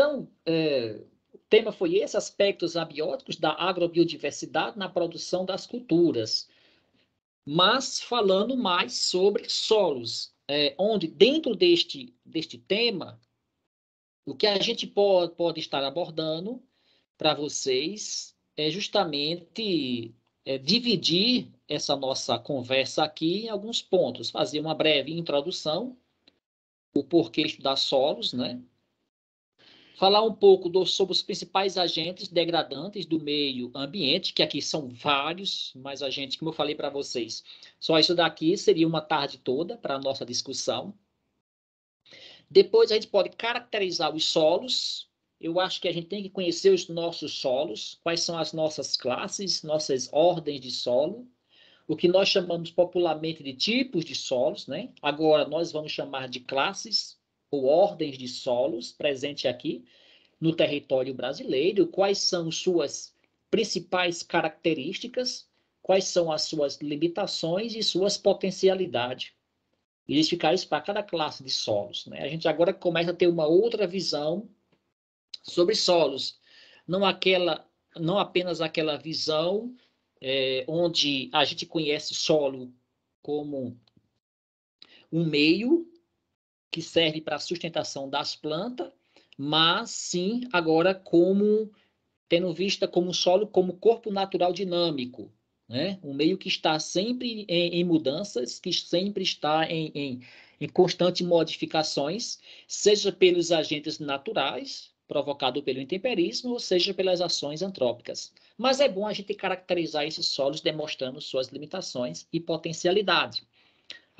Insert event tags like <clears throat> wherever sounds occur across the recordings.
Então, é, o tema foi esse, aspectos abióticos da agrobiodiversidade na produção das culturas. Mas falando mais sobre solos, é, onde dentro deste, deste tema, o que a gente pode, pode estar abordando para vocês é justamente é, dividir essa nossa conversa aqui em alguns pontos, fazer uma breve introdução, o porquê estudar solos, né? falar um pouco do, sobre os principais agentes degradantes do meio ambiente, que aqui são vários, mas agentes, como eu falei para vocês, só isso daqui seria uma tarde toda para a nossa discussão. Depois a gente pode caracterizar os solos. Eu acho que a gente tem que conhecer os nossos solos, quais são as nossas classes, nossas ordens de solo, o que nós chamamos popularmente de tipos de solos, né? Agora nós vamos chamar de classes, ou ordens de solos presente aqui no território brasileiro, quais são suas principais características, quais são as suas limitações e suas potencialidades. eles isso para cada classe de solos. Né? A gente agora começa a ter uma outra visão sobre solos, não aquela, não apenas aquela visão é, onde a gente conhece solo como um meio que serve para a sustentação das plantas, mas sim agora como tendo vista como solo como corpo natural dinâmico, né? um meio que está sempre em, em mudanças, que sempre está em, em, em constantes modificações, seja pelos agentes naturais, provocado pelo intemperismo, ou seja pelas ações antrópicas. Mas é bom a gente caracterizar esses solos demonstrando suas limitações e potencialidade.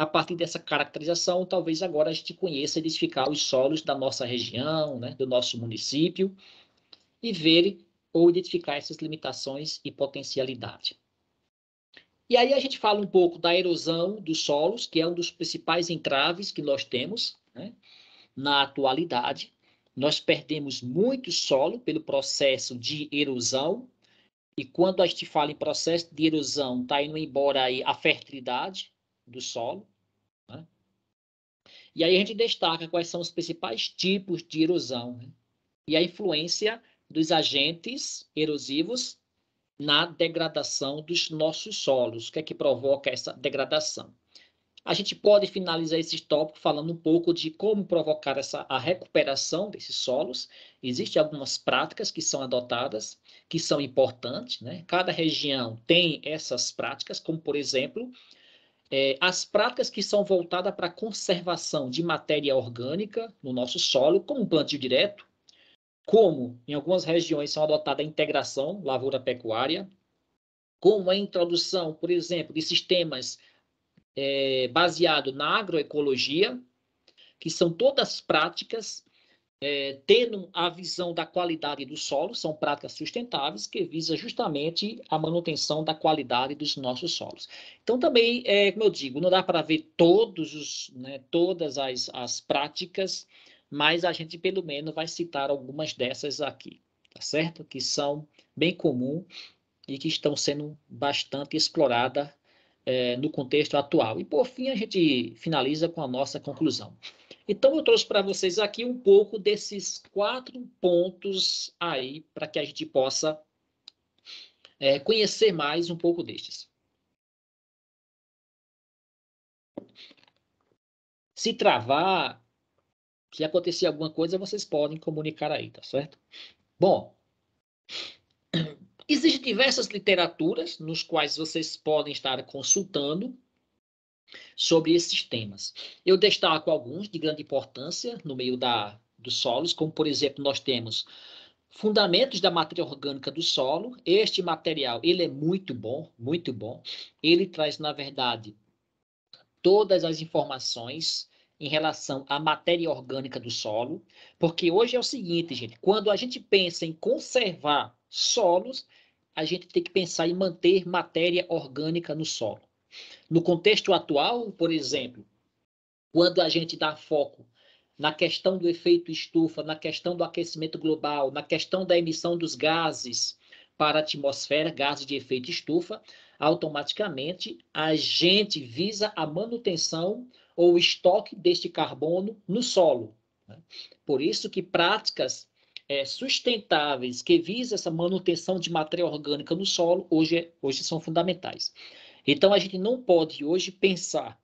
A partir dessa caracterização, talvez agora a gente conheça identificar os solos da nossa região, né, do nosso município, e ver ou identificar essas limitações e potencialidade. E aí a gente fala um pouco da erosão dos solos, que é um dos principais entraves que nós temos né? na atualidade. Nós perdemos muito solo pelo processo de erosão, e quando a gente fala em processo de erosão, está indo embora aí a fertilidade, do solo. Né? E aí a gente destaca quais são os principais tipos de erosão né? e a influência dos agentes erosivos na degradação dos nossos solos. O que é que provoca essa degradação? A gente pode finalizar esse tópico falando um pouco de como provocar essa, a recuperação desses solos. Existem algumas práticas que são adotadas, que são importantes. Né? Cada região tem essas práticas, como, por exemplo, é, as práticas que são voltadas para a conservação de matéria orgânica no nosso solo, como um plantio direto, como em algumas regiões são adotada a integração lavoura-pecuária, como a introdução, por exemplo, de sistemas é, baseados na agroecologia, que são todas práticas é, tendo a visão da qualidade do solo, são práticas sustentáveis que visa justamente a manutenção da qualidade dos nossos solos. Então, também, é, como eu digo, não dá para ver todos os, né, todas as, as práticas, mas a gente, pelo menos, vai citar algumas dessas aqui, tá certo? Que são bem comum e que estão sendo bastante exploradas é, no contexto atual. E, por fim, a gente finaliza com a nossa conclusão. Então, eu trouxe para vocês aqui um pouco desses quatro pontos aí, para que a gente possa é, conhecer mais um pouco destes. Se travar, se acontecer alguma coisa, vocês podem comunicar aí, tá certo? Bom, <clears throat> existem diversas literaturas nos quais vocês podem estar consultando sobre esses temas. Eu destaco alguns de grande importância no meio da, dos solos, como, por exemplo, nós temos Fundamentos da matéria orgânica do solo. Este material, ele é muito bom, muito bom. Ele traz, na verdade, todas as informações em relação à matéria orgânica do solo, porque hoje é o seguinte, gente, quando a gente pensa em conservar solos, a gente tem que pensar em manter matéria orgânica no solo. No contexto atual, por exemplo, quando a gente dá foco na questão do efeito estufa, na questão do aquecimento global, na questão da emissão dos gases para a atmosfera, gases de efeito estufa, automaticamente a gente visa a manutenção ou o estoque deste carbono no solo. Né? Por isso que práticas é, sustentáveis que visam essa manutenção de matéria orgânica no solo hoje, é, hoje são fundamentais. Então, a gente não pode hoje pensar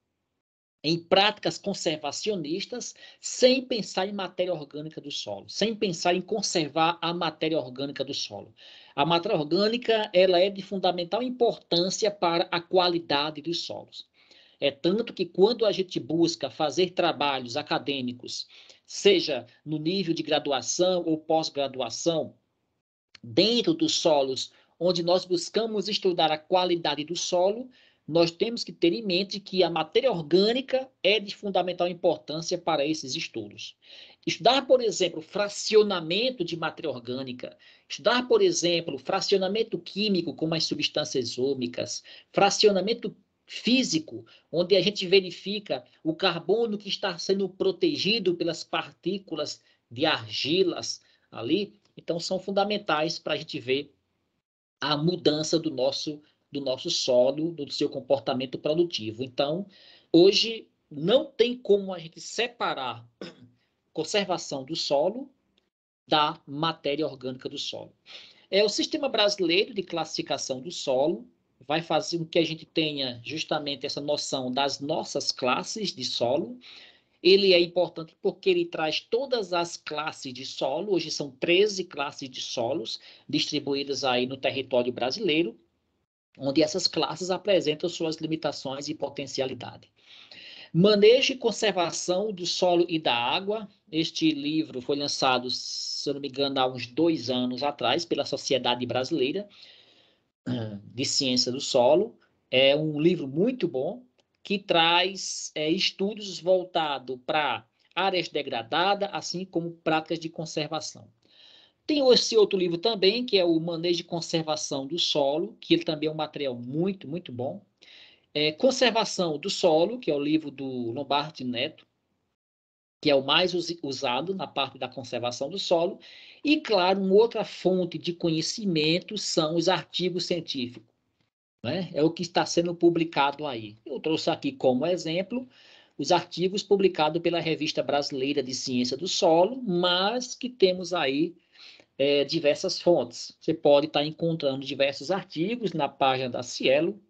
em práticas conservacionistas sem pensar em matéria orgânica do solo, sem pensar em conservar a matéria orgânica do solo. A matéria orgânica ela é de fundamental importância para a qualidade dos solos. É tanto que quando a gente busca fazer trabalhos acadêmicos, seja no nível de graduação ou pós-graduação, dentro dos solos onde nós buscamos estudar a qualidade do solo, nós temos que ter em mente que a matéria orgânica é de fundamental importância para esses estudos. Estudar, por exemplo, fracionamento de matéria orgânica, estudar, por exemplo, fracionamento químico com as substâncias ômicas, fracionamento físico, onde a gente verifica o carbono que está sendo protegido pelas partículas de argilas ali, então são fundamentais para a gente ver a mudança do nosso do nosso solo, do seu comportamento produtivo. Então, hoje não tem como a gente separar conservação do solo da matéria orgânica do solo. É o sistema brasileiro de classificação do solo vai fazer com que a gente tenha justamente essa noção das nossas classes de solo, ele é importante porque ele traz todas as classes de solo, hoje são 13 classes de solos distribuídas aí no território brasileiro, onde essas classes apresentam suas limitações e potencialidade. Manejo e conservação do solo e da água. Este livro foi lançado, se eu não me engano, há uns dois anos atrás pela Sociedade Brasileira de Ciência do Solo. É um livro muito bom, que traz é, estudos voltados para áreas degradadas, assim como práticas de conservação. Tem esse outro livro também, que é o Manejo de Conservação do Solo, que ele também é um material muito, muito bom. É, Conservação do Solo, que é o livro do Lombardi Neto, que é o mais usado na parte da conservação do solo. E, claro, uma outra fonte de conhecimento são os artigos científicos. Né? É o que está sendo publicado aí. Eu trouxe aqui como exemplo os artigos publicados pela Revista Brasileira de Ciência do Solo, mas que temos aí é, diversas fontes. Você pode estar tá encontrando diversos artigos na página da Cielo,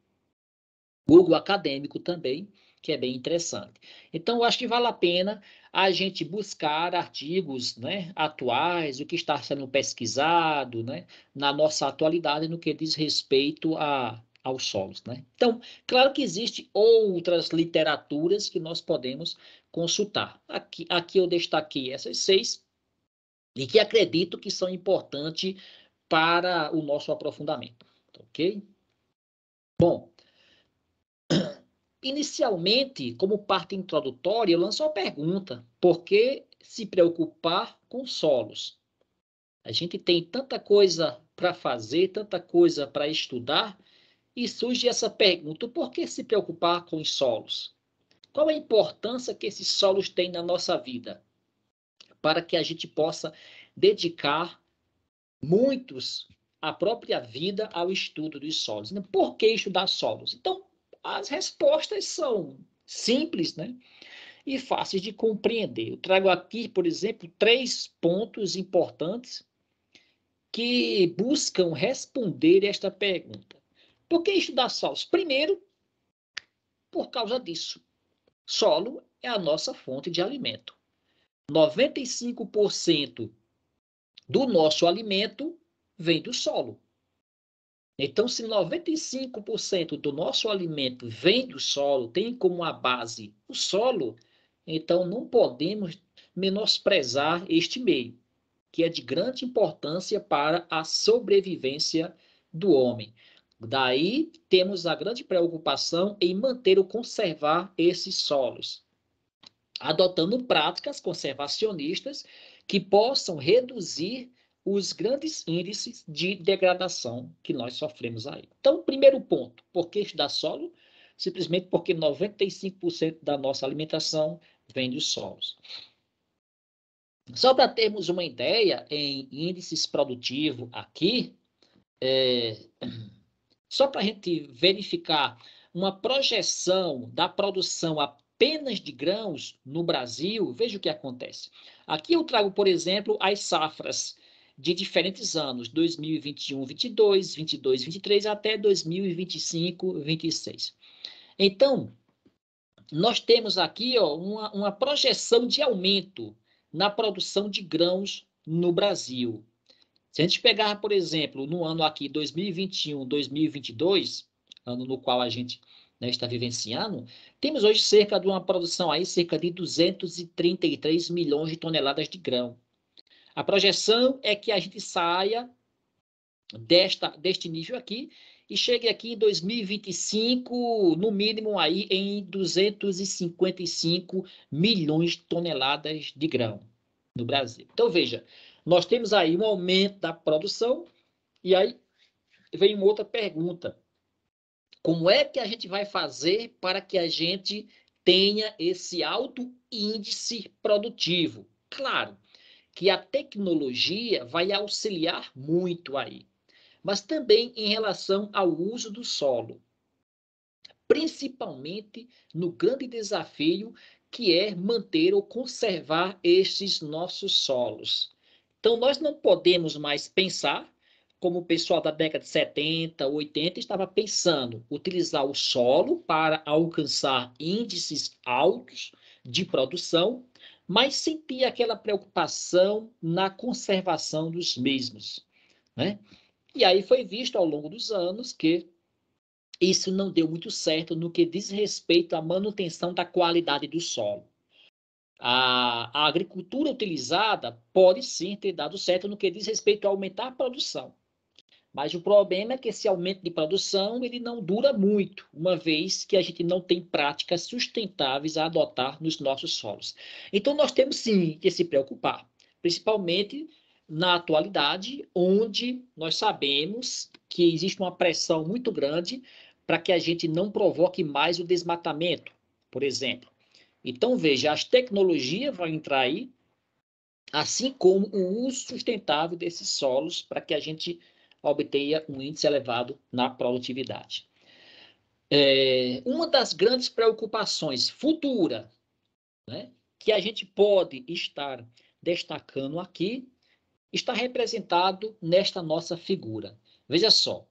Google Acadêmico também, que é bem interessante. Então, eu acho que vale a pena a gente buscar artigos né, atuais, o que está sendo pesquisado né, na nossa atualidade no que diz respeito a aos solos. Né? Então, claro que existem outras literaturas que nós podemos consultar. Aqui, aqui eu destaquei essas seis, e que acredito que são importantes para o nosso aprofundamento. Ok? Bom, <clears throat> inicialmente, como parte introdutória, eu lanço uma pergunta: por que se preocupar com solos? A gente tem tanta coisa para fazer, tanta coisa para estudar, e surge essa pergunta: por que se preocupar com os solos? Qual a importância que esses solos têm na nossa vida? Para que a gente possa dedicar muitos a própria vida ao estudo dos solos. Né? Por que estudar solos? Então, as respostas são simples né? e fáceis de compreender. Eu trago aqui, por exemplo, três pontos importantes que buscam responder esta pergunta. Por que estudar solos? Primeiro, por causa disso. Solo é a nossa fonte de alimento. 95% do nosso alimento vem do solo. Então, se 95% do nosso alimento vem do solo, tem como a base o solo, então não podemos menosprezar este meio, que é de grande importância para a sobrevivência do homem. Daí temos a grande preocupação em manter ou conservar esses solos, adotando práticas conservacionistas que possam reduzir os grandes índices de degradação que nós sofremos aí. Então, primeiro ponto, por que estudar solo? Simplesmente porque 95% da nossa alimentação vem dos solos. Só para termos uma ideia em índices produtivo aqui, é, só para a gente verificar uma projeção da produção apenas de grãos no Brasil, veja o que acontece. Aqui eu trago, por exemplo, as safras de diferentes anos, 2021, 22, 22, 23 até 2025, 26. Então, nós temos aqui ó, uma, uma projeção de aumento na produção de grãos no Brasil. Se a gente pegar, por exemplo, no ano aqui 2021, 2022, ano no qual a gente né, está vivenciando, temos hoje cerca de uma produção aí, cerca de 233 milhões de toneladas de grão. A projeção é que a gente saia desta, deste nível aqui e chegue aqui em 2025, no mínimo aí em 255 milhões de toneladas de grão no Brasil. Então veja, nós temos aí um aumento da produção, e aí vem uma outra pergunta. Como é que a gente vai fazer para que a gente tenha esse alto índice produtivo? Claro que a tecnologia vai auxiliar muito aí, mas também em relação ao uso do solo, principalmente no grande desafio que é manter ou conservar estes nossos solos. Então, nós não podemos mais pensar como o pessoal da década de 70, 80 estava pensando, utilizar o solo para alcançar índices altos de produção, mas sentia aquela preocupação na conservação dos mesmos. Né? E aí foi visto ao longo dos anos que isso não deu muito certo no que diz respeito à manutenção da qualidade do solo. A, a, agricultura utilizada pode sim ter dado certo no que diz respeito a aumentar a produção. Mas o problema é que esse aumento de produção ele não dura muito, uma vez que a gente não tem práticas sustentáveis a adotar nos nossos solos. Então, nós temos sim que se preocupar, principalmente na atualidade, onde nós sabemos que existe uma pressão muito grande para que a gente não provoque mais o desmatamento, por exemplo. Então, veja, as tecnologias vão entrar aí, assim como o uso sustentável desses solos, para que a gente obtenha um índice elevado na produtividade. É, uma das grandes preocupações futura, né, que a gente pode estar destacando aqui, está representado nesta nossa figura. Veja só,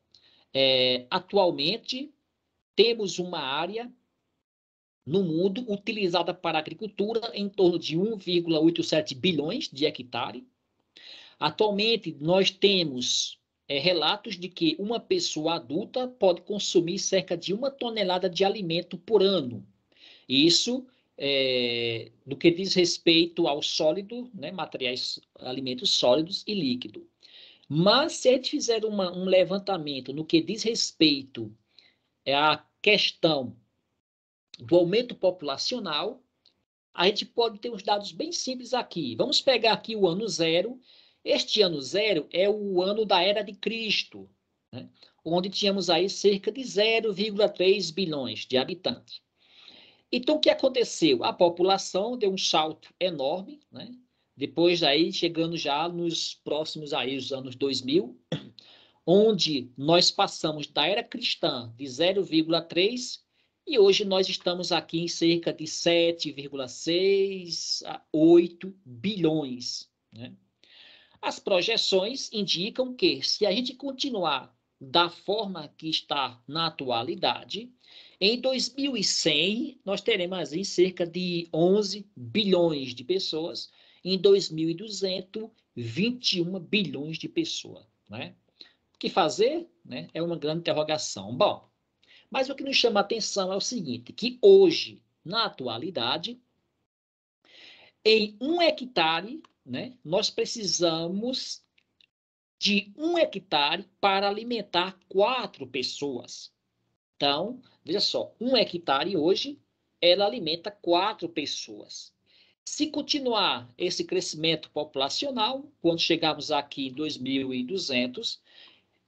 é, atualmente temos uma área no mundo utilizada para agricultura em torno de 1,87 bilhões de hectares. Atualmente, nós temos é, relatos de que uma pessoa adulta pode consumir cerca de uma tonelada de alimento por ano. Isso é, no que diz respeito ao sólido, né, materiais, alimentos sólidos e líquido. Mas se a gente fizer uma, um levantamento no que diz respeito eh, à questão do aumento populacional, a gente pode ter uns dados bem simples aqui. Vamos pegar aqui o ano zero. Este ano zero é o ano da era de Cristo, né? onde tínhamos aí cerca de 0,3 bilhões de habitantes. Então, o que aconteceu? A população deu um salto enorme, né? depois aí chegando já nos próximos aí, os anos 2000, onde nós passamos da era cristã de 0,3 e hoje nós estamos aqui em cerca de 7,6 a 8 bilhões. Né? As projeções indicam que, se a gente continuar da forma que está na atualidade, em 2100 nós teremos em cerca de 11 bilhões de pessoas, em 2200, 21 bilhões de pessoas. Né? O que fazer né? é uma grande interrogação. Bom, mas o que nos chama a atenção é o seguinte, que hoje, na atualidade, em um hectare, né, nós precisamos de um hectare para alimentar quatro pessoas. Então, veja só, um hectare hoje, ela alimenta quatro pessoas. Se continuar esse crescimento populacional, quando chegarmos aqui em 2.200,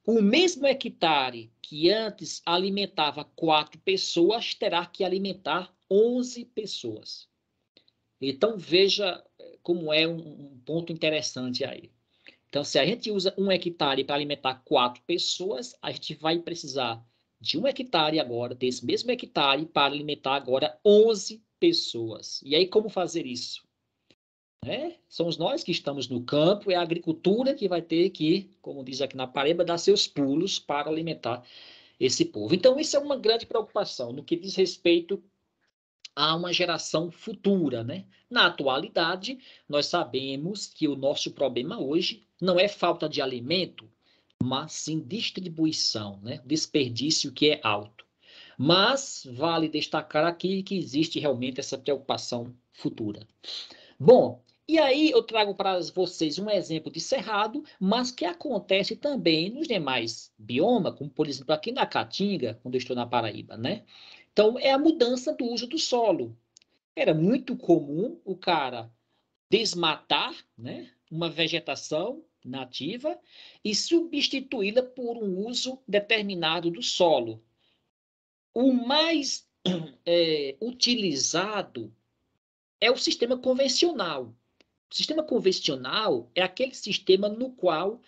o mesmo hectare que antes alimentava quatro pessoas terá que alimentar 11 pessoas. Então veja eh, como é um, ponto interessante aí. Então, se a gente usa um hectare para alimentar quatro pessoas, a gente vai precisar de um hectare agora, desse mesmo hectare, para alimentar agora 11 pessoas. E aí, como fazer isso? Né? Somos nós que estamos no campo, é a agricultura que vai ter que, como diz aqui na Pareba, dar seus pulos para alimentar esse povo. Então, isso é uma grande preocupação no que diz respeito a uma geração futura. Né? Na atualidade, nós sabemos que o nosso problema hoje não é falta de alimento, mas sim distribuição, né? desperdício que é alto. Mas vale destacar aqui que existe realmente essa preocupação futura. Bom, e aí eu trago para vocês um exemplo de cerrado, mas que acontece também nos demais biomas, como por exemplo aqui na Caatinga, quando eu estou na Paraíba, né? Então é a mudança do uso do solo. Era muito comum o cara desmatar, né, uma vegetação nativa e substituí-la por um uso determinado do solo. O mais é, <clears throat> utilizado é o sistema convencional, o sistema convencional é aquele sistema no qual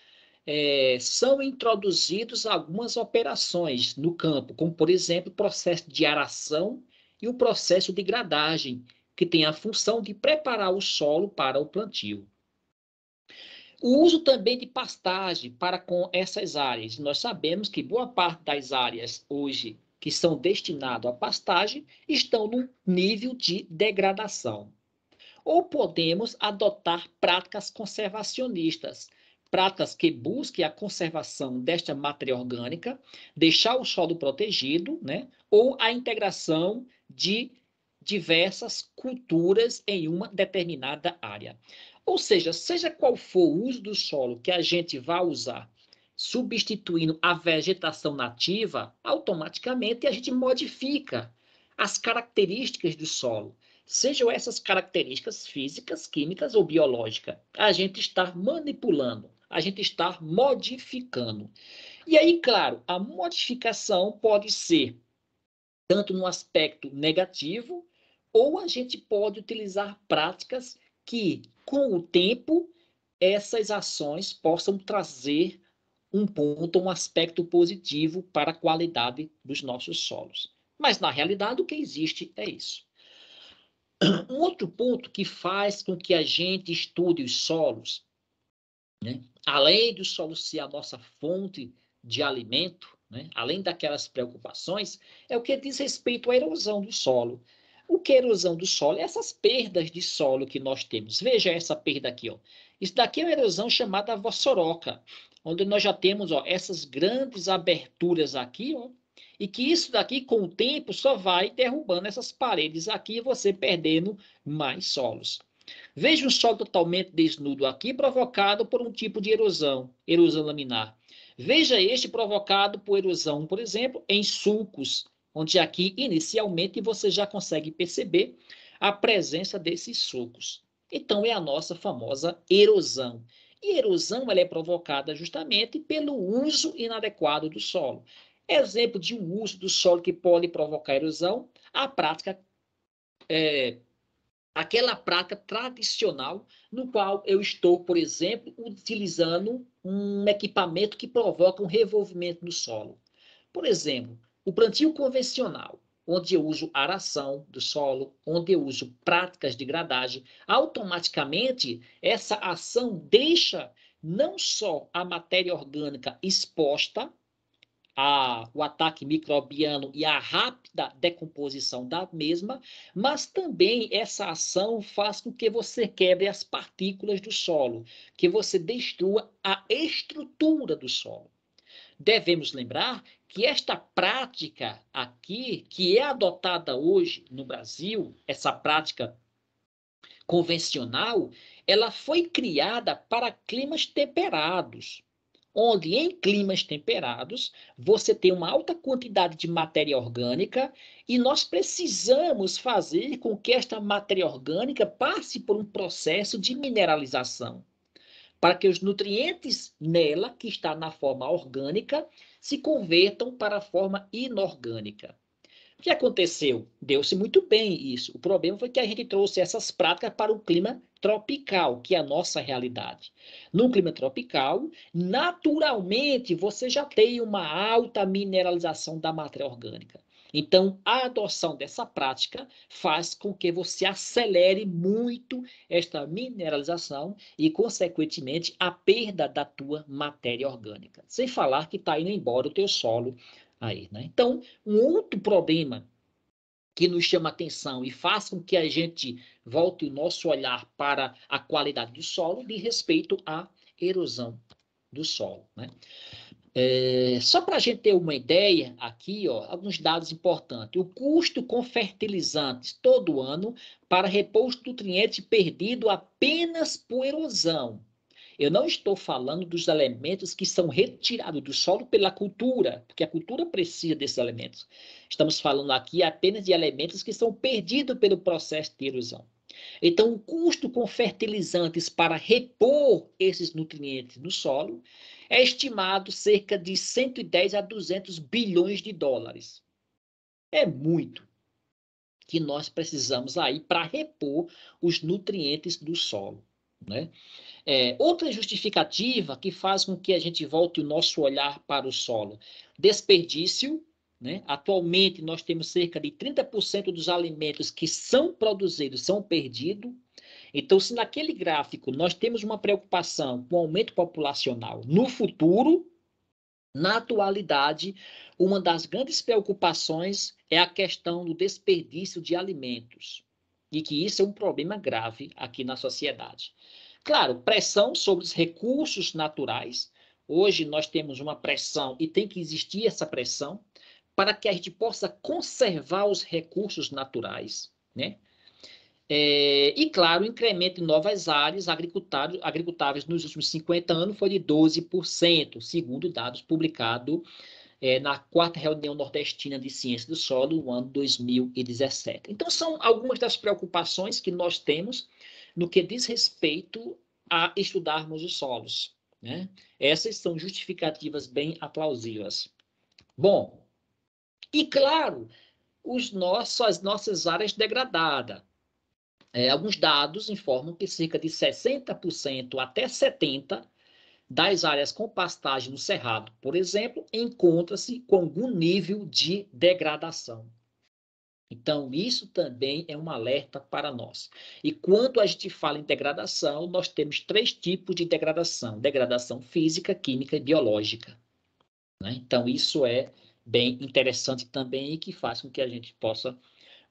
é, são introduzidas algumas operações no campo, como, por exemplo, o processo de aração e o processo de gradagem, que tem a função de preparar o solo para o plantio. O uso também de pastagem para com essas áreas. Nós sabemos que boa parte das áreas hoje que são destinadas à pastagem estão num nível de degradação ou podemos adotar práticas conservacionistas, práticas que busquem a conservação desta matéria orgânica, deixar o solo protegido, né, ou a integração de diversas culturas em uma determinada área. Ou seja, seja qual for o uso do solo que a gente vá usar, substituindo a vegetação nativa, automaticamente a gente modifica as características do solo. Sejam essas características físicas, químicas ou biológicas, a gente está manipulando, a gente está modificando. E aí, claro, a modificação pode ser tanto no aspecto negativo, ou a gente pode utilizar práticas que, com o tempo, essas ações possam trazer um ponto, um aspecto positivo para a qualidade dos nossos solos. Mas, na realidade, o que existe é isso. Um outro ponto que faz com que a gente estude os solos, né? além do solo ser a nossa fonte de alimento, né? além daquelas preocupações, é o que diz respeito à erosão do solo. O que é erosão do solo? É essas perdas de solo que nós temos. Veja essa perda aqui. Ó. Isso daqui é uma erosão chamada vossoroca, onde nós já temos ó, essas grandes aberturas aqui, ó, e que isso daqui, com o tempo, só vai derrubando essas paredes aqui e você perdendo mais solos. Veja um solo totalmente desnudo aqui, provocado por um tipo de erosão, erosão laminar. Veja este provocado por erosão, por exemplo, em sulcos, onde aqui, inicialmente, você já consegue perceber a presença desses sulcos. Então, é a nossa famosa erosão. E erosão ela é provocada justamente pelo uso inadequado do solo. Exemplo de um uso do solo que pode provocar erosão, a prática, é, aquela prática tradicional, no qual eu estou, por exemplo, utilizando um equipamento que provoca um revolvimento no solo. Por exemplo, o plantio convencional, onde eu uso aração do solo, onde eu uso práticas de gradagem, automaticamente essa ação deixa não só a matéria orgânica exposta, a, o ataque microbiano e a rápida decomposição da mesma, mas também essa ação faz com que você quebre as partículas do solo, que você destrua a estrutura do solo. Devemos lembrar que esta prática aqui, que é adotada hoje no Brasil, essa prática convencional, ela foi criada para climas temperados, onde em climas temperados você tem uma alta quantidade de matéria orgânica e nós precisamos fazer com que esta matéria orgânica passe por um processo de mineralização, para que os nutrientes nela, que está na forma orgânica, se convertam para a forma inorgânica. O que aconteceu? Deu-se muito bem isso. O problema foi que a gente trouxe essas práticas para o clima tropical, que é a nossa realidade. No clima tropical, naturalmente, você já tem uma alta mineralização da matéria orgânica. Então, a adoção dessa prática faz com que você acelere muito esta mineralização e, consequentemente, a perda da tua matéria orgânica. Sem falar que está indo embora o teu solo aí, né? Então, um outro problema que nos chama atenção e faz com que a gente volte o nosso olhar para a qualidade do solo de respeito à erosão do solo, né? É, só para a gente ter uma ideia aqui, ó, alguns dados importantes. O custo com fertilizantes todo ano para repouso do nutrientes perdido apenas por erosão eu não estou falando dos elementos que são retirados do solo pela cultura, porque a cultura precisa desses elementos. Estamos falando aqui apenas de elementos que são perdidos pelo processo de erosão. Então, o custo com fertilizantes para repor esses nutrientes no solo é estimado cerca de 110 a 200 bilhões de dólares. É muito que nós precisamos aí para repor os nutrientes do solo. Né? É, outra justificativa que faz com que a gente volte o nosso olhar para o solo: desperdício. Né? Atualmente, nós temos cerca de 30% dos alimentos que são produzidos são perdidos. Então, se naquele gráfico nós temos uma preocupação com o aumento populacional no futuro, na atualidade, uma das grandes preocupações é a questão do desperdício de alimentos e que isso é um problema grave aqui na sociedade. Claro, pressão sobre os recursos naturais. Hoje nós temos uma pressão e tem que existir essa pressão para que a gente possa conservar os recursos naturais, né? É, e claro, o incremento em novas áreas agricultáveis nos últimos 50 anos foi de 12%, segundo dados publicados é, na quarta reunião nordestina de ciência do solo, no ano 2017. Então, são algumas das preocupações que nós temos no que diz respeito a estudarmos os solos. Né? Essas são justificativas bem aplausivas. Bom, e claro, os nossos, as nossas áreas degradadas. É, alguns dados informam que cerca de 60% até 70% das áreas com pastagem no cerrado, por exemplo, encontra-se com algum nível de degradação. Então, isso também é um alerta para nós. E quando a gente fala em degradação, nós temos três tipos de degradação: degradação física, química e biológica. Né? Então, isso é bem interessante também e que faz com que a gente possa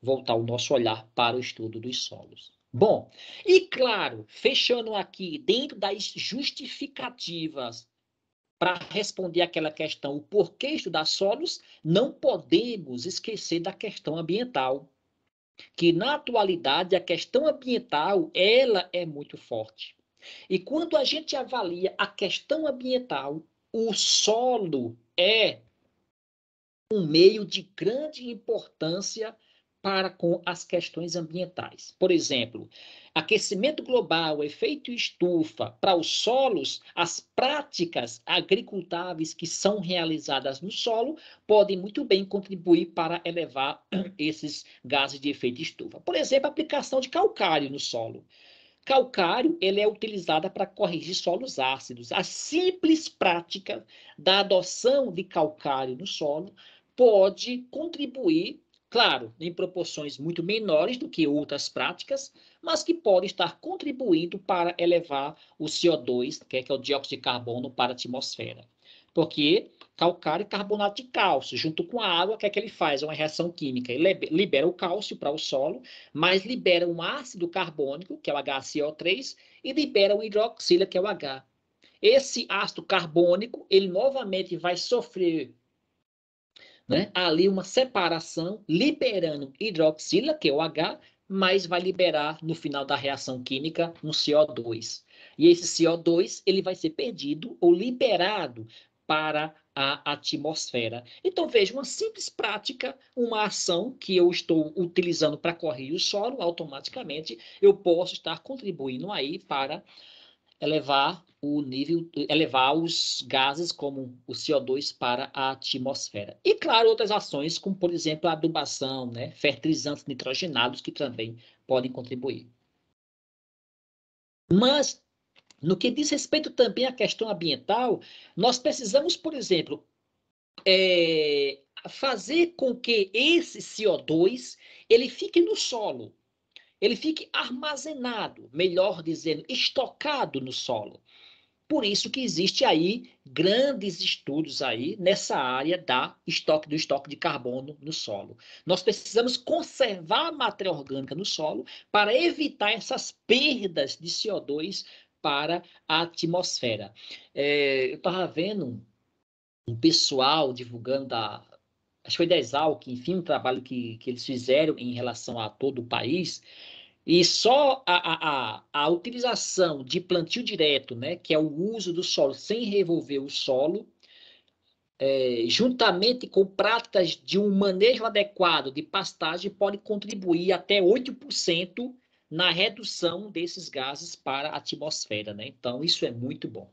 voltar o nosso olhar para o estudo dos solos. Bom, e claro, fechando aqui, dentro das justificativas para responder aquela questão, o porquê estudar solos, não podemos esquecer da questão ambiental. Que na atualidade a questão ambiental, ela é muito forte. E quando a gente avalia a questão ambiental, o solo é um meio de grande importância para com as questões ambientais. Por exemplo, aquecimento global, efeito estufa, para os solos, as práticas agricultáveis que são realizadas no solo podem muito bem contribuir para elevar <clears throat> esses gases de efeito estufa. Por exemplo, a aplicação de calcário no solo. Calcário ele é utilizado para corrigir solos ácidos. A simples prática da adoção de calcário no solo pode contribuir Claro, em proporções muito menores do que outras práticas, mas que podem estar contribuindo para elevar o CO2, é, que é o dióxido de carbono, para a atmosfera. Porque calcário e carbonato de cálcio, junto com a água, o que é que ele faz? É uma reação química. Ele libera o cálcio para o solo, mas libera um ácido carbônico, que é o HCO3, e libera o hidroxila, que é o H. Esse ácido carbônico, ele novamente vai sofrer né? ali uma separação liberando hidroxila, que é o H, mas vai liberar no final da reação química um CO2. E esse CO2 ele vai ser perdido ou liberado para a atmosfera. Então, veja, uma simples prática, uma ação que eu estou utilizando para correr o solo, automaticamente eu posso estar contribuindo aí para elevar o nível, elevar os gases como o CO2 para a atmosfera. E, claro, outras ações, como, por exemplo, a adubação, né, fertilizantes nitrogenados, que também podem contribuir. Mas, no que diz respeito também à questão ambiental, nós precisamos, por exemplo, é, fazer com que esse CO2 ele fique no solo, ele fique armazenado, melhor dizendo, estocado no solo. Por isso que existe aí grandes estudos aí nessa área da estoque do estoque de carbono no solo. Nós precisamos conservar a matéria orgânica no solo para evitar essas perdas de CO2 para a atmosfera. É, eu estava vendo um pessoal divulgando da acho que foi da Exalc, enfim, um trabalho que, que eles fizeram em relação a todo o país e só a, a, a, utilização de plantio direto, né, que é o uso do solo sem revolver o solo, é, juntamente com práticas de um manejo adequado de pastagem, pode contribuir até 8% na redução desses gases para a atmosfera. Né? Então, isso é muito bom.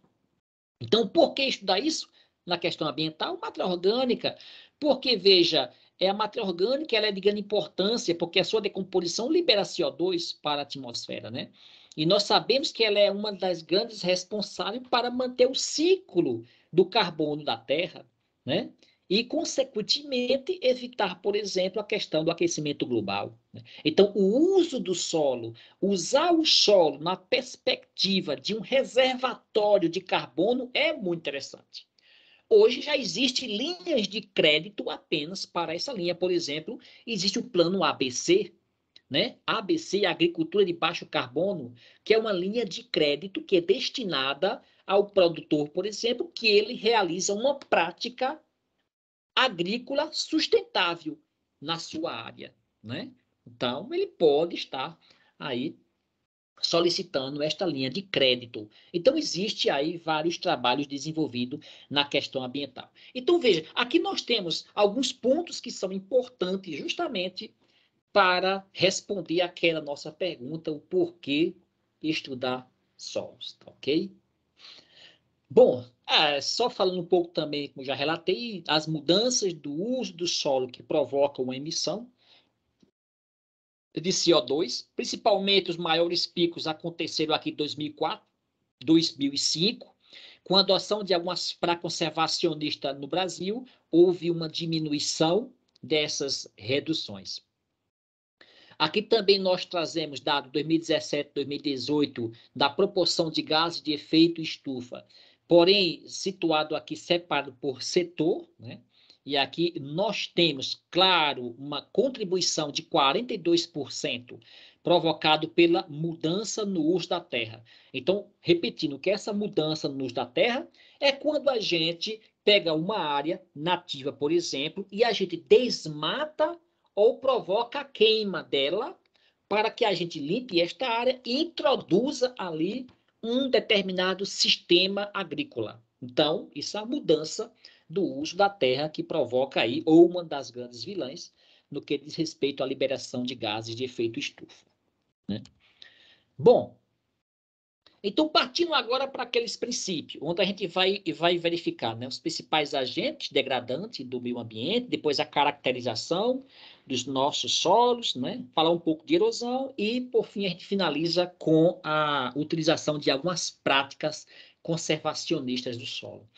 Então, por que estudar isso? Na questão ambiental, matéria orgânica, porque, veja, é a matéria orgânica, ela é de grande importância, porque a sua decomposição libera CO2 para a atmosfera, né? E nós sabemos que ela é uma das grandes responsáveis para manter o ciclo do carbono da Terra, né? E, consequentemente, evitar, por exemplo, a questão do aquecimento global. Né? Então, o uso do solo, usar o solo na perspectiva de um reservatório de carbono é muito interessante. Hoje já existem linhas de crédito apenas para essa linha. Por exemplo, existe o plano ABC, né? ABC, Agricultura de Baixo Carbono, que é uma linha de crédito que é destinada ao produtor, por exemplo, que ele realiza uma prática agrícola sustentável na sua área, né? Então, ele pode estar aí solicitando esta linha de crédito. Então, existe aí vários trabalhos desenvolvidos na questão ambiental. Então, veja, aqui nós temos alguns pontos que são importantes justamente para responder aquela nossa pergunta, o porquê estudar solos, tá ok? Bom, é, só falando um pouco também, como já relatei, as mudanças do uso do solo que provocam a emissão, de CO2, principalmente os maiores picos aconteceram aqui em 2004, 2005, com a adoção de algumas para conservacionista no Brasil, houve uma diminuição dessas reduções. Aqui também nós trazemos dado 2017-2018 da proporção de gases de efeito estufa, porém situado aqui separado por setor, né? E aqui nós temos, claro, uma contribuição de 42% provocado pela mudança no uso da terra. Então, repetindo que é essa mudança no uso da terra é quando a gente pega uma área nativa, por exemplo, e a gente desmata ou provoca a queima dela para que a gente limpe esta área e introduza ali um determinado sistema agrícola. Então, isso é a mudança do uso da terra que provoca aí, ou uma das grandes vilãs, no que diz respeito à liberação de gases de efeito estufa. Né? Bom, então partindo agora para aqueles princípios, onde a gente vai, vai verificar né, os principais agentes degradantes do meio ambiente, depois a caracterização dos nossos solos, né, falar um pouco de erosão e, por fim, a gente finaliza com a utilização de algumas práticas conservacionistas do solo.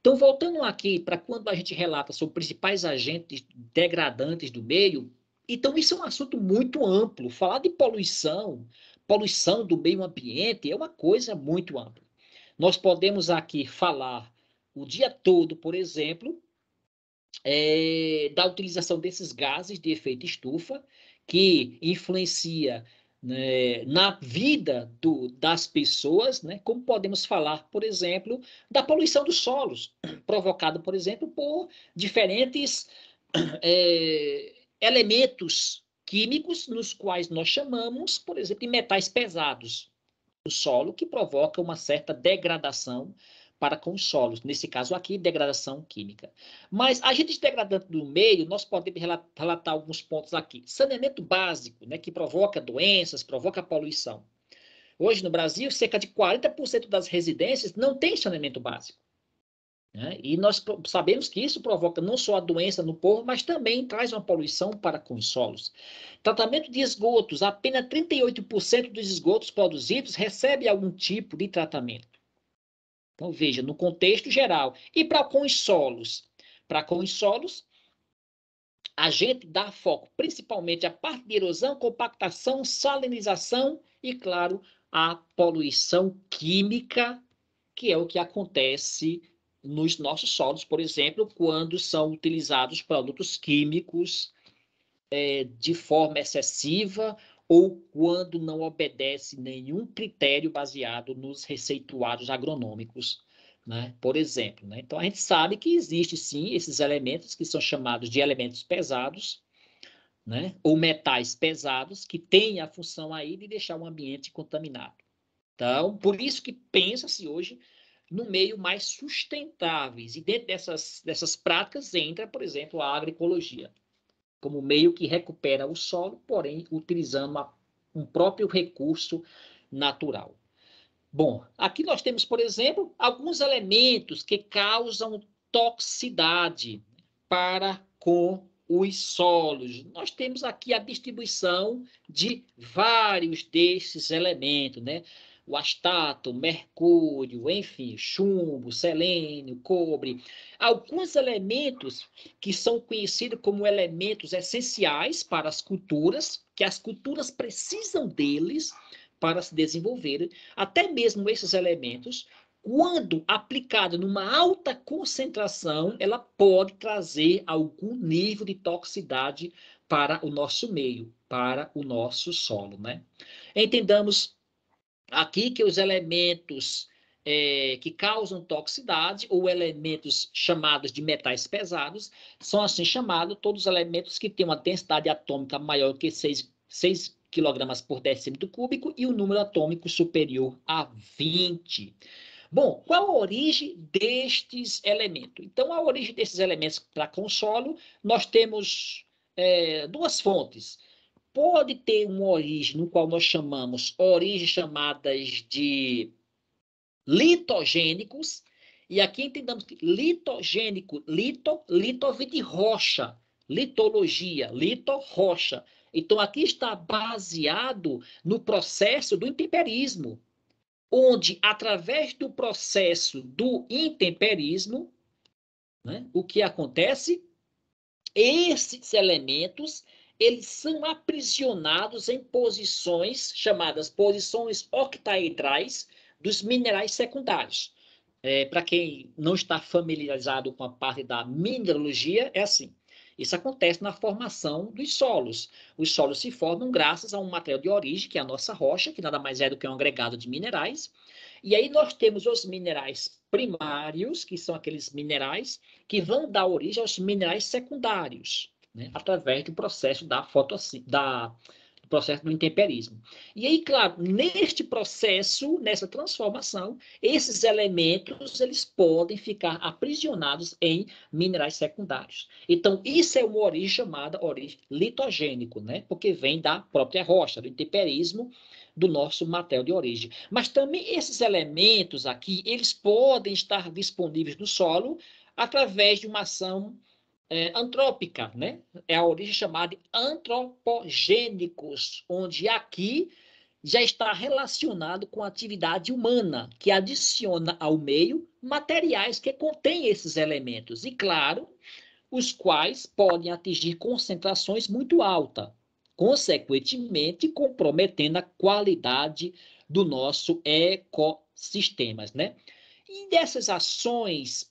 Então, voltando aqui para quando a gente relata sobre principais agentes degradantes do meio, então isso é um assunto muito amplo. Falar de poluição, poluição do meio ambiente, é uma coisa muito ampla. Nós podemos aqui falar o dia todo, por exemplo, é, da utilização desses gases de efeito estufa, que influencia né, na vida do, das pessoas, né, como podemos falar, por exemplo, da poluição dos solos, <clears throat> provocada, por exemplo, por diferentes é, <clears throat> elementos químicos, nos quais nós chamamos, por exemplo, de metais pesados do solo, que provoca uma certa degradação para com os solos, nesse caso aqui, degradação química. Mas agentes degradantes do meio, nós podemos relatar alguns pontos aqui. Saneamento básico, né, que provoca doenças, provoca poluição. Hoje no Brasil, cerca de 40% das residências não tem saneamento básico. Né? E nós sabemos que isso provoca não só a doença no povo, mas também traz uma poluição para com os solos. Tratamento de esgotos: apenas 38% dos esgotos produzidos recebe algum tipo de tratamento. Então, veja, no contexto geral. E para com os solos? Para com os solos, a gente dá foco principalmente à parte de erosão, compactação, salinização e, claro, a poluição química, que é o que acontece nos nossos solos, por exemplo, quando são utilizados produtos químicos é, de forma excessiva ou quando não obedece nenhum critério baseado nos receituários agronômicos, né? por exemplo. Né? Então, a gente sabe que existe sim esses elementos que são chamados de elementos pesados, né? ou metais pesados, que têm a função aí de deixar o ambiente contaminado. Então, por isso que pensa-se hoje no meio mais sustentáveis, e dentro dessas, dessas práticas entra, por exemplo, a agroecologia como meio que recupera o solo, porém utilizando uma, um próprio recurso natural. Bom, aqui nós temos, por exemplo, alguns elementos que causam toxicidade para com os solos. Nós temos aqui a distribuição de vários desses elementos, né? o astato, mercúrio, enfim, chumbo, selênio, cobre, alguns elementos que são conhecidos como elementos essenciais para as culturas, que as culturas precisam deles para se desenvolverem, até mesmo esses elementos, quando aplicado numa alta concentração, ela pode trazer algum nível de toxicidade para o nosso meio, para o nosso solo, né? Entendamos Aqui que os elementos é, que causam toxicidade, ou elementos chamados de metais pesados, são assim chamados todos os elementos que têm uma densidade atômica maior que 6, 6 kg por decímetro cúbico e o um número atômico superior a 20. Bom, qual a origem destes elementos? Então, a origem desses elementos para consolo, nós temos é, duas fontes pode ter uma origem, no qual nós chamamos origens chamadas de litogênicos, e aqui entendamos que litogênico, lito, lito vem de rocha, litologia, lito, rocha. Então, aqui está baseado no processo do intemperismo, onde, através do processo do intemperismo, né, o que acontece? Esses elementos eles são aprisionados em posições chamadas posições octaedrais dos minerais secundários. É, Para quem não está familiarizado com a parte da mineralogia, é assim. Isso acontece na formação dos solos. Os solos se formam graças a um material de origem, que é a nossa rocha, que nada mais é do que um agregado de minerais. E aí nós temos os minerais primários, que são aqueles minerais que vão dar origem aos minerais secundários né, através do processo da fotossíntese, assim, da, do processo do intemperismo. E aí, claro, neste processo, nessa transformação, esses elementos eles podem ficar aprisionados em minerais secundários. Então, isso é uma origem chamada origem litogênico, né, porque vem da própria rocha, do intemperismo, do nosso material de origem. Mas também esses elementos aqui, eles podem estar disponíveis no solo através de uma ação é, antrópica, né? É a origem chamada de antropogênicos, onde aqui já está relacionado com a atividade humana, que adiciona ao meio materiais que contêm esses elementos, e claro, os quais podem atingir concentrações muito altas, consequentemente comprometendo a qualidade do nosso ecossistema, né? E dessas ações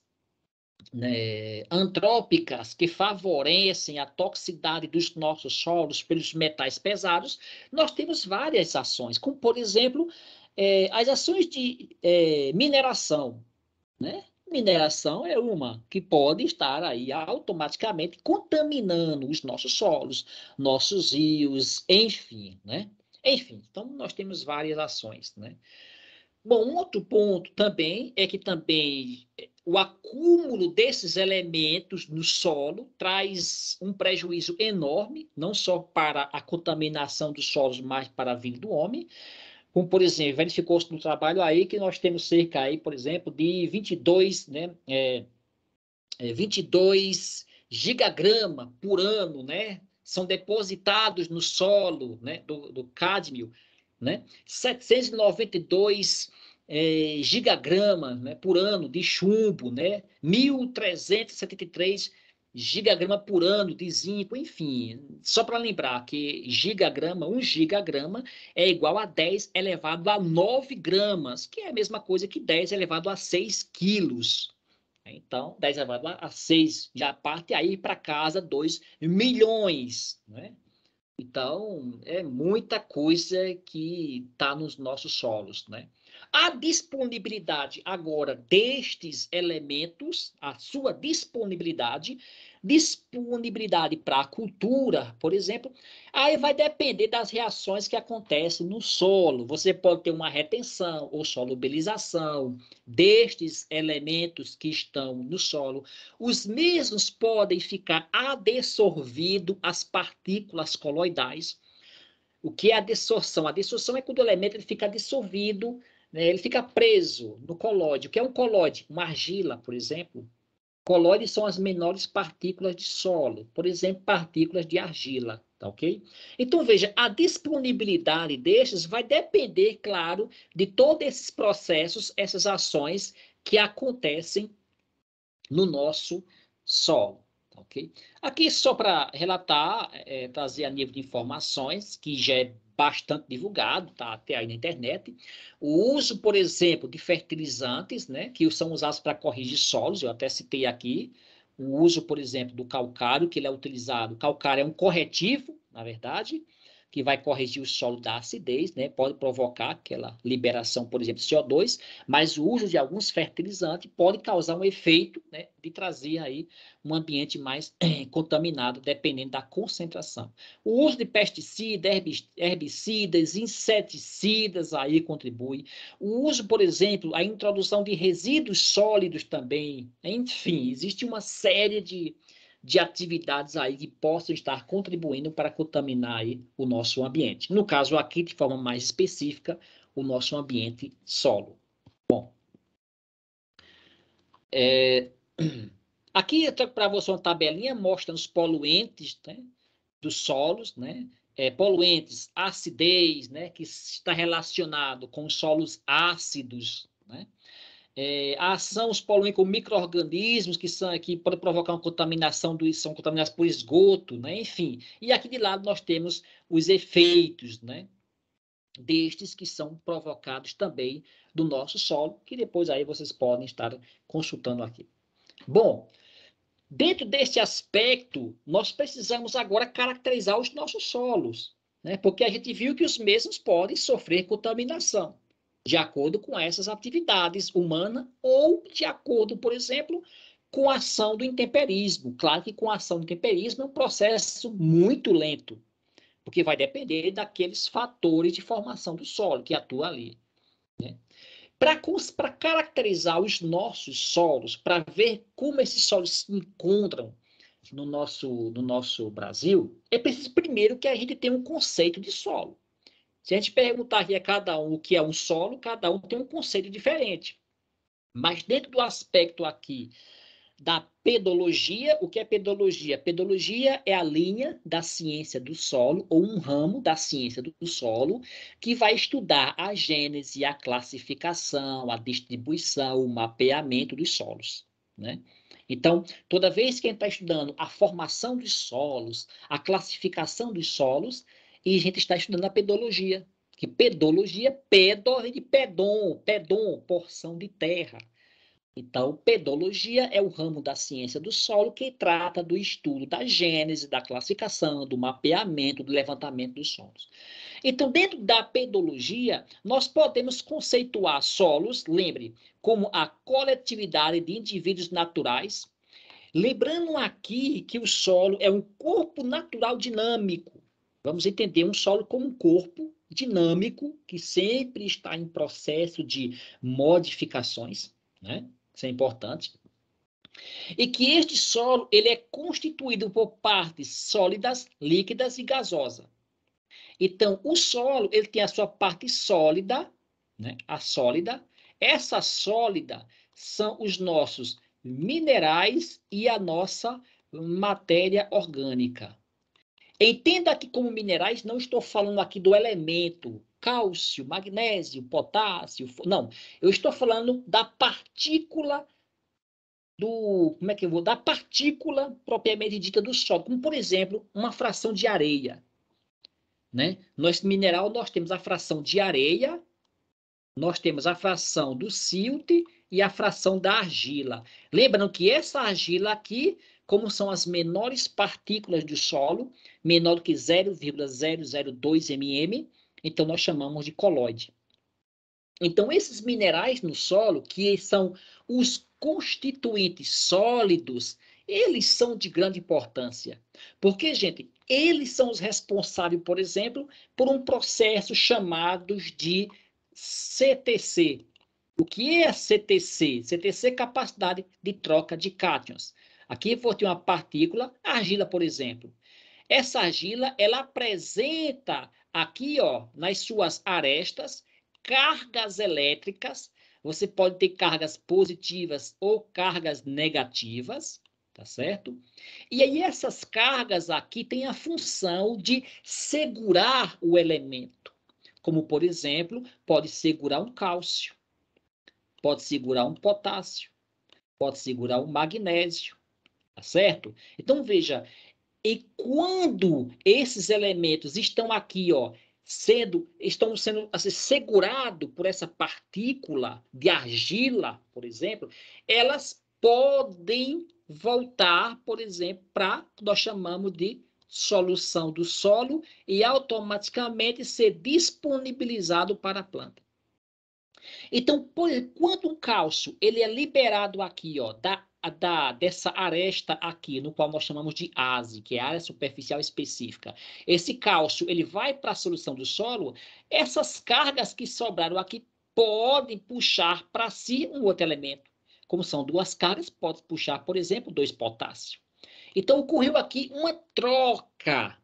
né, antrópicas que favorecem a toxicidade dos nossos solos pelos metais pesados, nós temos várias ações, como, por exemplo, é, as ações de é, mineração. Né? Mineração é uma que pode estar aí automaticamente contaminando os nossos solos, nossos rios, enfim, né? Enfim, então nós temos várias ações, né? Bom, outro ponto também é que também eh, o acúmulo desses elementos no solo traz um prejuízo enorme, não só para a contaminação dos solos, mas para a vida do homem. Como, por exemplo, verificou-se no trabalho aí que nós temos cerca aí, por exemplo, de 22, né, é eh, 22 eh, gigagrama por ano, né, são depositados no solo, né, do, do cádmio, né? 792 é, gigagramas né, por ano de chumbo, né? 1.373 gigagramas por ano de zinco, enfim. Só para lembrar que gigagrama, 1 um gigagrama é igual a 10 elevado a 9 gramas, que é a mesma coisa que 10 elevado a 6 quilos. Então, 10 elevado a 6 já parte aí para casa 2 milhões, né? Então, é muita coisa que está nos nossos solos, né? A disponibilidade agora destes elementos, a sua disponibilidade, disponibilidade para a cultura, por exemplo, aí vai depender das reações que acontecem no solo. Você pode ter uma retenção ou solubilização destes elementos que estão no solo. Os mesmos podem ficar adsorvidos às partículas coloidais. O que é a desorção? A adsorção é quando o elemento ele fica dissolvido, né? ele fica preso no colóide. O que é um colóide? Uma argila, por exemplo, Colóides são as menores partículas de solo, por exemplo, partículas de argila, tá ok? Então, veja, a disponibilidade destes vai depender, claro, de todos esses processos, essas ações que acontecem no nosso solo ok? Aqui só para relatar, é, é, trazer a nível de informações, que já é bastante divulgado, tá até aí na internet. O uso, por exemplo, de fertilizantes, né, que são usados para corrigir solos, eu até citei aqui, o uso, por exemplo, do calcário, que ele é utilizado. O calcário é um corretivo, na verdade, que vai corrigir o solo da acidez, né? Pode provocar aquela liberação, por exemplo, de CO2, mas o uso de alguns fertilizantes pode causar um efeito, né? De trazer aí um ambiente mais eh, contaminado, dependendo da concentração. O uso de pesticidas, herbicidas, inseticidas aí contribui. O uso, por exemplo, a introdução de resíduos sólidos também. Enfim, existe uma série de de atividades aí que possam estar contribuindo para contaminar aí o nosso ambiente. No caso aqui, de forma mais específica, o nosso ambiente solo. Bom, é, <clears throat> aqui eu trago para você uma tabelinha mostrando os poluentes né, dos solos, né? É, poluentes, acidez, né, que está relacionado com solos ácidos, né? É, a ah, ação os poluem com micro-organismos que, são, que podem provocar uma contaminação, do, são contaminados por esgoto, né? enfim. E aqui de lado nós temos os efeitos né? destes que são provocados também do nosso solo, que depois aí vocês podem estar consultando aqui. Bom, dentro desse aspecto, nós precisamos agora caracterizar os nossos solos, né? porque a gente viu que os mesmos podem sofrer contaminação de acordo com essas atividades humanas ou de acordo, por exemplo, com a ação do intemperismo. Claro que com a ação do intemperismo é um processo muito lento, porque vai depender daqueles fatores de formação do solo que atua ali. Né? Para caracterizar os nossos solos, para ver como esses solos se encontram no nosso, no nosso Brasil, é preciso primeiro que a gente tenha um conceito de solo. Se a gente perguntar aqui a cada um o que é um solo, cada um tem um conceito diferente. Mas dentro do aspecto aqui da pedologia, o que é pedologia? Pedologia é a linha da ciência do solo, ou um ramo da ciência do solo, que vai estudar a gênese, a classificação, a distribuição, o mapeamento dos solos. Né? Então, toda vez que a gente está estudando a formação dos solos, a classificação dos solos, e a gente está estudando a pedologia, que pedologia, pedo de pedon, pedon, porção de terra. Então, pedologia é o ramo da ciência do solo que trata do estudo da gênese, da classificação, do mapeamento, do levantamento dos solos. Então, dentro da pedologia, nós podemos conceituar solos, lembre, como a coletividade de indivíduos naturais, lembrando aqui que o solo é um corpo natural dinâmico Vamos entender um solo como um corpo dinâmico que sempre está em processo de modificações, né? Isso é importante. E que este solo ele é constituído por partes sólidas, líquidas e gasosa. Então, o solo ele tem a sua parte sólida, né? A sólida. Essa sólida são os nossos minerais e a nossa matéria orgânica. Entenda que, como minerais, não estou falando aqui do elemento cálcio, magnésio, potássio. Não, eu estou falando da partícula do. Como é que eu vou? Da partícula propriamente dita do solo, como, por exemplo, uma fração de areia. Né? Nós, mineral, nós temos a fração de areia, nós temos a fração do silt e a fração da argila. Lembrando que essa argila aqui como são as menores partículas do solo, menor do que 0,002 mm, então nós chamamos de colóide. Então, esses minerais no solo, que são os constituintes sólidos, eles são de grande importância. Porque, gente, eles são os responsáveis, por exemplo, por um processo chamado de CTC. O que é CTC? CTC é capacidade de troca de cátions. Aqui vou ter uma partícula, argila, por exemplo. Essa argila, ela apresenta aqui, ó, nas suas arestas, cargas elétricas. Você pode ter cargas positivas ou cargas negativas, tá certo? E aí essas cargas aqui têm a função de segurar o elemento. Como, por exemplo, pode segurar um cálcio, pode segurar um potássio, pode segurar um magnésio, Tá certo? Então veja, e quando esses elementos estão aqui, ó, sendo, estão sendo assim, segurados por essa partícula de argila, por exemplo, elas podem voltar, por exemplo, para nós chamamos de solução do solo e automaticamente ser disponibilizado para a planta. Então, por, quando o cálcio ele é liberado aqui, ó, da da, dessa aresta aqui, no qual nós chamamos de ASE, que é a área superficial específica, esse cálcio ele vai para a solução do solo, essas cargas que sobraram aqui podem puxar para si um outro elemento. Como são duas cargas, pode puxar, por exemplo, dois potássio. Então, ocorreu aqui uma troca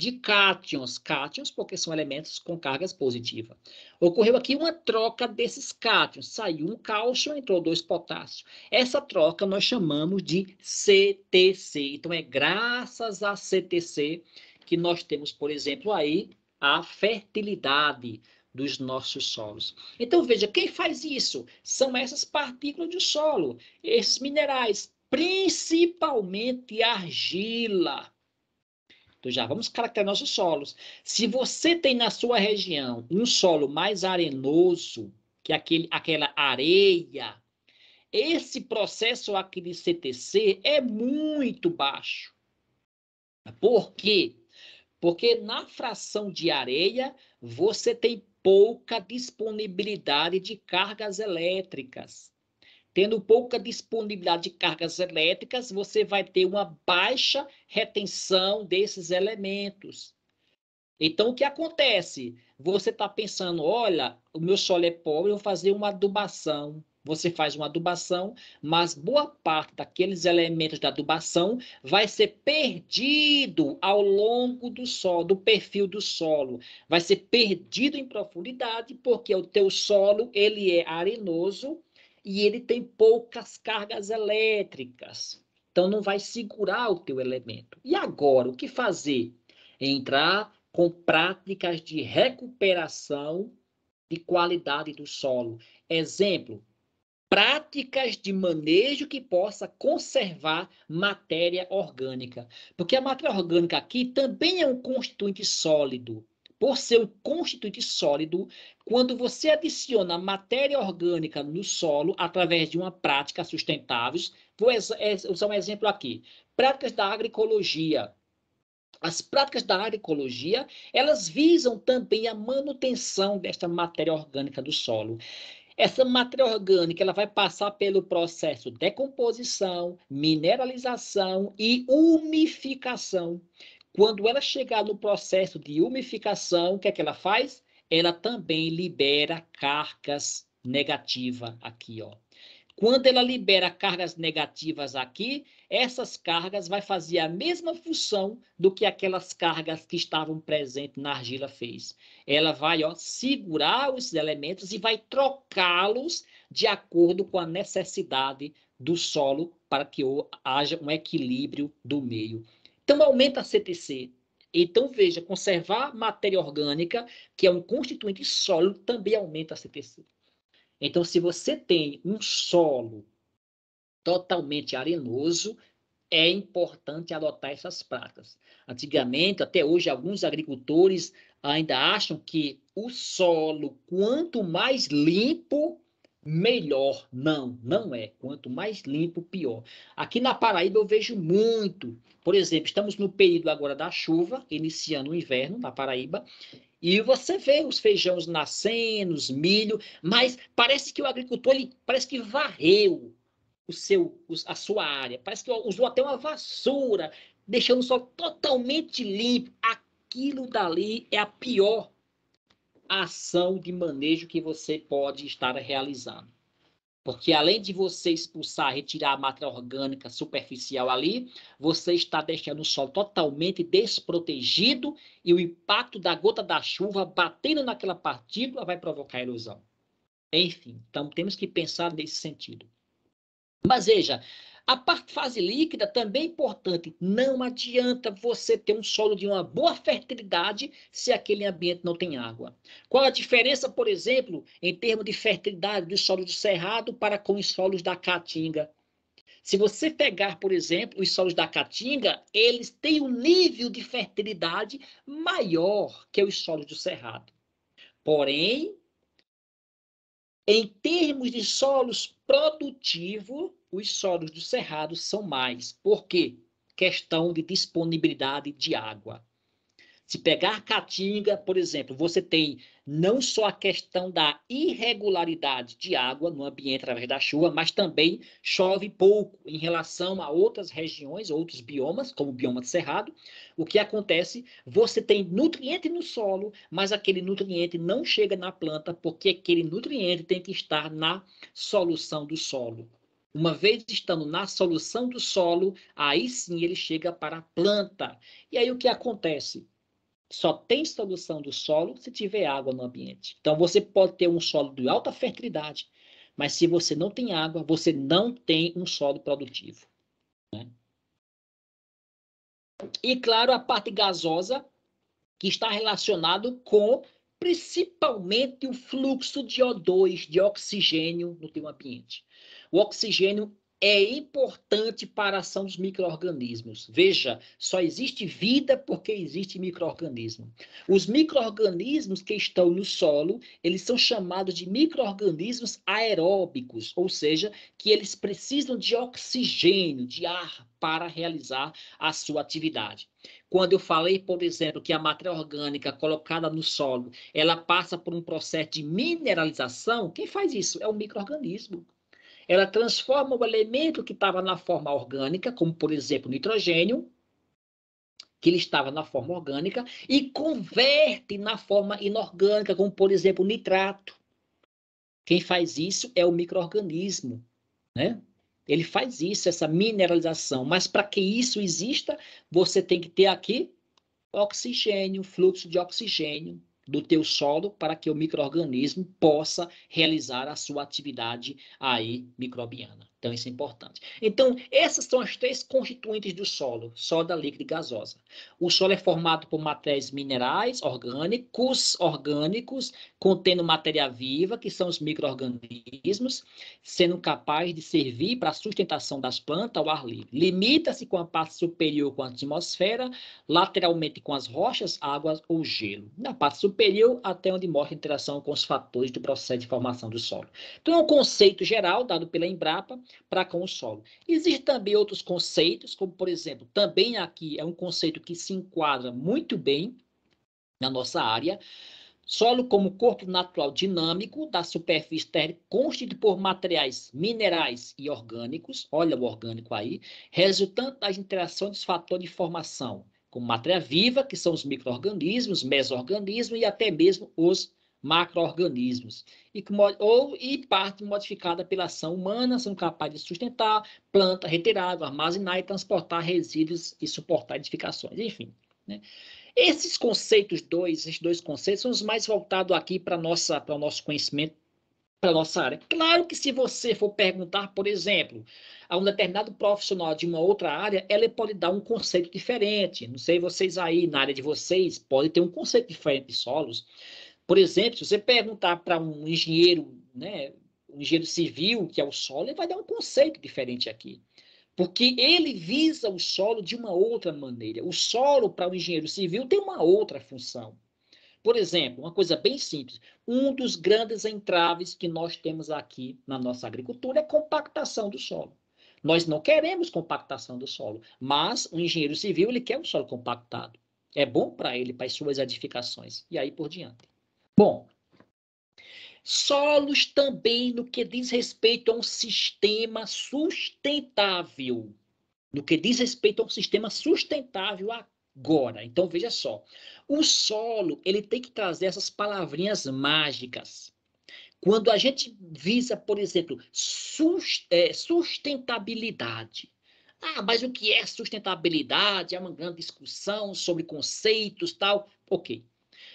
de cátions, cátions porque são elementos com cargas positivas. Ocorreu aqui uma troca desses cátions, saiu um cálcio, entrou dois potássio. Essa troca nós chamamos de CTC. Então é graças a CTC que nós temos, por exemplo, aí a fertilidade dos nossos solos. Então veja, quem faz isso? São essas partículas do solo, esses minerais, principalmente argila. Então já vamos caracterizar nossos solos. Se você tem na sua região um solo mais arenoso, que é aquele, aquela areia, esse processo aqui de CTC é muito baixo. Por quê? Porque na fração de areia você tem pouca disponibilidade de cargas elétricas. Tendo pouca disponibilidade de cargas elétricas, você vai ter uma baixa retenção desses elementos. Então, o que acontece? Você está pensando, olha, o meu solo é pobre, eu vou fazer uma adubação. Você faz uma adubação, mas boa parte daqueles elementos da adubação vai ser perdido ao longo do solo, do perfil do solo. Vai ser perdido em profundidade, porque o teu solo ele é arenoso, e ele tem poucas cargas elétricas. Então não vai segurar o teu elemento. E agora, o que fazer? Entrar com práticas de recuperação de qualidade do solo. Exemplo, práticas de manejo que possa conservar matéria orgânica. Porque a matéria orgânica aqui também é um constituinte sólido. Por ser um constituinte sólido, quando você adiciona matéria orgânica no solo através de uma prática sustentável, vou é, usar um exemplo aqui, práticas da agroecologia. As práticas da agroecologia, elas visam também a manutenção desta matéria orgânica do solo. Essa matéria orgânica ela vai passar pelo processo de decomposição, mineralização e umificação. Quando ela chegar no processo de umificação, o que é que ela faz? Ela também libera cargas negativa aqui, ó. Quando ela libera cargas negativas aqui, essas cargas vai fazer a mesma função do que aquelas cargas que estavam presentes na argila fez. Ela vai ó, segurar os elementos e vai trocá-los de acordo com a necessidade do solo para que haja um equilíbrio do meio. Então, aumenta a CTC. Então, veja, conservar matéria orgânica, que é um constituinte sólido, também aumenta a CTC. Então, se você tem um solo totalmente arenoso, é importante adotar essas práticas. Antigamente, até hoje, alguns agricultores ainda acham que o solo, quanto mais limpo, melhor. Não, não é. Quanto mais limpo, pior. Aqui na Paraíba eu vejo muito. Por exemplo, estamos no período agora da chuva, iniciando o inverno na Paraíba, e você vê os feijões nascendo, os milho, mas parece que o agricultor ele, parece que varreu o seu, a sua área, parece que usou até uma vassoura, deixando o solo totalmente limpo. Aquilo dali é a pior ação de manejo que você pode estar realizando. Porque além de você expulsar, retirar a matéria orgânica superficial ali, você está deixando o solo totalmente desprotegido e o impacto da gota da chuva batendo naquela partícula vai provocar erosão. Enfim, então temos que pensar nesse sentido. Mas veja, a parte fase líquida também é importante. Não adianta você ter um solo de uma boa fertilidade se aquele ambiente não tem água. Qual a diferença, por exemplo, em termos de fertilidade dos solos do Cerrado para com os solos da Caatinga? Se você pegar, por exemplo, os solos da Caatinga, eles têm um nível de fertilidade maior que os solos do Cerrado. Porém, em termos de solos produtivo, os solos do Cerrado são mais. Por quê? Questão de disponibilidade de água. Se pegar Caatinga, por exemplo, você tem não só a questão da irregularidade de água no ambiente através da chuva, mas também chove pouco em relação a outras regiões, outros biomas, como o bioma de cerrado. O que acontece? Você tem nutriente no solo, mas aquele nutriente não chega na planta porque aquele nutriente tem que estar na solução do solo. Uma vez estando na solução do solo, aí sim ele chega para a planta. E aí o que acontece? só tem solução do solo se tiver água no ambiente. Então você pode ter um solo de alta fertilidade, mas se você não tem água, você não tem um solo produtivo. Né? E claro, a parte gasosa, que está relacionado com principalmente o fluxo de O2, de oxigênio no teu ambiente. O oxigênio é importante para a ação dos micro-organismos. Veja, só existe vida porque existe micro-organismo. Os micro-organismos que estão no solo, eles são chamados de micro-organismos aeróbicos, ou seja, que eles precisam de oxigênio, de ar, para realizar a sua atividade. Quando eu falei, por exemplo, que a matéria orgânica colocada no solo, ela passa por um processo de mineralização, quem faz isso? É o micro-organismo. Ela transforma o elemento que estava na forma orgânica, como por exemplo nitrogênio, que ele estava na forma orgânica, e converte na forma inorgânica, como por exemplo nitrato. Quem faz isso é o microorganismo, né? Ele faz isso, essa mineralização. Mas para que isso exista, você tem que ter aqui oxigênio, fluxo de oxigênio, do teu solo para que o microorganismo possa realizar a sua atividade aí microbiana. Então, isso é importante. Então, essas são as três constituintes do solo, soda, líquida e gasosa. O solo é formado por materiais minerais, orgânicos, orgânicos, contendo matéria viva, que são os micro-organismos, sendo capaz de servir para a sustentação das plantas ao ar livre. Limita-se com a parte superior com a atmosfera, lateralmente com as rochas, águas ou gelo. Na parte superior, até onde mostra a interação com os fatores do processo de formação do solo. Então, é um conceito geral dado pela Embrapa, para com o solo. Existem também outros conceitos, como por exemplo, também aqui é um conceito que se enquadra muito bem na nossa área. Solo como corpo natural dinâmico da superfície terrestre constituído por materiais minerais e orgânicos, olha o orgânico aí, resultante das interações dos fatores de formação, como matéria viva, que são os micro-organismos, mesorganismos e até mesmo os macro-organismos, e, ou e parte modificada pela ação humana são capazes de sustentar, planta, retirada, armazenar e transportar resíduos e suportar edificações, enfim. Né? Esses conceitos dois, esses dois conceitos são os mais voltados aqui para o nosso conhecimento, para nossa área. Claro que se você for perguntar, por exemplo, a um determinado profissional de uma outra área, ela pode dar um conceito diferente. Não sei vocês aí, na área de vocês, pode ter um conceito diferente de solos. Por exemplo, se você perguntar para um engenheiro, né, um engenheiro civil, que é o solo, ele vai dar um conceito diferente aqui. Porque ele visa o solo de uma outra maneira. O solo, para o um engenheiro civil, tem uma outra função. Por exemplo, uma coisa bem simples: um dos grandes entraves que nós temos aqui na nossa agricultura é compactação do solo. Nós não queremos compactação do solo, mas o engenheiro civil ele quer um solo compactado. É bom para ele, para as suas edificações, e aí por diante. Bom, solos também no que diz respeito a um sistema sustentável. No que diz respeito a um sistema sustentável agora. Então, veja só. O solo, ele tem que trazer essas palavrinhas mágicas. Quando a gente visa, por exemplo, é, sustentabilidade. Ah, mas o que é sustentabilidade? É uma grande discussão sobre conceitos, tal. Ok.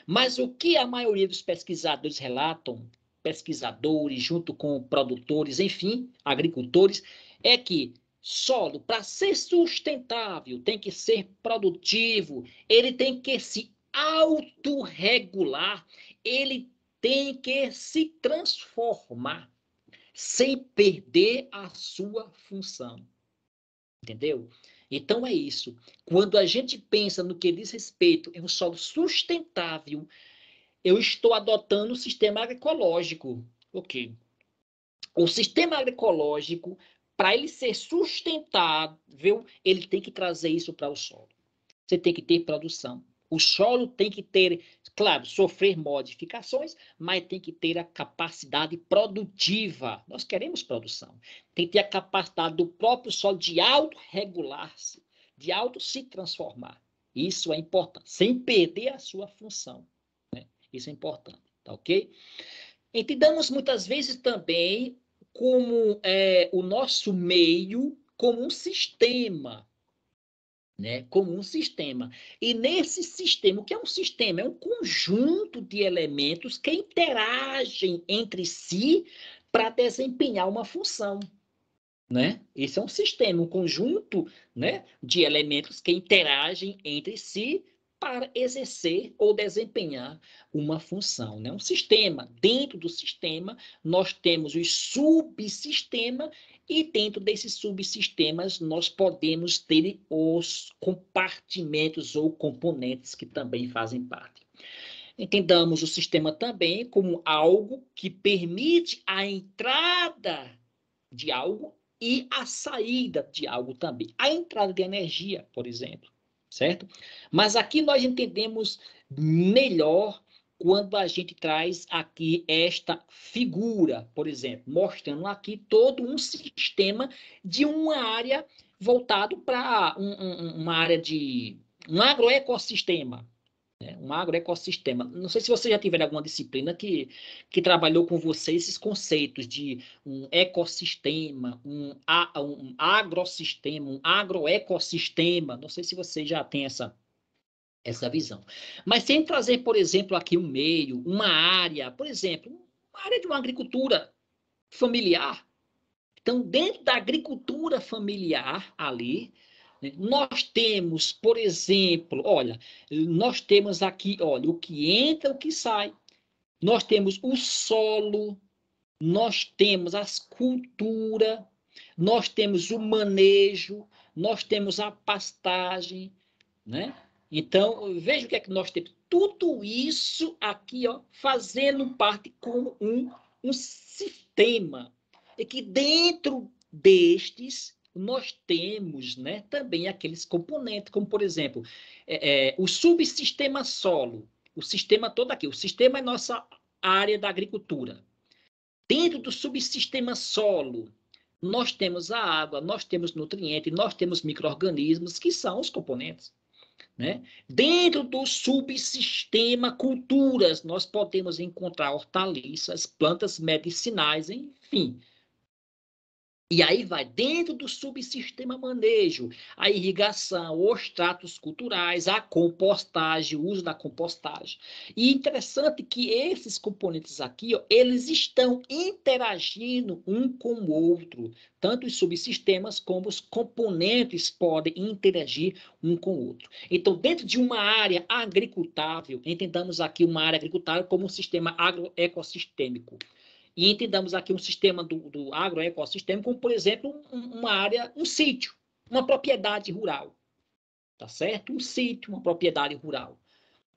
Mas o que a maioria dos pesquisadores relatam, pesquisadores, junto com produtores, enfim, agricultores, é que solo, para ser sustentável, tem que ser produtivo, ele tem que se autorregular, ele tem que se transformar sem perder a sua função. Entendeu? Então é isso. Quando a gente pensa no que diz respeito em um solo sustentável, eu estou adotando o um sistema agroecológico. Ok. O sistema agroecológico, para ele ser sustentável, ele tem que trazer isso para o solo. Você tem que ter produção. O solo tem que ter Claro, sofrer modificações, mas tem que ter a capacidade produtiva. Nós queremos produção. Tem que ter a capacidade do próprio solo de autorregular-se, de auto se transformar. Isso é importante, sem perder a sua função. Né? Isso é importante, tá ok? Entendamos muitas vezes também como é, o nosso meio como um sistema né, como um sistema. E nesse sistema, o que é um sistema? É um conjunto de elementos que interagem entre si para desempenhar uma função. Né? Esse é um sistema, um conjunto né, de elementos que interagem entre si para exercer ou desempenhar uma função, né? um sistema. Dentro do sistema, nós temos os subsistemas e dentro desses subsistemas nós podemos ter os compartimentos ou componentes que também fazem parte. Entendamos o sistema também como algo que permite a entrada de algo e a saída de algo também. A entrada de energia, por exemplo certo? Mas aqui nós entendemos melhor quando a gente traz aqui esta figura, por exemplo, mostrando aqui todo um sistema de uma área voltado para um, um, uma área de um agroecossistema, né? Um agroecossistema. Não sei se você já tiver alguma disciplina que, que trabalhou com você esses conceitos de um ecossistema, um, um agrosistema, um agroecossistema. Não sei se você já tem essa essa visão. Mas sem trazer, por exemplo, aqui um meio, uma área, por exemplo, uma área de uma agricultura familiar. Então, dentro da agricultura familiar ali, nós temos, por exemplo, olha, nós temos aqui, olha, o que entra, o que sai. Nós temos o solo, nós temos as culturas, nós temos o manejo, nós temos a pastagem, né? Então, veja o que é que nós temos. Tudo isso aqui, ó, fazendo parte como um, um sistema. E que dentro destes nós temos né, também aqueles componentes, como, por exemplo, é, é, o subsistema solo, o sistema todo aqui, o sistema é nossa área da agricultura. Dentro do subsistema solo, nós temos a água, nós temos nutrientes, nós temos micro-organismos, que são os componentes. Né? Dentro do subsistema culturas, nós podemos encontrar hortaliças, plantas medicinais, enfim. E aí vai dentro do subsistema manejo, a irrigação, os tratos culturais, a compostagem, o uso da compostagem. E interessante que esses componentes aqui, ó, eles estão interagindo um com o outro. Tanto os subsistemas como os componentes podem interagir um com o outro. Então, dentro de uma área agricultável, entendamos aqui uma área agricultável como um sistema agroecossistêmico e entendamos aqui um sistema do, do agroecossistema como, por exemplo, uma área, um sítio, uma propriedade rural. Tá certo? Um sítio, uma propriedade rural.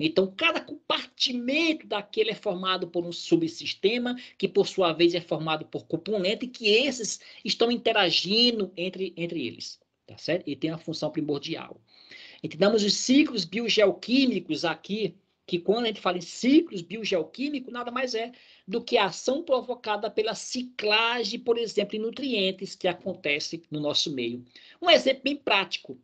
Então, cada compartimento daquele é formado por um subsistema, que por sua vez é formado por componente, que esses estão interagindo entre, entre eles. Tá certo? E tem a função primordial. Entendamos os ciclos biogeoquímicos aqui que quando a gente fala em ciclos biogeoquímicos, nada mais é do que a ação provocada pela ciclagem, por exemplo, em nutrientes que acontece no nosso meio. Um exemplo bem prático,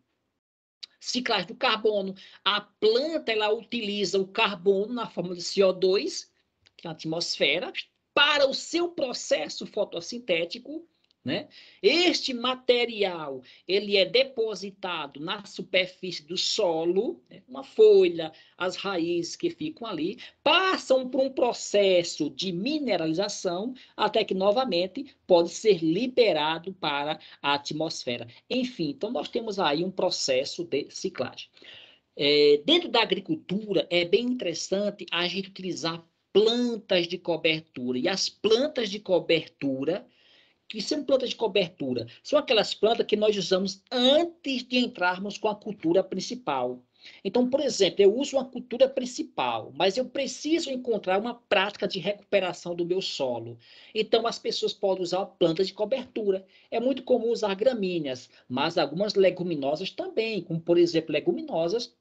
ciclagem do carbono. A planta ela utiliza o carbono na forma de CO2, que é a atmosfera, para o seu processo fotossintético né? Este material ele é depositado na superfície do solo, né? uma folha, as raízes que ficam ali, passam por um processo de mineralização até que novamente pode ser liberado para a atmosfera. Enfim, então nós temos aí um processo de ciclagem. É, dentro da agricultura é bem interessante a gente utilizar plantas de cobertura e as plantas de cobertura que são plantas de cobertura? São aquelas plantas que nós usamos antes de entrarmos com a cultura principal. Então, por exemplo, eu uso uma cultura principal, mas eu preciso encontrar uma prática de recuperação do meu solo. Então, as pessoas podem usar a planta de cobertura. É muito comum usar gramíneas, mas algumas leguminosas também, como, por exemplo, leguminosas,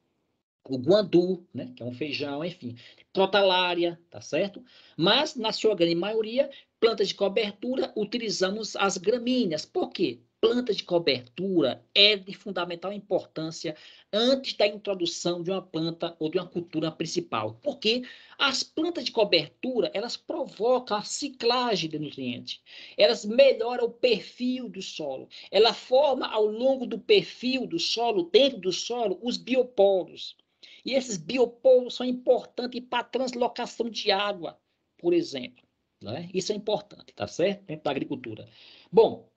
o guandu, né, que é um feijão, enfim, crotalária, tá certo? Mas, na sua grande maioria, Plantas de cobertura, utilizamos as gramíneas. Por quê? Planta de cobertura é de fundamental importância antes da introdução de uma planta ou de uma cultura principal, porque as plantas de cobertura elas provocam a ciclagem de nutrientes, elas melhoram o perfil do solo, ela forma ao longo do perfil do solo, dentro do solo, os bioporos. E esses bioporos são importantes para a translocação de água, por exemplo. Né? Isso é importante, tá certo? Dentro da agricultura. Bom,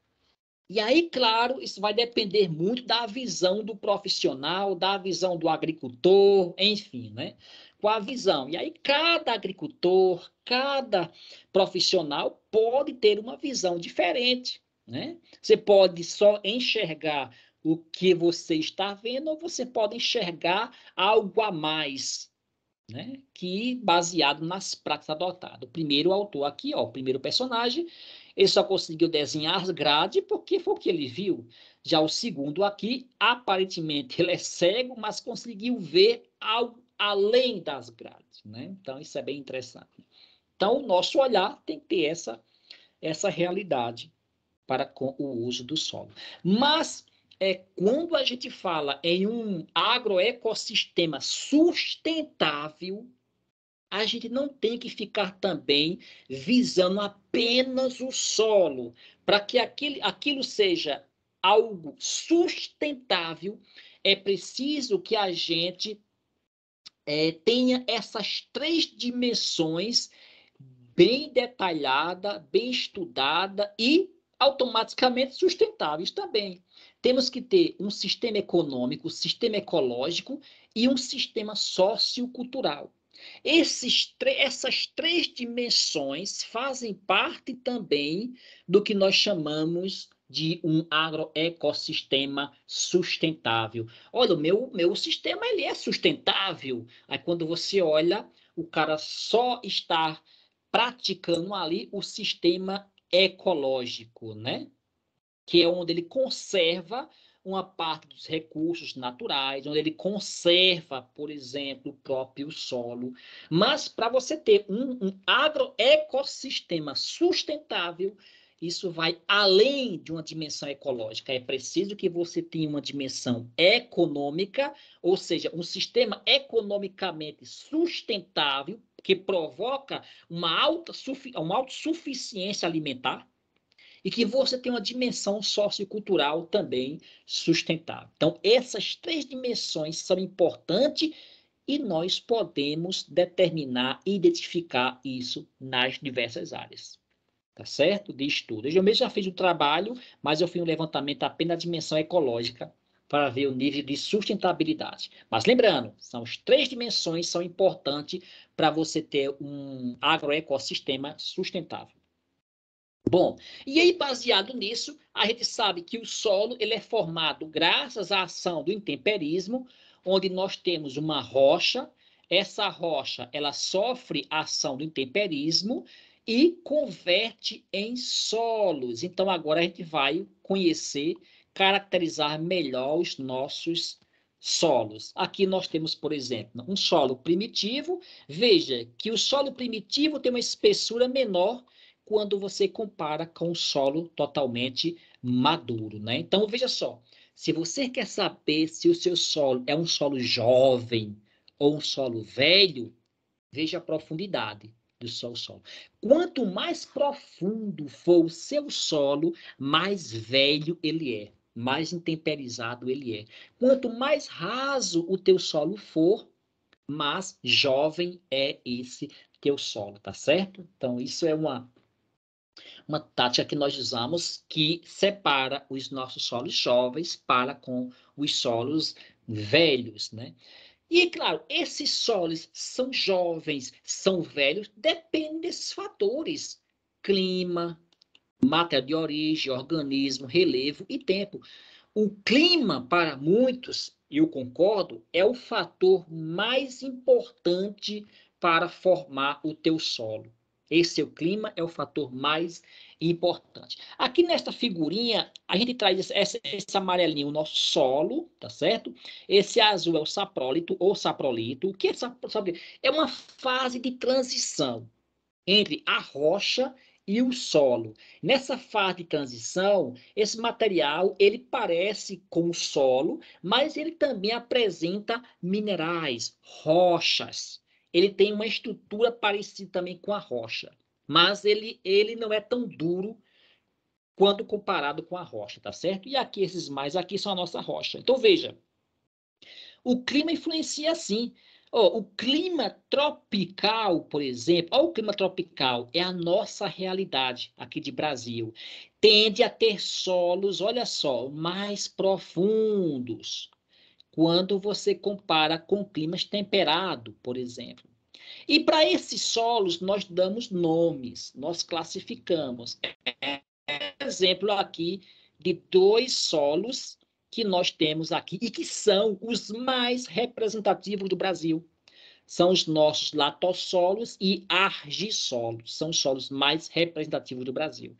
e aí, claro, isso vai depender muito da visão do profissional, da visão do agricultor, enfim, né? Com a visão. E aí, cada agricultor, cada profissional pode ter uma visão diferente, né? Você pode só enxergar o que você está vendo, ou você pode enxergar algo a mais, né? que baseado nas práticas adotadas. O primeiro autor aqui, ó, o primeiro personagem, ele só conseguiu desenhar as grades porque foi o que ele viu. Já o segundo aqui, aparentemente ele é cego, mas conseguiu ver ao além das grades. Né? Então, isso é bem interessante. Então, o nosso olhar tem que ter essa, essa realidade para o uso do solo. Mas, é, quando a gente fala em um agroecossistema sustentável, a gente não tem que ficar também visando apenas o solo, para que aquele, aquilo seja algo sustentável, é preciso que a gente é, tenha essas três dimensões bem detalhada, bem estudada e automaticamente sustentáveis também. Temos que ter um sistema econômico, sistema ecológico e um sistema sociocultural. Esses, essas três dimensões fazem parte também do que nós chamamos de um agroecossistema sustentável. Olha, o meu, meu sistema ele é sustentável. Aí quando você olha, o cara só está praticando ali o sistema ecológico, né? que é onde ele conserva uma parte dos recursos naturais, onde ele conserva, por exemplo, o próprio solo. Mas para você ter um, um agroecossistema sustentável, isso vai além de uma dimensão ecológica. É preciso que você tenha uma dimensão econômica, ou seja, um sistema economicamente sustentável que provoca uma, alta, uma autossuficiência alimentar e que você tem uma dimensão sociocultural também sustentável. Então, essas três dimensões são importantes e nós podemos determinar e identificar isso nas diversas áreas. Tá certo? De estudo. Eu mesmo já fiz um trabalho, mas eu fiz um levantamento apenas da dimensão ecológica para ver o nível de sustentabilidade. Mas lembrando, são as três dimensões são importantes para você ter um agroecossistema sustentável. Bom, e aí baseado nisso, a gente sabe que o solo ele é formado graças à ação do intemperismo, onde nós temos uma rocha, essa rocha ela sofre a ação do intemperismo e converte em solos. Então agora a gente vai conhecer, caracterizar melhor os nossos solos. Aqui nós temos, por exemplo, um solo primitivo. Veja que o solo primitivo tem uma espessura menor quando você compara com o solo totalmente maduro, né? Então, veja só, se você quer saber se o seu solo é um solo jovem ou um solo velho, veja a profundidade do seu solo. Quanto mais profundo for o seu solo, mais velho ele é, mais intemperizado ele é. Quanto mais raso o teu solo for, mais jovem é esse teu solo, tá certo? Então, isso é uma uma tática que nós usamos que separa os nossos solos jovens para com os solos velhos, né? E, claro, esses solos são jovens, são velhos, depende desses fatores. Clima, matéria de origem, organismo, relevo e tempo. O clima, para muitos, eu concordo, é o fator mais importante para formar o teu solo. Esse é o clima, é o fator mais importante. Aqui nesta figurinha, a gente traz esse, esse amarelinho, o nosso solo, tá certo? Esse azul é o saprólito ou saprolito. O que é saprolito? É uma fase de transição entre a rocha e o solo. Nessa fase de transição, esse material ele parece com o solo, mas ele também apresenta minerais, rochas, ele tem uma estrutura parecida também com a rocha, mas ele, ele não é tão duro quando comparado com a rocha, tá certo? E aqui, esses mais aqui são a nossa rocha. Então, veja, o clima influencia sim. Oh, o clima tropical, por exemplo, oh, o clima tropical é a nossa realidade aqui de Brasil. Tende a ter solos, olha só, mais profundos quando você compara com climas temperado, por exemplo. E para esses solos, nós damos nomes, nós classificamos. É exemplo aqui de dois solos que nós temos aqui e que são os mais representativos do Brasil. São os nossos latossolos e argissolos, são os solos mais representativos do Brasil.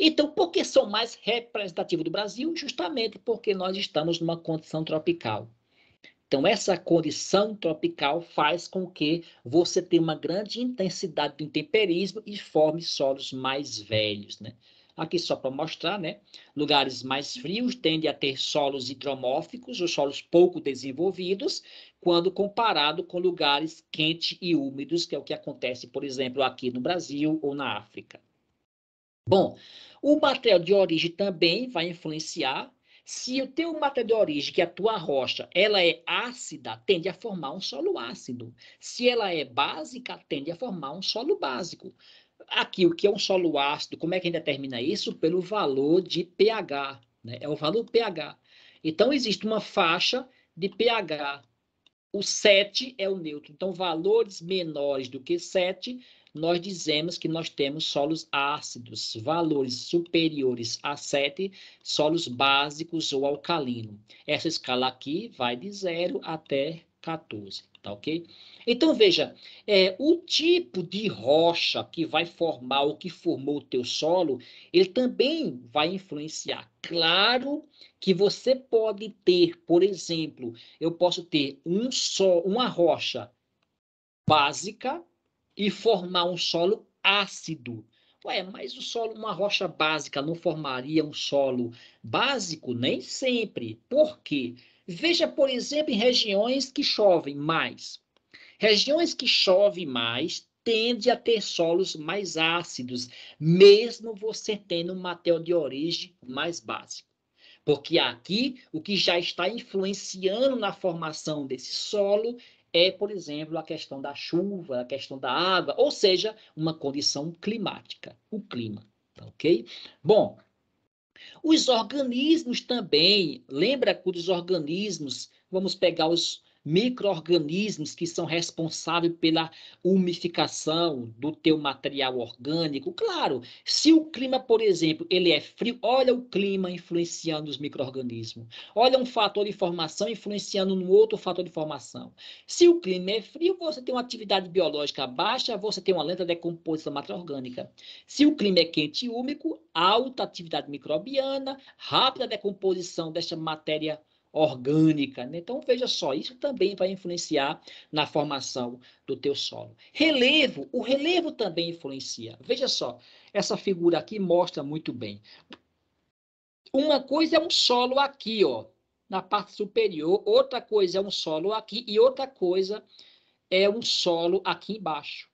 Então, por que são mais representativos do Brasil? Justamente porque nós estamos numa condição tropical. Então, essa condição tropical faz com que você tenha uma grande intensidade do intemperismo e forme solos mais velhos, né? Aqui só para mostrar, né? Lugares mais frios tendem a ter solos hidromórficos, os solos pouco desenvolvidos, quando comparado com lugares quentes e úmidos, que é o que acontece, por exemplo, aqui no Brasil ou na África. Bom, o material de origem também vai influenciar se o teu material de origem, que é a tua rocha, ela é ácida, tende a formar um solo ácido. Se ela é básica, tende a formar um solo básico. Aqui, o que é um solo ácido, como é que a gente determina isso? Pelo valor de pH, né? é o valor pH. Então, existe uma faixa de pH. O 7 é o neutro. Então, valores menores do que 7 nós dizemos que nós temos solos ácidos, valores superiores a 7, solos básicos ou alcalino. Essa escala aqui vai de 0 até 14, tá ok? Então, veja, é, o tipo de rocha que vai formar o que formou o teu solo, ele também vai influenciar. Claro que você pode ter, por exemplo, eu posso ter um só, uma rocha básica, e formar um solo ácido. Ué, mas o solo, uma rocha básica, não formaria um solo básico? Nem sempre. Por quê? Veja, por exemplo, em regiões que chovem mais. Regiões que chove mais tende a ter solos mais ácidos, mesmo você tendo um material de origem mais básico. Porque aqui, o que já está influenciando na formação desse solo é, por exemplo, a questão da chuva, a questão da água, ou seja, uma condição climática, o clima, tá ok? Bom, os organismos também, lembra que os organismos, vamos pegar os, microorganismos que são responsáveis pela umificação do teu material orgânico. Claro, se o clima, por exemplo, ele é frio, olha o clima influenciando os microorganismos. Olha um fator de formação influenciando no outro fator de formação. Se o clima é frio, você tem uma atividade biológica baixa, você tem uma lenta decomposição orgânica. Se o clima é quente e úmido, alta atividade microbiana, rápida decomposição desta matéria orgânica orgânica. Né? Então, veja só, isso também vai influenciar na formação do teu solo. Relevo, o relevo também influencia. Veja só, essa figura aqui mostra muito bem. Uma coisa é um solo aqui, ó, na parte superior, outra coisa é um solo aqui e outra coisa é um solo aqui embaixo,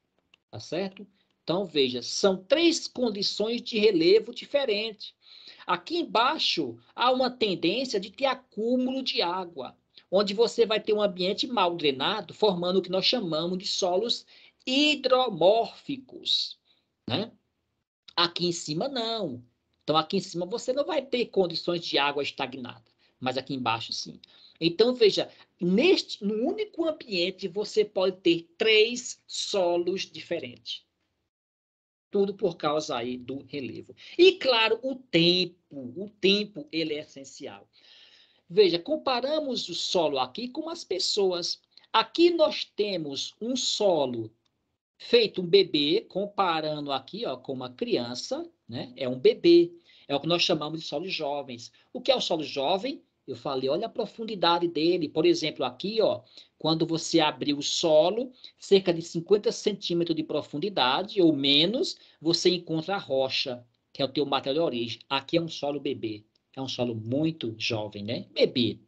tá certo? Então, veja, são três condições de relevo diferentes. Aqui embaixo há uma tendência de ter acúmulo de água, onde você vai ter um ambiente mal drenado, formando o que nós chamamos de solos hidromórficos. Né? Aqui em cima, não. Então, aqui em cima você não vai ter condições de água estagnada, mas aqui embaixo, sim. Então, veja, neste, no único ambiente você pode ter três solos diferentes. Tudo por causa aí do relevo. E, claro, o tempo. O tempo, ele é essencial. Veja, comparamos o solo aqui com as pessoas. Aqui nós temos um solo feito um bebê, comparando aqui ó, com uma criança, né? É um bebê. É o que nós chamamos de solos jovens. O que é o solo jovem? Eu falei, olha a profundidade dele. Por exemplo, aqui, ó, quando você abrir o solo, cerca de 50 centímetros de profundidade ou menos, você encontra a rocha, que é o teu material de origem. Aqui é um solo bebê. É um solo muito jovem, né? Bebê.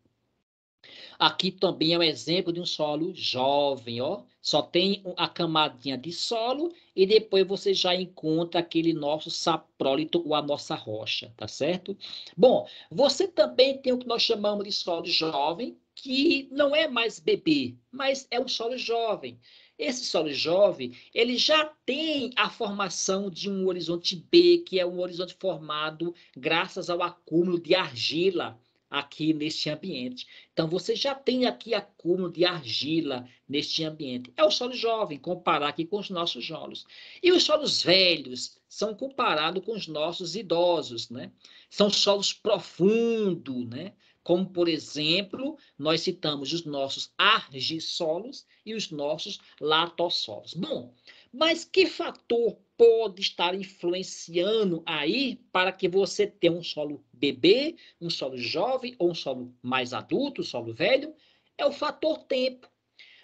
Aqui também é um exemplo de um solo jovem, ó. Só tem a camadinha de solo e depois você já encontra aquele nosso saprólito ou a nossa rocha, tá certo? Bom, você também tem o que nós chamamos de solo jovem, que não é mais bebê, mas é um solo jovem. Esse solo jovem, ele já tem a formação de um horizonte B, que é um horizonte formado graças ao acúmulo de argila aqui neste ambiente. Então, você já tem aqui acúmulo de argila neste ambiente. É o solo jovem, comparar aqui com os nossos solos. E os solos velhos são comparados com os nossos idosos, né? São solos profundos, né? Como, por exemplo, nós citamos os nossos argissolos e os nossos latossolos. Bom, mas que fator pode estar influenciando aí para que você tenha um solo bebê, um solo jovem ou um solo mais adulto, um solo velho? É o fator tempo.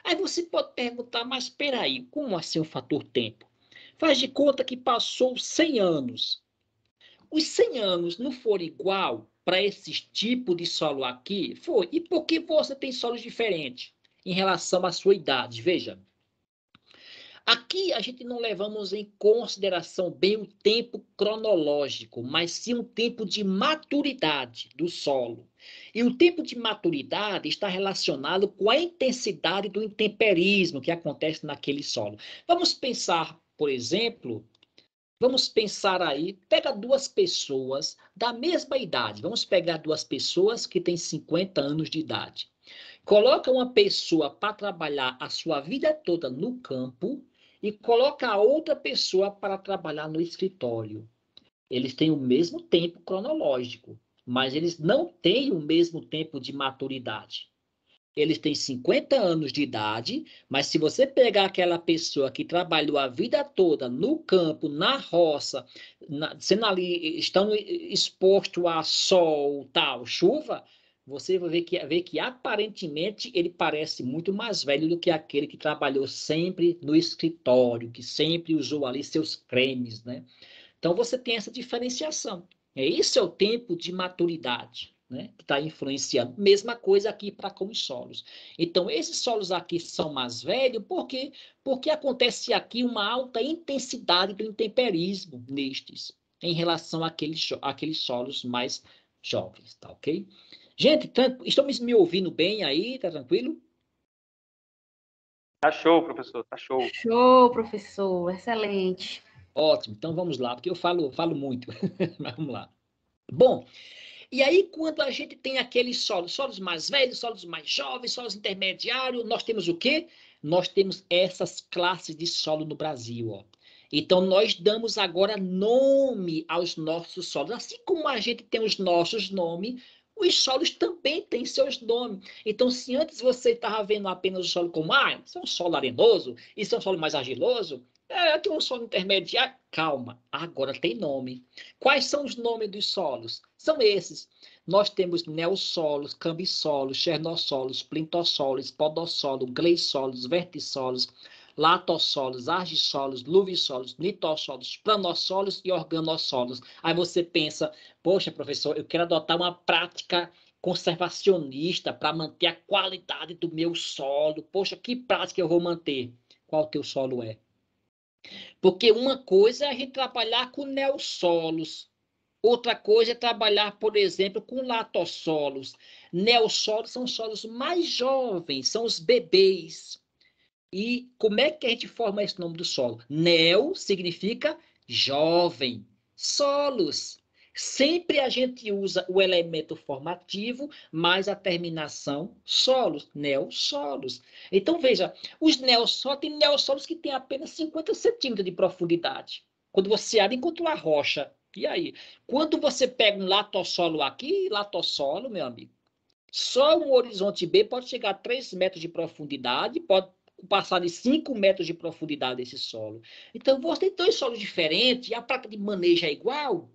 Aí você pode perguntar, mas espera aí, como assim o fator tempo? Faz de conta que passou 100 anos. Os 100 anos não foram igual para esses tipos de solo aqui? Foi. E por que você tem solos diferentes em relação à sua idade? Veja, Aqui a gente não levamos em consideração bem o tempo cronológico, mas sim o tempo de maturidade do solo. E o tempo de maturidade está relacionado com a intensidade do intemperismo que acontece naquele solo. Vamos pensar, por exemplo, Vamos pensar aí, pega duas pessoas da mesma idade. Vamos pegar duas pessoas que têm 50 anos de idade. Coloca uma pessoa para trabalhar a sua vida toda no campo e coloca outra pessoa para trabalhar no escritório. Eles têm o mesmo tempo cronológico, mas eles não têm o mesmo tempo de maturidade. Eles têm 50 anos de idade, mas se você pegar aquela pessoa que trabalhou a vida toda no campo, na roça, na, sendo ali, estão exposto a sol, tal, chuva, você vai ver que, ver que aparentemente ele parece muito mais velho do que aquele que trabalhou sempre no escritório, que sempre usou ali seus cremes, né? Então você tem essa diferenciação. É, esse é o tempo de maturidade, né? Que está influenciando. Mesma coisa aqui para com os solos. Então esses solos aqui são mais velhos Por quê? porque acontece aqui uma alta intensidade do intemperismo nestes, em relação àqueles, àqueles solos mais jovens, tá ok? Gente, estão me ouvindo bem aí? Tá tranquilo? Tá show, professor, tá show. Tá show, professor, excelente. Ótimo, então vamos lá, porque eu falo, falo muito. <laughs> Mas vamos lá. Bom, e aí quando a gente tem aqueles solos, solos mais velhos, solos mais jovens, solos intermediários, nós temos o quê? Nós temos essas classes de solo no Brasil, ó. Então, nós damos agora nome aos nossos solos. Assim como a gente tem os nossos nomes, os solos também têm seus nomes. Então, se antes você estava vendo apenas o solo como, ah, isso é um solo arenoso, isso é um solo mais argiloso, é aqui é um solo intermediário. Calma, agora tem nome. Quais são os nomes dos solos? São esses. Nós temos neossolos, cambissolos, chernossolos, plintossolos, podossolo, gleissolos, vertissolos, latossolos, argissolos luvissolos, nitossolos planossolos e organossolos Aí você pensa, poxa, professor, eu quero adotar uma prática conservacionista para manter a qualidade do meu solo. Poxa, que prática eu vou manter? Qual teu solo é? Porque uma coisa é a gente trabalhar com neossolos, Outra coisa é trabalhar, por exemplo, com latossolos. Neossolos são solos mais jovens, são os bebês. E como é que a gente forma esse nome do solo? Neo significa jovem. Solos. Sempre a gente usa o elemento formativo mais a terminação solos, neossolos. Então, veja, os neossolos, tem neossolos que têm apenas 50 centímetros de profundidade. Quando você abre, encontra uma rocha. E aí? Quando você pega um latossolo aqui, latossolo, meu amigo, só um horizonte B pode chegar a 3 metros de profundidade, pode passar de 5 metros de profundidade esse solo. Então, você tem dois solos diferentes e a prática de manejo é igual?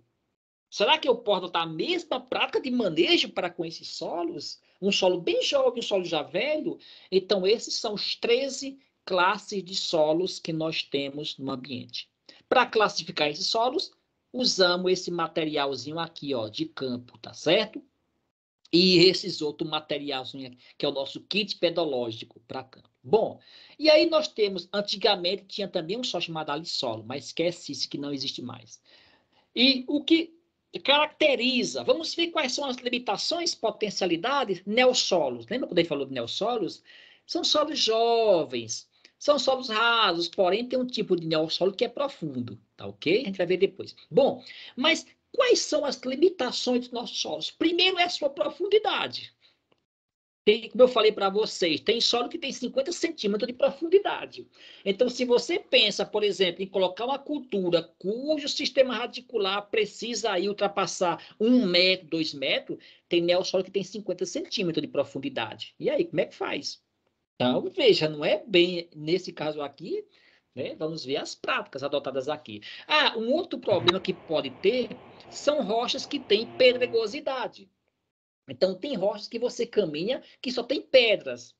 Será que eu posso adotar a mesma prática de manejo para com esses solos? Um solo bem jovem, um solo já velho? Então, esses são os 13 classes de solos que nós temos no ambiente. Para classificar esses solos, usamos esse materialzinho aqui, ó, de campo, tá certo? E esses outros materialzinhos que é o nosso kit pedológico para campo. Bom, e aí nós temos, antigamente tinha também um só chamado alissolo, mas esquece-se que não existe mais. E o que caracteriza, vamos ver quais são as limitações, potencialidades, neossolos. Lembra quando ele falou de neossolos? São solos jovens, são solos rasos, porém tem um tipo de neossolo que é profundo, tá ok? A gente vai ver depois. Bom, mas quais são as limitações dos nossos solos? Primeiro é a sua profundidade tem, como eu falei para vocês, tem solo que tem 50 centímetros de profundidade. Então, se você pensa, por exemplo, em colocar uma cultura cujo sistema radicular precisa aí ultrapassar um metro, dois metros, tem neossolo que tem 50 centímetros de profundidade. E aí, como é que faz? Então, veja, não é bem, nesse caso aqui, né? Vamos ver as práticas adotadas aqui. Ah, um outro problema que pode ter são rochas que têm pedregosidade. Então, tem rochas que você caminha que só tem pedras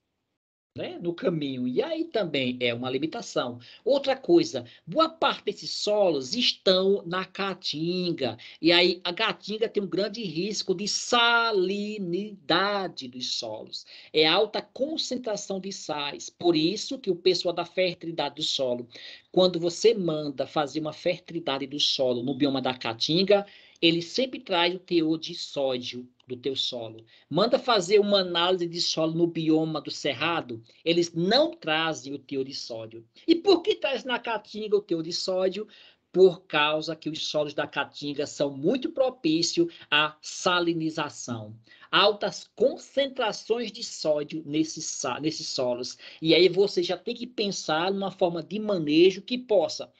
né, no caminho, e aí também é uma limitação. Outra coisa, boa parte desses solos estão na caatinga, e aí a caatinga tem um grande risco de salinidade dos solos. É alta concentração de sais, por isso que o pessoal da fertilidade do solo, quando você manda fazer uma fertilidade do solo no bioma da caatinga, ele sempre traz o teor de sódio do teu solo. Manda fazer uma análise de solo no bioma do cerrado, eles não trazem o teor de sódio. E por que traz na caatinga o teor de sódio? Por causa que os solos da caatinga são muito propícios à salinização, altas concentrações de sódio nesses, nesses solos. E aí você já tem que pensar numa forma de manejo que possa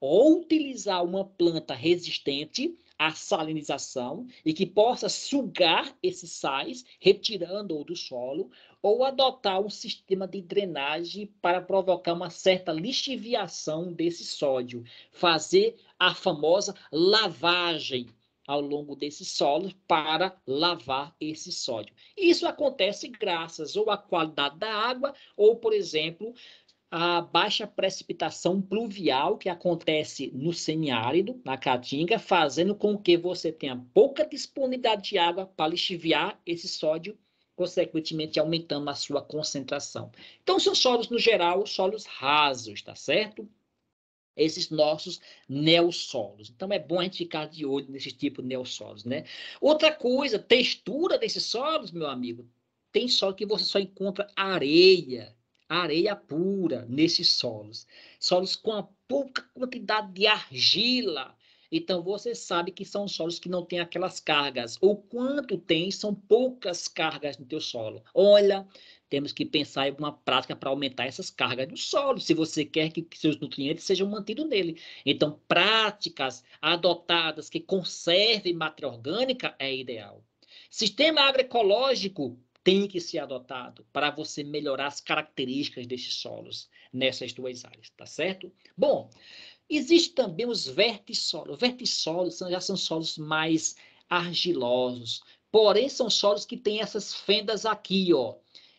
ou utilizar uma planta resistente a salinização e que possa sugar esses sais, retirando-o do solo, ou adotar um sistema de drenagem para provocar uma certa lixiviação desse sódio, fazer a famosa lavagem ao longo desse solo para lavar esse sódio. Isso acontece graças ou à qualidade da água ou, por exemplo, a baixa precipitação pluvial que acontece no semiárido, na caatinga, fazendo com que você tenha pouca disponibilidade de água para lixiviar esse sódio, consequentemente aumentando a sua concentração. Então, são solos, no geral, solos rasos, tá certo? Esses nossos neossolos. Então, é bom a gente ficar de olho nesse tipo de neossolos, né? Outra coisa, textura desses solos, meu amigo, tem solo que você só encontra areia, areia pura nesses solos. Solos com a pouca quantidade de argila. Então, você sabe que são solos que não têm aquelas cargas. Ou quanto tem, são poucas cargas no teu solo. Olha, temos que pensar em uma prática para aumentar essas cargas do solo, se você quer que seus nutrientes sejam mantidos nele. Então, práticas adotadas que conservem matéria orgânica é ideal. Sistema agroecológico tem que ser adotado para você melhorar as características desses solos nessas duas áreas, tá certo? Bom, existe também os vertissolos. Vertissolos já são solos mais argilosos, porém são solos que têm essas fendas aqui, ó.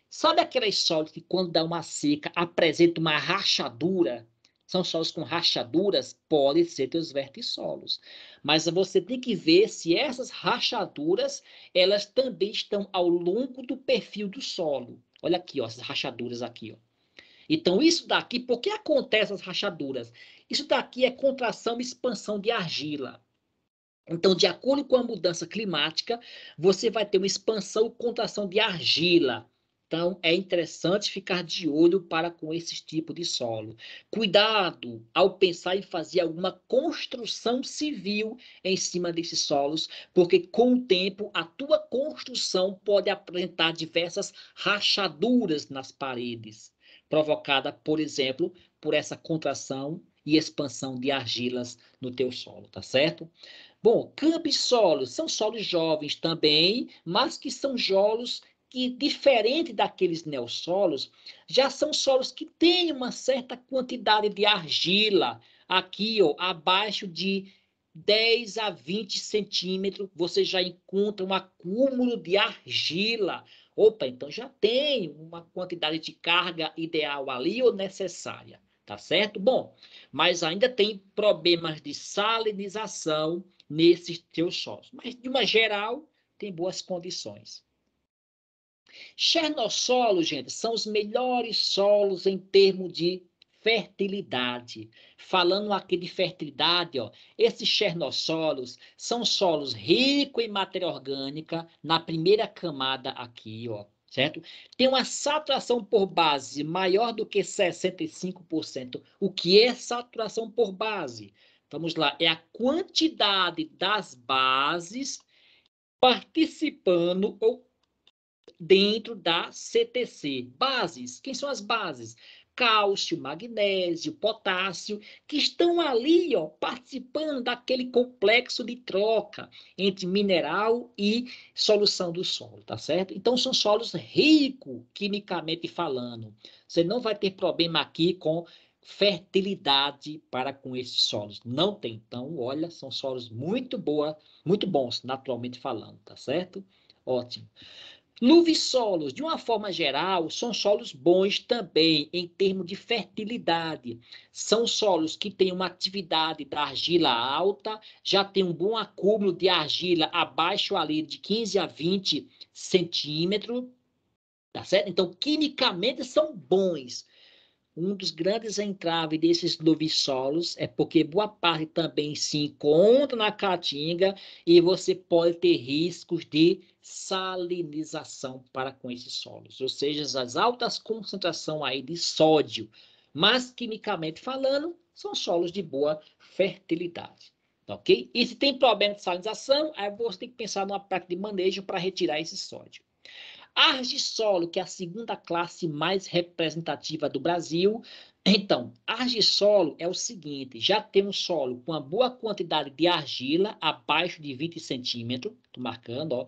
Sabe aqueles solos que quando dá uma seca apresenta uma rachadura são solos com rachaduras, podem ser teus vertissolos. Mas você tem que ver se essas rachaduras, elas também estão ao longo do perfil do solo. Olha aqui, ó, essas rachaduras aqui, ó. Então, isso daqui, por que acontecem as rachaduras? Isso daqui é contração e expansão de argila. Então, de acordo com a mudança climática, você vai ter uma expansão e contração de argila. Então, é interessante ficar de olho para com esses tipo de solo. Cuidado ao pensar em fazer alguma construção civil em cima desses solos, porque com o tempo a tua construção pode apresentar diversas rachaduras nas paredes, provocada, por exemplo, por essa contração e expansão de argilas no teu solo, tá certo? Bom, campos solos são solos jovens também, mas que são solos que, diferente daqueles neossolos, já são solos que têm uma certa quantidade de argila. Aqui, ó, abaixo de 10 a 20 centímetros, você já encontra um acúmulo de argila. Opa, então já tem uma quantidade de carga ideal ali ou necessária, tá certo? Bom, mas ainda tem problemas de salinização nesses teus solos. Mas, de uma geral, tem boas condições. Chernossolos, gente, são os melhores solos em termos de fertilidade. Falando aqui de fertilidade, ó, esses xernossolos são solos ricos em matéria orgânica na primeira camada aqui, ó, certo? Tem uma saturação por base maior do que 65%. O que é saturação por base? Vamos lá, é a quantidade das bases participando ou dentro da CTC. Bases, quem são as bases? Cálcio, magnésio, potássio, que estão ali ó, participando daquele complexo de troca entre mineral e solução do solo, tá certo? Então, são solos ricos, quimicamente falando. Você não vai ter problema aqui com fertilidade para com esses solos. Não tem, então, olha, são solos muito boa, muito bons, naturalmente falando, tá certo? Ótimo. Luves solos, de uma forma geral, são solos bons também em termos de fertilidade. São solos que têm uma atividade da argila alta, já tem um bom acúmulo de argila abaixo ali de 15 a 20 centímetros, tá certo? Então, quimicamente são bons um dos grandes entraves desses luvissólos é porque boa parte também se encontra na caatinga e você pode ter riscos de salinização para com esses solos, ou seja, as altas concentrações aí de sódio, mas quimicamente falando, são solos de boa fertilidade. Ok? E se tem problema de salinização, aí você tem que pensar numa prática de manejo para retirar esse sódio. Argissolo, que é a segunda classe mais representativa do Brasil. Então, argissolo é o seguinte, já tem um solo com uma boa quantidade de argila, abaixo de 20 centímetros, estou marcando, ó.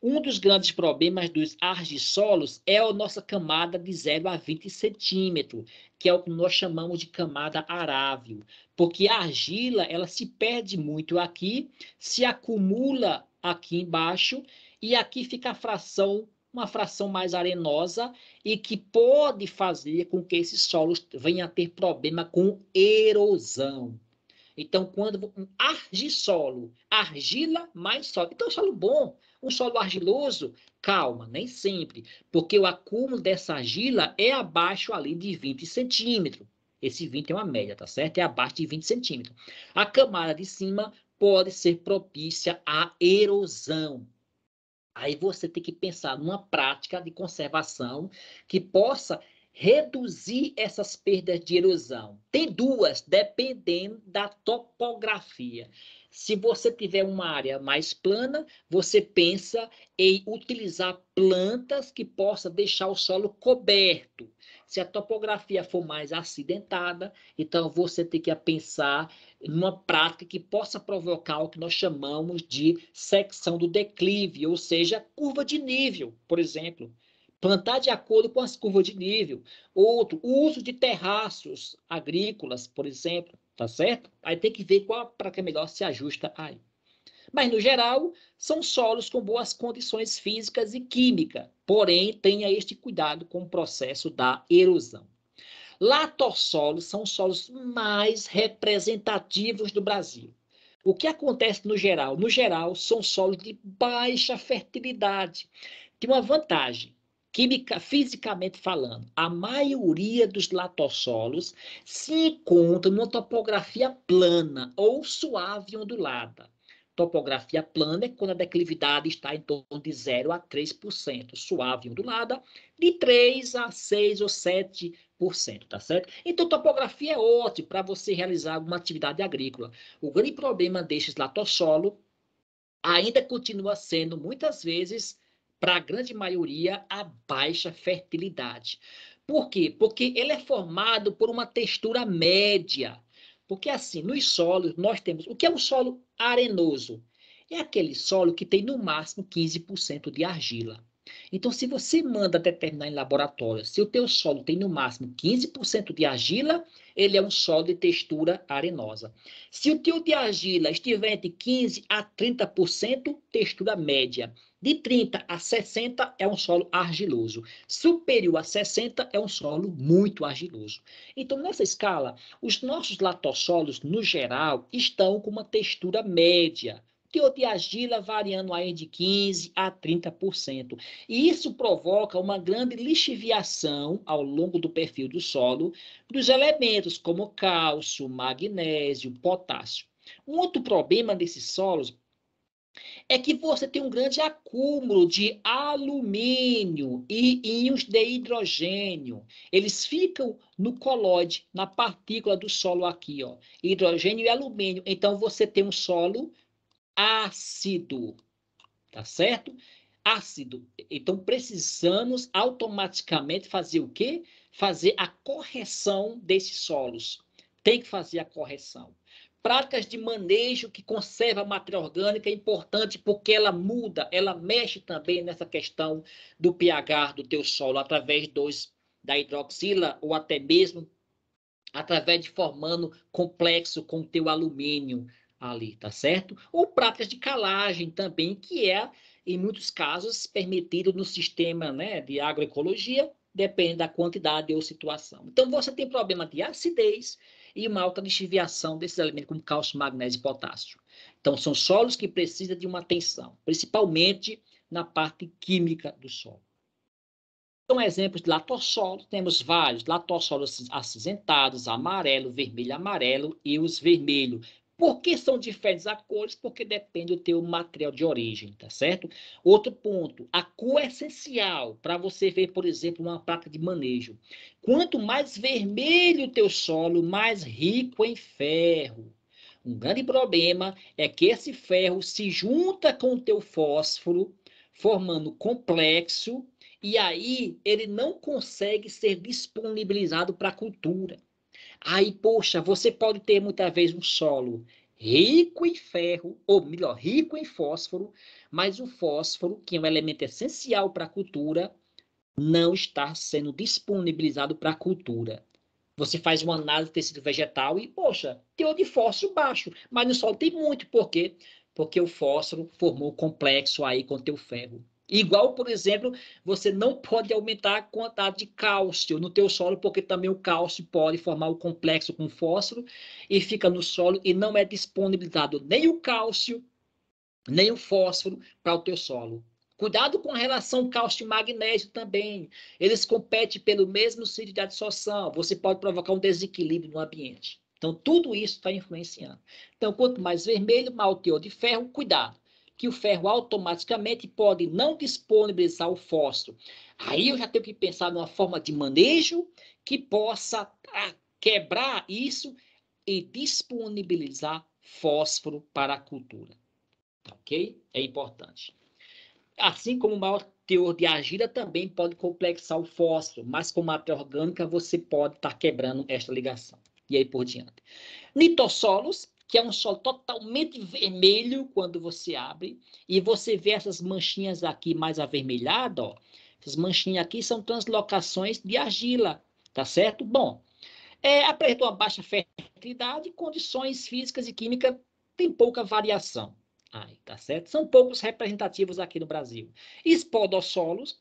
Um dos grandes problemas dos argissolos é a nossa camada de 0 a 20 centímetros, que é o que nós chamamos de camada arável, porque a argila ela se perde muito aqui, se acumula aqui embaixo e aqui fica a fração uma fração mais arenosa e que pode fazer com que esses solos venham a ter problema com erosão. Então, quando um argissolo, argila mais solo. Então, é um solo bom, um solo argiloso, calma, nem sempre, porque o acúmulo dessa argila é abaixo ali de 20 centímetros. Esse 20 é uma média, tá certo? É abaixo de 20 centímetros. A camada de cima pode ser propícia à erosão. Aí você tem que pensar numa prática de conservação que possa reduzir essas perdas de erosão. Tem duas, dependendo da topografia. Se você tiver uma área mais plana, você pensa em utilizar plantas que possam deixar o solo coberto. Se a topografia for mais acidentada, então você tem que pensar em uma prática que possa provocar o que nós chamamos de secção do declive, ou seja, curva de nível, por exemplo plantar de acordo com as curvas de nível. Outro, uso de terraços agrícolas, por exemplo, tá certo? Aí tem que ver qual para que é melhor se ajusta aí. Mas, no geral, são solos com boas condições físicas e química, porém, tenha este cuidado com o processo da erosão. Latossolos são os solos mais representativos do Brasil. O que acontece no geral? No geral, são solos de baixa fertilidade. Tem uma vantagem, química, fisicamente falando, a maioria dos latossolos se encontra numa topografia plana ou suave ondulada. Topografia plana é quando a declividade está em torno de 0 a 3%, suave ondulada, de 3 a 6 ou 7%, tá certo? Então, topografia é ótima para você realizar alguma atividade agrícola. O grande problema destes latossolo ainda continua sendo, muitas vezes, para a grande maioria, a baixa fertilidade. Por quê? Porque ele é formado por uma textura média. Porque assim, nos solos nós temos. O que é um solo arenoso? É aquele solo que tem no máximo 15% de argila. Então, se você manda determinar em laboratório se o teu solo tem no máximo 15% de argila, ele é um solo de textura arenosa. Se o teu de argila estiver entre 15% a 30%, textura média. De 30 a 60 é um solo argiloso. Superior a 60 é um solo muito argiloso. Então, nessa escala, os nossos latossolos, no geral, estão com uma textura média. Quiotiagila variando aí de 15% a 30%. E isso provoca uma grande lixiviação ao longo do perfil do solo dos elementos como cálcio, magnésio, potássio. Um outro problema desses solos é que você tem um grande acúmulo de alumínio e íons de hidrogênio. Eles ficam no colóide, na partícula do solo aqui, ó, hidrogênio e alumínio. Então você tem um solo ácido, tá certo? Ácido. Então, precisamos automaticamente fazer o quê? Fazer a correção desses solos. Tem que fazer a correção. Práticas de manejo que conserva a matéria orgânica é importante porque ela muda, ela mexe também nessa questão do pH do teu solo através dos, da hidroxila ou até mesmo através de formando complexo com o teu alumínio ali, tá certo? Ou práticas de calagem também, que é, em muitos casos, permitido no sistema né, de agroecologia, depende da quantidade ou situação. Então, você tem problema de acidez e uma alta lixiviação desses elementos, como cálcio, magnésio e potássio. Então, são solos que precisam de uma atenção, principalmente na parte química do solo. São exemplos de latossolo, temos vários, latossolos acinzentados, amarelo, vermelho, amarelo e os vermelhos, por que são diferentes as cores? Porque depende do teu material de origem, tá certo? Outro ponto, a cor é essencial para você ver, por exemplo, uma placa de manejo. Quanto mais vermelho o teu solo, mais rico em ferro. Um grande problema é que esse ferro se junta com o teu fósforo, formando complexo, e aí ele não consegue ser disponibilizado para a cultura. Aí, poxa, você pode ter muitas vezes um solo rico em ferro, ou melhor, rico em fósforo, mas o fósforo, que é um elemento essencial para a cultura, não está sendo disponibilizado para a cultura. Você faz uma análise do tecido vegetal e, poxa, teor de fósforo baixo, mas no solo tem muito, por quê? Porque o fósforo formou o complexo aí com o teu ferro. Igual, por exemplo, você não pode aumentar a quantidade de cálcio no teu solo, porque também o cálcio pode formar o complexo com fósforo e fica no solo e não é disponibilizado nem o cálcio, nem o fósforo para o teu solo. Cuidado com relação cálcio e magnésio também. Eles competem pelo mesmo sítio de absorção. Você pode provocar um desequilíbrio no ambiente. Então, tudo isso está influenciando. Então, quanto mais vermelho, maior teor de ferro, cuidado que o ferro automaticamente pode não disponibilizar o fósforo. Aí eu já tenho que pensar numa forma de manejo que possa ah, quebrar isso e disponibilizar fósforo para a cultura. Tá ok? É importante. Assim como o maior teor de argila também pode complexar o fósforo, mas com matéria orgânica você pode estar tá quebrando esta ligação. E aí por diante. Nitossolos que é um solo totalmente vermelho quando você abre, e você vê essas manchinhas aqui mais avermelhadas, ó. Essas manchinhas aqui são translocações de argila, tá certo? Bom, é, apresentou uma baixa fertilidade, condições físicas e químicas tem pouca variação. Aí, tá certo? São poucos representativos aqui no Brasil. Espodossolos,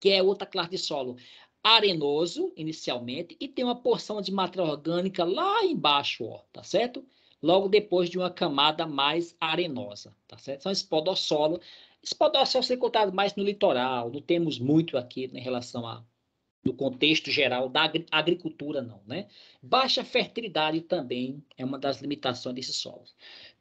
que é outra classe de solo arenoso, inicialmente, e tem uma porção de matéria orgânica lá embaixo, ó, tá certo? logo depois de uma camada mais arenosa, tá certo? São espodossolos. Espodossolos são encontrados mais no litoral, não temos muito aqui né, em relação a no contexto geral da agricultura, não, né? Baixa fertilidade também é uma das limitações desses solos.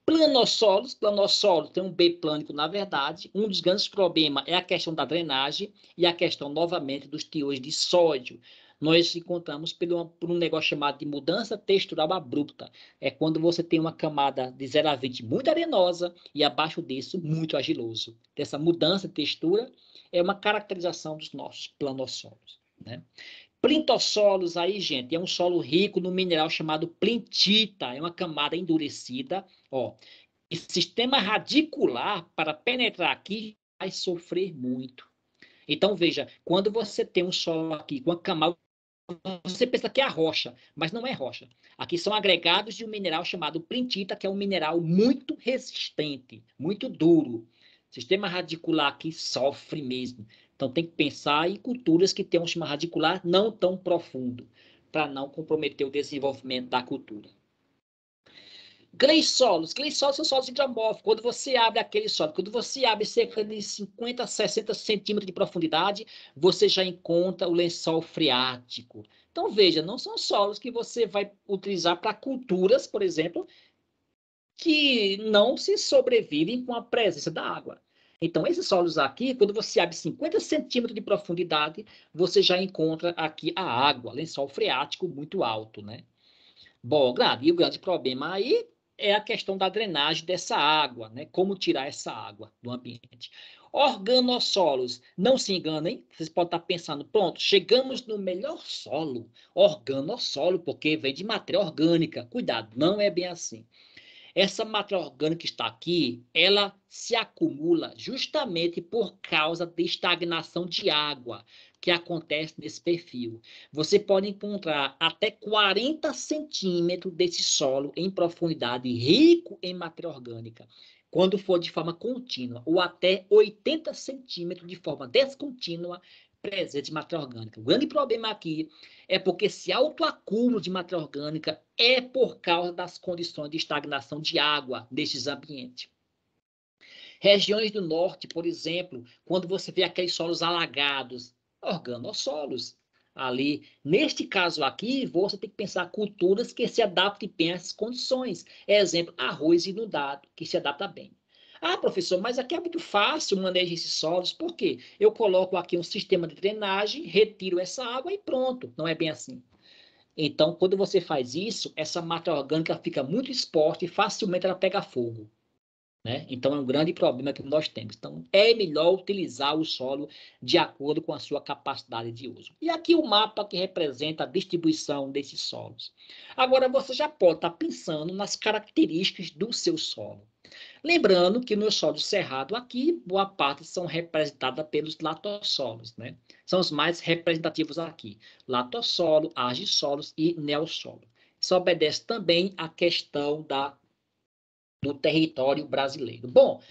Planossolos, planossolo tem um B plânico, na verdade. Um dos grandes problemas é a questão da drenagem e a questão, novamente, dos teores de sódio nós encontramos por, por um negócio chamado de mudança textural abrupta. É quando você tem uma camada de 0 a 20 muito arenosa e abaixo disso muito agiloso. Essa mudança de textura é uma caracterização dos nossos planossolos. Né? Plintossolos aí, gente, é um solo rico no mineral chamado plintita, é uma camada endurecida, ó. E sistema radicular para penetrar aqui vai sofrer muito. Então veja, quando você tem um solo aqui com uma camada você pensa que é a rocha, mas não é rocha. Aqui são agregados de um mineral chamado plintita, que é um mineral muito resistente, muito duro. O sistema radicular aqui sofre mesmo. Então tem que pensar em culturas que têm um sistema radicular não tão profundo, para não comprometer o desenvolvimento da cultura. Gleis solos. Gleis solos são solos hidromorfos. Quando você abre aquele solo, quando você abre cerca de 50, 60 centímetros de profundidade, você já encontra o lençol freático. Então, veja, não são solos que você vai utilizar para culturas, por exemplo, que não se sobrevivem com a presença da água. Então, esses solos aqui, quando você abre 50 centímetros de profundidade, você já encontra aqui a água, lençol freático muito alto, né? Bom, claro, e o grande problema aí é a questão da drenagem dessa água, né? Como tirar essa água do ambiente. Organossolos, não se enganem, vocês podem estar pensando, pronto, chegamos no melhor solo, organossolo, porque vem de matéria orgânica. Cuidado, não é bem assim. Essa matéria orgânica que está aqui, ela se acumula justamente por causa de estagnação de água que acontece nesse perfil. Você pode encontrar até 40 centímetros desse solo em profundidade, rico em matéria orgânica, quando for de forma contínua, ou até 80 centímetros de forma descontínua, presente de matéria orgânica. O grande problema aqui é porque esse alto acúmulo de matéria orgânica é por causa das condições de estagnação de água destes ambientes. Regiões do norte, por exemplo, quando você vê aqueles solos alagados, organossolos. Ali, neste caso aqui, você tem que pensar culturas que se adaptem bem às condições. Exemplo, arroz inundado, que se adapta bem. Ah, professor, mas aqui é muito fácil manejar esses solos, por quê? Eu coloco aqui um sistema de drenagem, retiro essa água e pronto. Não é bem assim. Então, quando você faz isso, essa mata orgânica fica muito exposta e facilmente ela pega fogo. Né? Então, é um grande problema que nós temos. Então, é melhor utilizar o solo de acordo com a sua capacidade de uso. E aqui o mapa que representa a distribuição desses solos. Agora, você já pode estar pensando nas características do seu solo. Lembrando que no solo cerrado aqui, boa parte são representadas pelos latossolos, né? São os mais representativos aqui. Latossolo, argissolos e neossolo. Isso obedece também à questão da do território brasileiro. Bom,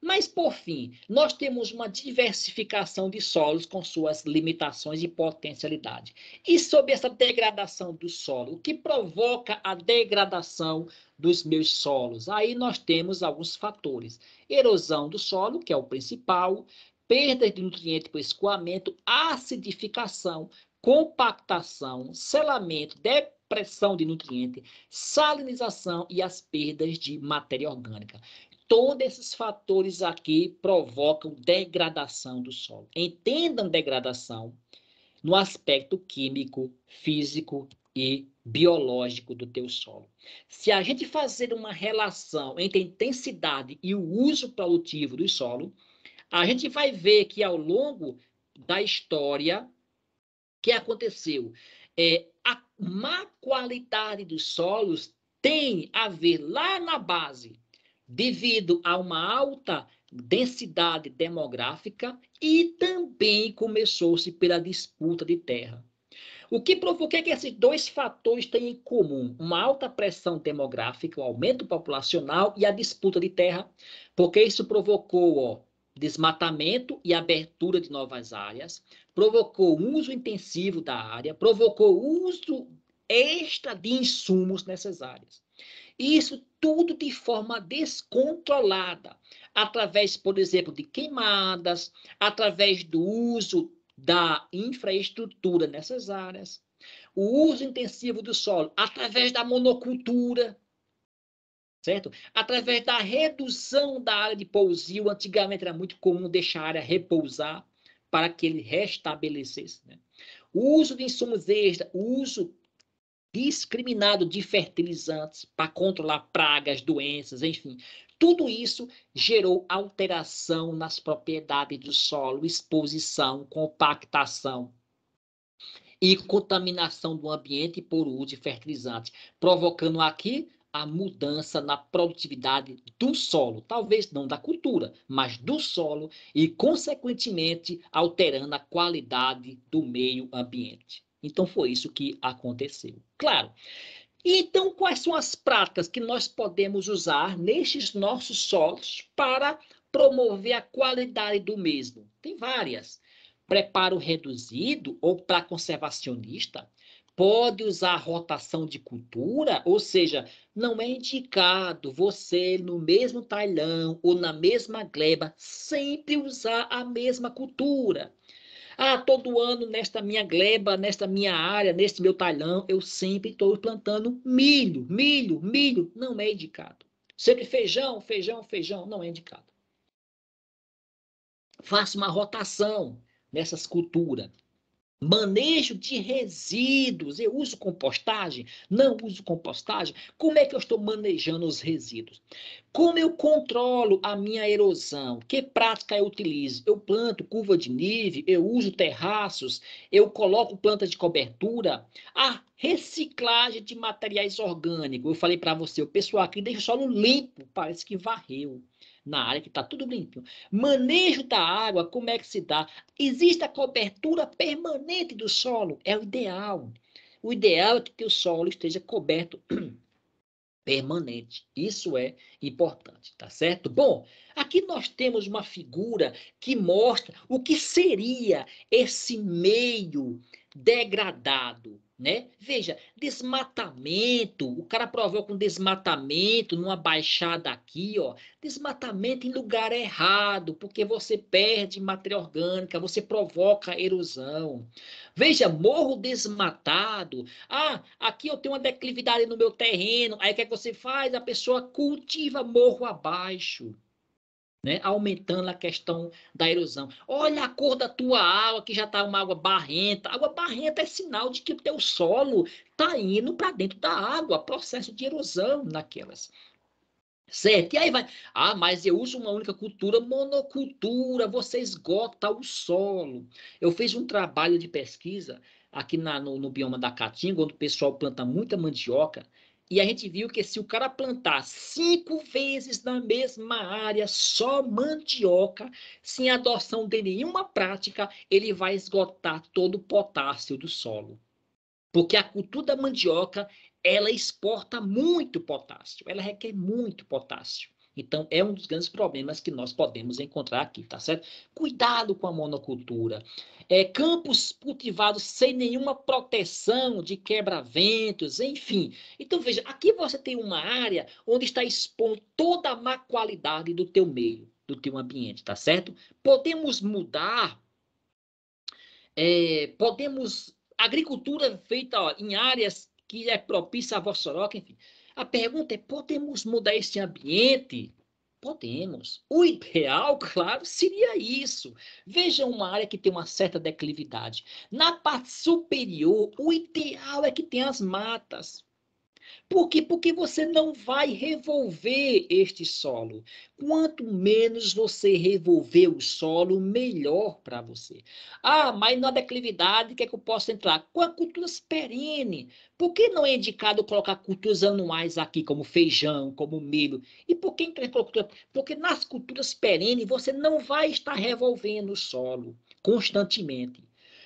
mas por fim, nós temos uma diversificação de solos com suas limitações e potencialidade. E sobre essa degradação do solo, o que provoca a degradação dos meus solos? Aí nós temos alguns fatores: erosão do solo, que é o principal, perda de nutriente por escoamento, acidificação, compactação, selamento, dependência pressão de nutriente, salinização e as perdas de matéria orgânica. Todos esses fatores aqui provocam degradação do solo. Entendam degradação no aspecto químico, físico e biológico do teu solo. Se a gente fazer uma relação entre a intensidade e o uso produtivo do solo, a gente vai ver que ao longo da história, que aconteceu? É, a má qualidade dos solos tem a ver lá na base, devido a uma alta densidade demográfica e também começou-se pela disputa de terra. O que provocou é que esses dois fatores têm em comum uma alta pressão demográfica, o aumento populacional e a disputa de terra, porque isso provocou ó, desmatamento e abertura de novas áreas, provocou uso intensivo da área, provocou uso extra de insumos nessas áreas. Isso tudo de forma descontrolada, através, por exemplo, de queimadas, através do uso da infraestrutura nessas áreas, o uso intensivo do solo através da monocultura, certo? Através da redução da área de pousio, antigamente era muito comum deixar a área repousar para que ele restabelecesse. Né? O uso de insumos extra, o uso discriminado de fertilizantes para controlar pragas, doenças, enfim. Tudo isso gerou alteração nas propriedades do solo, exposição, compactação e contaminação do ambiente por uso de fertilizantes, provocando aqui a mudança na produtividade do solo, talvez não da cultura, mas do solo e, consequentemente, alterando a qualidade do meio ambiente. Então, foi isso que aconteceu. Claro. Então, quais são as práticas que nós podemos usar nestes nossos solos para promover a qualidade do mesmo? Tem várias. Preparo reduzido ou para conservacionista, pode usar rotação de cultura, ou seja, não é indicado você no mesmo talhão ou na mesma gleba sempre usar a mesma cultura. Ah, todo ano nesta minha gleba, nesta minha área, neste meu talhão, eu sempre estou plantando milho, milho, milho, não é indicado. Sempre feijão, feijão, feijão, não é indicado. Faça uma rotação nessas culturas. Manejo de resíduos. Eu uso compostagem? Não uso compostagem? Como é que eu estou manejando os resíduos? Como eu controlo a minha erosão? Que prática eu utilizo? Eu planto curva de nível, eu uso terraços, eu coloco plantas de cobertura. A reciclagem de materiais orgânicos. Eu falei para você, o pessoal aqui deixa o solo limpo, parece que varreu na área que está tudo limpo Manejo da água, como é que se dá? Existe a cobertura permanente do solo, é o ideal. O ideal é que o solo esteja coberto <clears throat> permanente. Isso é importante, tá certo? Bom, aqui nós temos uma figura que mostra o que seria esse meio degradado né? Veja, desmatamento, o cara provoca um desmatamento numa baixada aqui, ó. Desmatamento em lugar errado, porque você perde matéria orgânica, você provoca erosão. Veja, morro desmatado. Ah, aqui eu tenho uma declividade no meu terreno. Aí o que, é que você faz? A pessoa cultiva morro abaixo né? aumentando a questão da erosão. Olha a cor da tua água, que já está uma água barrenta. Água barrenta é sinal de que o teu solo está indo para dentro da água, processo de erosão naquelas. Certo? E aí vai, ah, mas eu uso uma única cultura, monocultura, você esgota o solo. Eu fiz um trabalho de pesquisa aqui na, no, no bioma da Caatinga, onde o pessoal planta muita mandioca, e a gente viu que se o cara plantar cinco vezes na mesma área só mandioca, sem adoção de nenhuma prática, ele vai esgotar todo o potássio do solo. Porque a cultura da mandioca, ela exporta muito potássio, ela requer muito potássio. Então, é um dos grandes problemas que nós podemos encontrar aqui, tá certo? Cuidado com a monocultura. É, campos cultivados sem nenhuma proteção de quebra-ventos, enfim. Então, veja, aqui você tem uma área onde está expondo toda a má qualidade do teu meio, do teu ambiente, tá certo? Podemos mudar, é, podemos... Agricultura feita ó, em áreas que é propícia à vossoroca, enfim. A pergunta é: podemos mudar este ambiente? Podemos. O ideal, <laughs> claro, seria isso. Veja uma área que tem uma certa declividade. Na parte superior, o ideal é que tenha as matas. Por quê? Porque você não vai revolver este solo. Quanto menos você revolver o solo, melhor para você. Ah, mas na declividade, o que é que eu posso entrar? Com a culturas perene. Por que não é indicado colocar culturas anuais aqui, como feijão, como milho? E por que cultura? Porque nas culturas perene você não vai estar revolvendo o solo constantemente.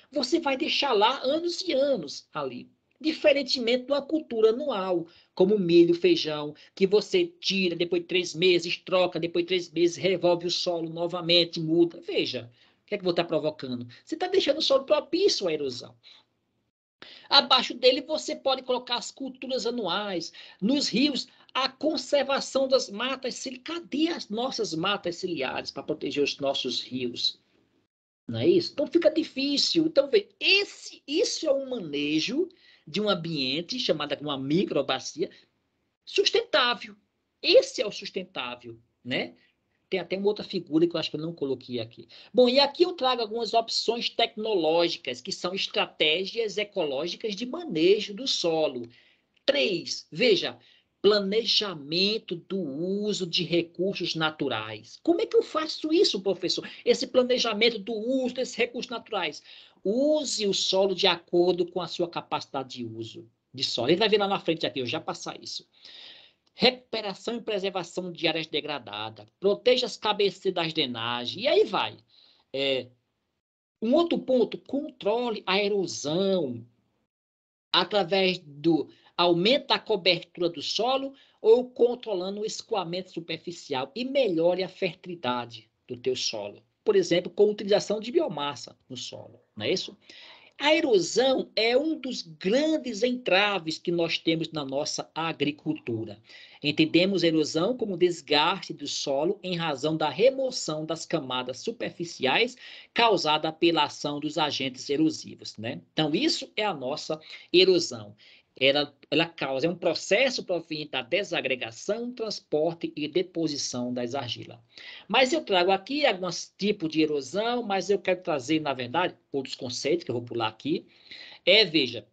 Você vai deixar lá anos e anos ali. Diferentemente de uma cultura anual, como milho, feijão, que você tira depois de três meses, troca depois de três meses, revolve o solo novamente, muda. Veja, o que é que você está provocando? Você está deixando o solo propício à erosão. Abaixo dele você pode colocar as culturas anuais. Nos rios, a conservação das matas ciliares. Cadê as nossas matas ciliares para proteger os nossos rios? Não é isso? Então fica difícil. Então, esse, isso é um manejo de um ambiente chamada uma microbacia sustentável. Esse é o sustentável, né? Tem até uma outra figura que eu acho que eu não coloquei aqui. Bom, e aqui eu trago algumas opções tecnológicas, que são estratégias ecológicas de manejo do solo. Três, veja, planejamento do uso de recursos naturais. Como é que eu faço isso, professor? Esse planejamento do uso desses recursos naturais. Use o solo de acordo com a sua capacidade de uso de solo. Ele vai vir lá na frente aqui, eu já passar isso. Recuperação e preservação de áreas degradadas. Proteja as cabeceiras das drenagem. E aí vai. É, um outro ponto, controle a erosão através do aumenta a cobertura do solo ou controlando o escoamento superficial e melhore a fertilidade do teu solo por exemplo, com utilização de biomassa no solo, não é isso? A erosão é um dos grandes entraves que nós temos na nossa agricultura. Entendemos a erosão como desgaste do solo em razão da remoção das camadas superficiais causada pela ação dos agentes erosivos, né? Então, isso é a nossa erosão ela, ela causa é um processo proveniente da desagregação, transporte e deposição das argilas. Mas eu trago aqui alguns tipos de erosão, mas eu quero trazer, na verdade, outros conceitos que eu vou pular aqui. É, veja,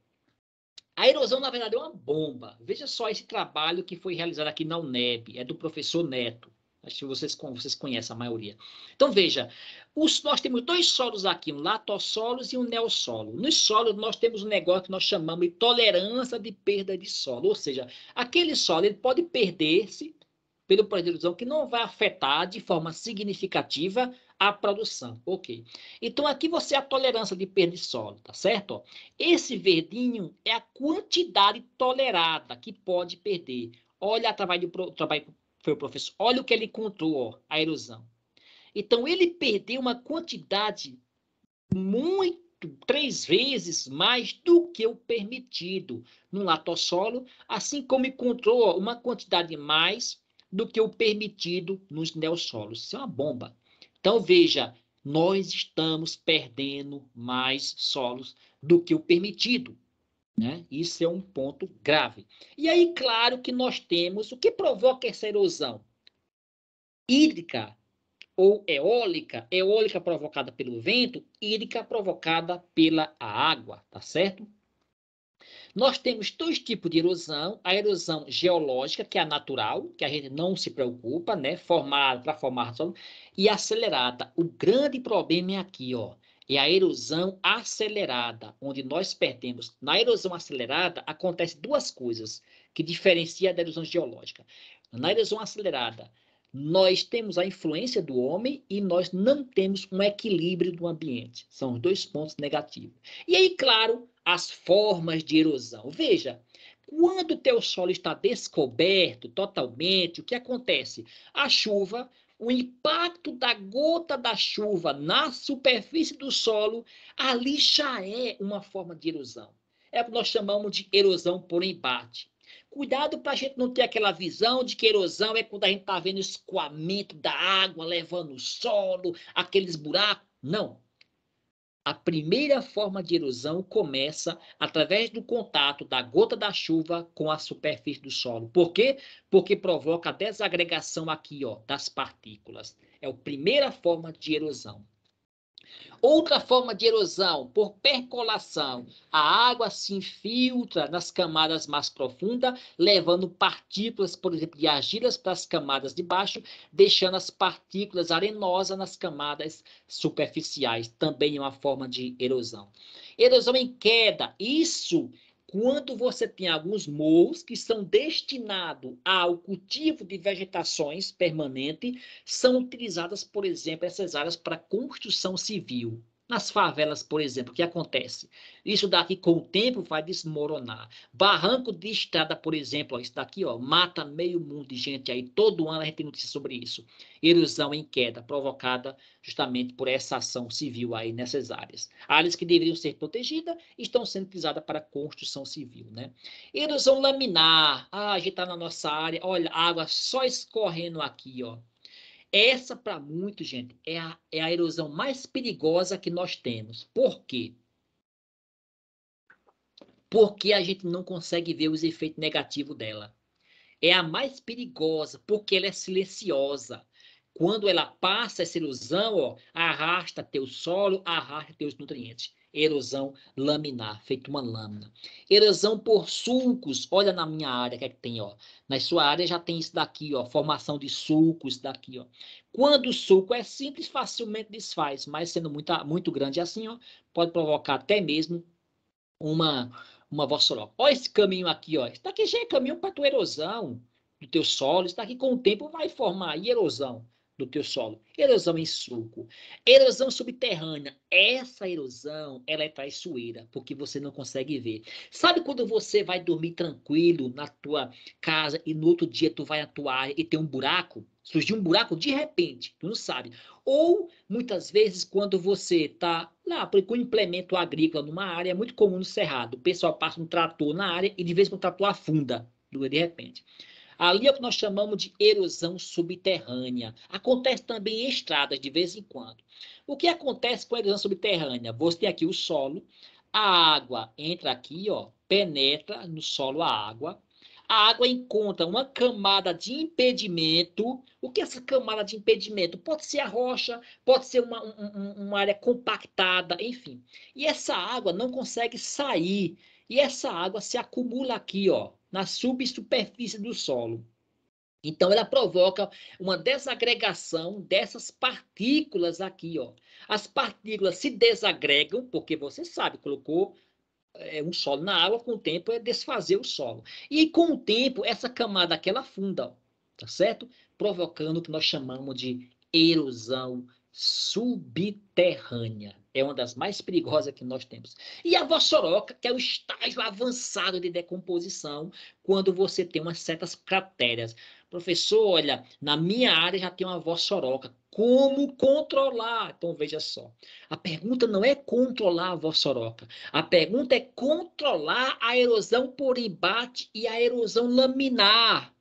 a erosão, na verdade, é uma bomba. Veja só esse trabalho que foi realizado aqui na UNEB, é do professor Neto. Acho que vocês, vocês conhecem a maioria. Então, veja, os, nós temos dois solos aqui, um latossolos e um neossolo. Nos solos, nós temos um negócio que nós chamamos de tolerância de perda de solo. Ou seja, aquele solo ele pode perder-se pelo produção que não vai afetar de forma significativa a produção. Ok. Então, aqui você é a tolerância de perda de solo, tá certo? Esse verdinho é a quantidade tolerada que pode perder olha o trabalho, trabalho foi o professor. Olha o que ele encontrou, ó, a erosão. Então, ele perdeu uma quantidade muito, três vezes mais do que o permitido no latossolo, assim como encontrou ó, uma quantidade mais do que o permitido nos neossolos. Isso é uma bomba. Então, veja, nós estamos perdendo mais solos do que o permitido. Né? Isso é um ponto grave. E aí, claro que nós temos o que provoca essa erosão hídrica ou eólica, eólica provocada pelo vento, hídrica provocada pela água, tá certo? Nós temos dois tipos de erosão, a erosão geológica, que é a natural, que a gente não se preocupa, né, formada para formar solo, e acelerada. O grande problema é aqui, ó, é a erosão acelerada, onde nós perdemos. Na erosão acelerada, acontece duas coisas que diferenciam da erosão geológica. Na erosão acelerada, nós temos a influência do homem e nós não temos um equilíbrio do ambiente. São os dois pontos negativos. E aí, claro, as formas de erosão. Veja, quando o teu solo está descoberto totalmente, o que acontece? A chuva o impacto da gota da chuva na superfície do solo, ali já é uma forma de erosão. É o que nós chamamos de erosão por embate. Cuidado para a gente não ter aquela visão de que erosão é quando a gente está vendo escoamento da água levando o solo, aqueles buracos. Não. A primeira forma de erosão começa através do contato da gota da chuva com a superfície do solo. Por quê? Porque provoca a desagregação aqui, ó, das partículas. É a primeira forma de erosão. Outra forma de erosão, por percolação, a água se infiltra nas camadas mais profundas, levando partículas, por exemplo, de argilas para as camadas de baixo, deixando as partículas arenosas nas camadas superficiais. Também é uma forma de erosão. Erosão em queda, isso quando você tem alguns morros que são destinados ao cultivo de vegetações permanente, são utilizadas, por exemplo, essas áreas para construção civil. Nas favelas, por exemplo, o que acontece? Isso daqui com o tempo vai desmoronar. Barranco de estrada, por exemplo, ó, isso daqui ó, mata meio mundo de gente aí. Todo ano a gente tem notícia sobre isso. Erosão em queda, provocada justamente por essa ação civil aí nessas áreas. Áreas que deveriam ser protegidas estão sendo utilizadas para construção civil, né? Erosão laminar. Ah, a gente está na nossa área. Olha, água só escorrendo aqui, ó. Essa, para muito, gente, é a, é a erosão mais perigosa que nós temos. Por quê? Porque a gente não consegue ver os efeitos negativos dela. É a mais perigosa, porque ela é silenciosa. Quando ela passa essa erosão, ó, arrasta teu solo, arrasta teus nutrientes erosão laminar, feito uma lâmina. Erosão por sulcos, olha na minha área, o que é que tem, ó? Na sua área já tem isso daqui, ó, formação de sulcos daqui, ó. Quando o sulco é simples, facilmente desfaz, mas sendo muito, muito grande assim, ó, pode provocar até mesmo uma uma vossoró. Olha esse caminho aqui, ó. Isso daqui já é caminho para tua erosão do teu solo, isso daqui com o tempo vai formar erosão do teu solo. Erosão em sulco. Erosão subterrânea. Essa erosão, ela é traiçoeira, porque você não consegue ver. Sabe quando você vai dormir tranquilo na tua casa e no outro dia tu vai atuar e tem um buraco? Surgiu um buraco de repente, tu não sabe. Ou, muitas vezes, quando você está lá, com um implemento agrícola numa área, é muito comum no cerrado. O pessoal passa um trator na área e de vez em quando o trator afunda, de repente. Ali é o que nós chamamos de erosão subterrânea. Acontece também em estradas, de vez em quando. O que acontece com a erosão subterrânea? Você tem aqui o solo, a água entra aqui, ó, penetra no solo a água. A água encontra uma camada de impedimento. O que é essa camada de impedimento? Pode ser a rocha, pode ser uma, um, uma área compactada, enfim. E essa água não consegue sair. E essa água se acumula aqui, ó, na subsuperfície do solo. Então, ela provoca uma desagregação dessas partículas aqui, ó. As partículas se desagregam, porque você sabe, colocou é, um solo na água, com o tempo é desfazer o solo. E com o tempo, essa camada aqui, ela afunda, ó, tá certo? Provocando o que nós chamamos de erosão subterrânea é uma das mais perigosas que nós temos. E a vossoroca, que é o estágio avançado de decomposição, quando você tem umas certas cratérias. Professor, olha, na minha área já tem uma vossoroca. Como controlar? Então veja só. A pergunta não é controlar a vossoroca. A pergunta é controlar a erosão por embate e a erosão laminar.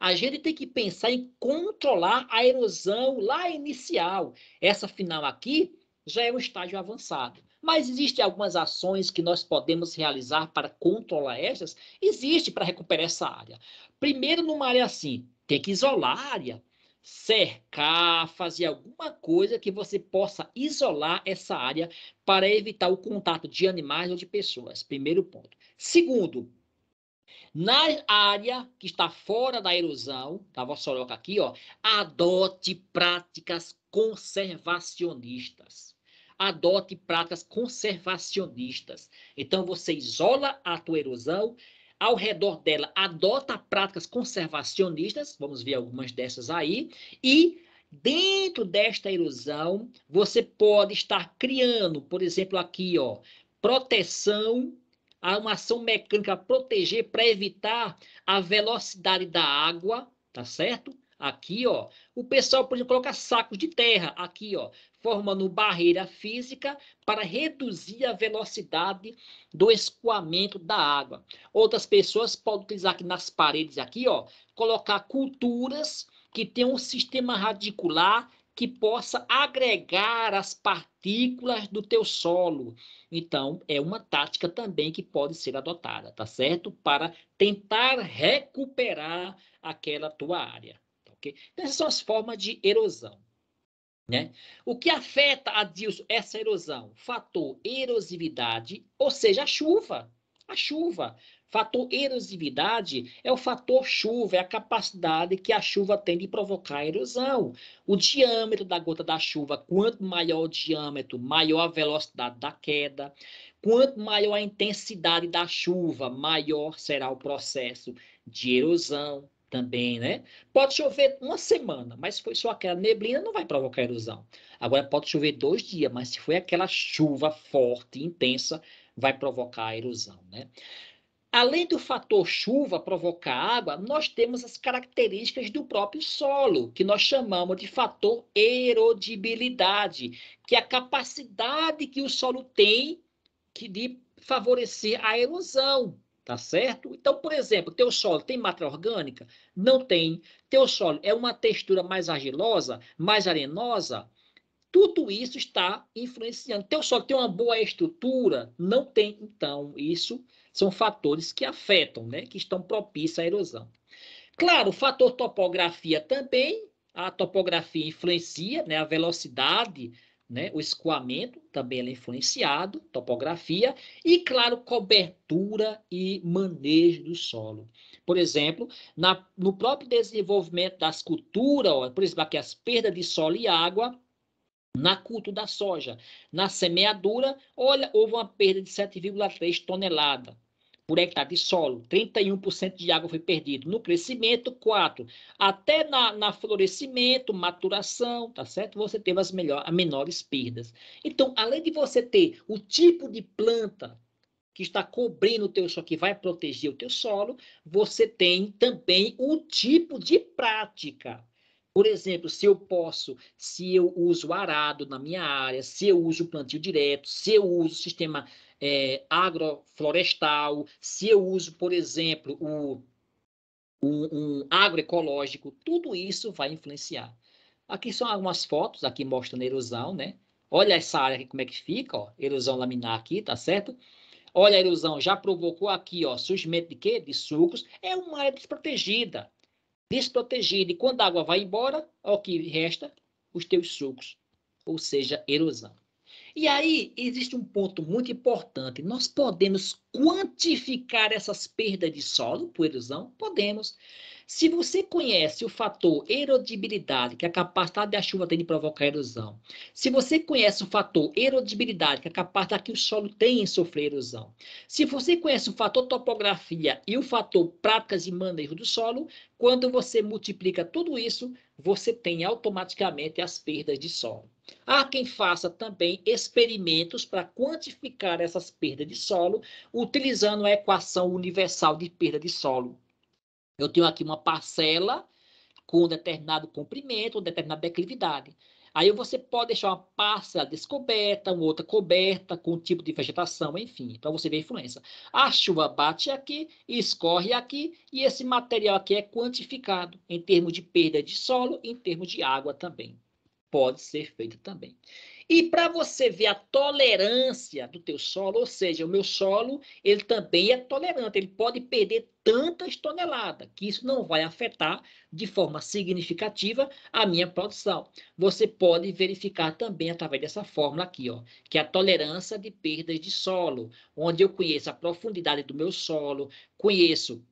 A gente tem que pensar em controlar a erosão lá inicial. Essa final aqui já é um estágio avançado. Mas existem algumas ações que nós podemos realizar para controlar essas? Existe para recuperar essa área. Primeiro, numa área assim, tem que isolar a área, cercar, fazer alguma coisa que você possa isolar essa área para evitar o contato de animais ou de pessoas. Primeiro ponto. Segundo, na área que está fora da erosão, da tá, Vossoroca aqui, ó, adote práticas conservacionistas. Adote práticas conservacionistas. Então, você isola a tua erosão, ao redor dela adota práticas conservacionistas, vamos ver algumas dessas aí, e dentro desta erosão, você pode estar criando, por exemplo, aqui, ó, proteção há uma ação mecânica proteger para evitar a velocidade da água, tá certo? Aqui, ó, o pessoal, por exemplo, coloca sacos de terra aqui, ó, formando barreira física para reduzir a velocidade do escoamento da água. Outras pessoas podem utilizar aqui nas paredes aqui, ó, colocar culturas que tem um sistema radicular que possa agregar as partículas do teu solo. Então, é uma tática também que pode ser adotada, tá certo? Para tentar recuperar aquela tua área, tá ok? Então, essas são as formas de erosão. Né? O que afeta, essa erosão? Fator erosividade, ou seja, a chuva. A chuva. Fator erosividade é o fator chuva, é a capacidade que a chuva tem de provocar a erosão. O diâmetro da gota da chuva, quanto maior o diâmetro, maior a velocidade da queda. Quanto maior a intensidade da chuva, maior será o processo de erosão também, né? Pode chover uma semana, mas se foi só aquela neblina, não vai provocar erosão. Agora pode chover dois dias, mas se foi aquela chuva forte, intensa, vai provocar a erosão, né? Além do fator chuva provocar água, nós temos as características do próprio solo, que nós chamamos de fator erodibilidade, que é a capacidade que o solo tem que de favorecer a erosão, tá certo? Então, por exemplo, teu solo tem mata orgânica? Não tem. Teu solo é uma textura mais argilosa, mais arenosa? Tudo isso está influenciando. Teu solo tem uma boa estrutura? Não tem. Então, isso são fatores que afetam, né? que estão propícios à erosão. Claro, o fator topografia também, a topografia influencia, né? a velocidade, né? o escoamento também é influenciado, topografia, e claro, cobertura e manejo do solo. Por exemplo, na, no próprio desenvolvimento das culturas, por exemplo, aqui as perdas de solo e água, na culto da soja, na semeadura, olha, houve uma perda de 7,3 toneladas por hectare de solo, 31% de água foi perdido. No crescimento, 4%. Até na, na florescimento, maturação, tá certo? Você teve as, melhor, as menores perdas. Então, além de você ter o tipo de planta que está cobrindo o teu solo, que vai proteger o teu solo, você tem também o tipo de prática por exemplo, se eu posso, se eu uso arado na minha área, se eu uso plantio direto, se eu uso sistema é, agroflorestal, se eu uso, por exemplo, o, um, um agroecológico, tudo isso vai influenciar. Aqui são algumas fotos, aqui mostrando a erosão, né? Olha essa área aqui como é que fica, ó, erosão laminar aqui, tá certo? Olha a erosão, já provocou aqui, ó, surgimento de quê? De sucos. É uma área desprotegida desprotegida. E quando a água vai embora, é o que resta? Os teus sucos, ou seja, erosão. E aí existe um ponto muito importante. Nós podemos quantificar essas perdas de solo por erosão? Podemos. Se você conhece o fator erodibilidade, que é a capacidade da chuva tem de provocar erosão, se você conhece o fator erodibilidade, que é a capacidade que o solo tem em sofrer erosão, se você conhece o fator topografia e o fator práticas e manejo do solo, quando você multiplica tudo isso, você tem automaticamente as perdas de solo. Há quem faça também experimentos para quantificar essas perdas de solo, utilizando a equação universal de perda de solo, eu tenho aqui uma parcela com um determinado comprimento, uma determinada declividade. Aí você pode deixar uma parcela descoberta, uma outra coberta, com um tipo de vegetação, enfim, para você ver a influência. A chuva bate aqui, escorre aqui, e esse material aqui é quantificado em termos de perda de solo, em termos de água também. Pode ser feito também. E para você ver a tolerância do teu solo, ou seja, o meu solo, ele também é tolerante, ele pode perder tantas toneladas, que isso não vai afetar de forma significativa a minha produção. Você pode verificar também através dessa fórmula aqui, ó, que é a tolerância de perdas de solo, onde eu conheço a profundidade do meu solo, conheço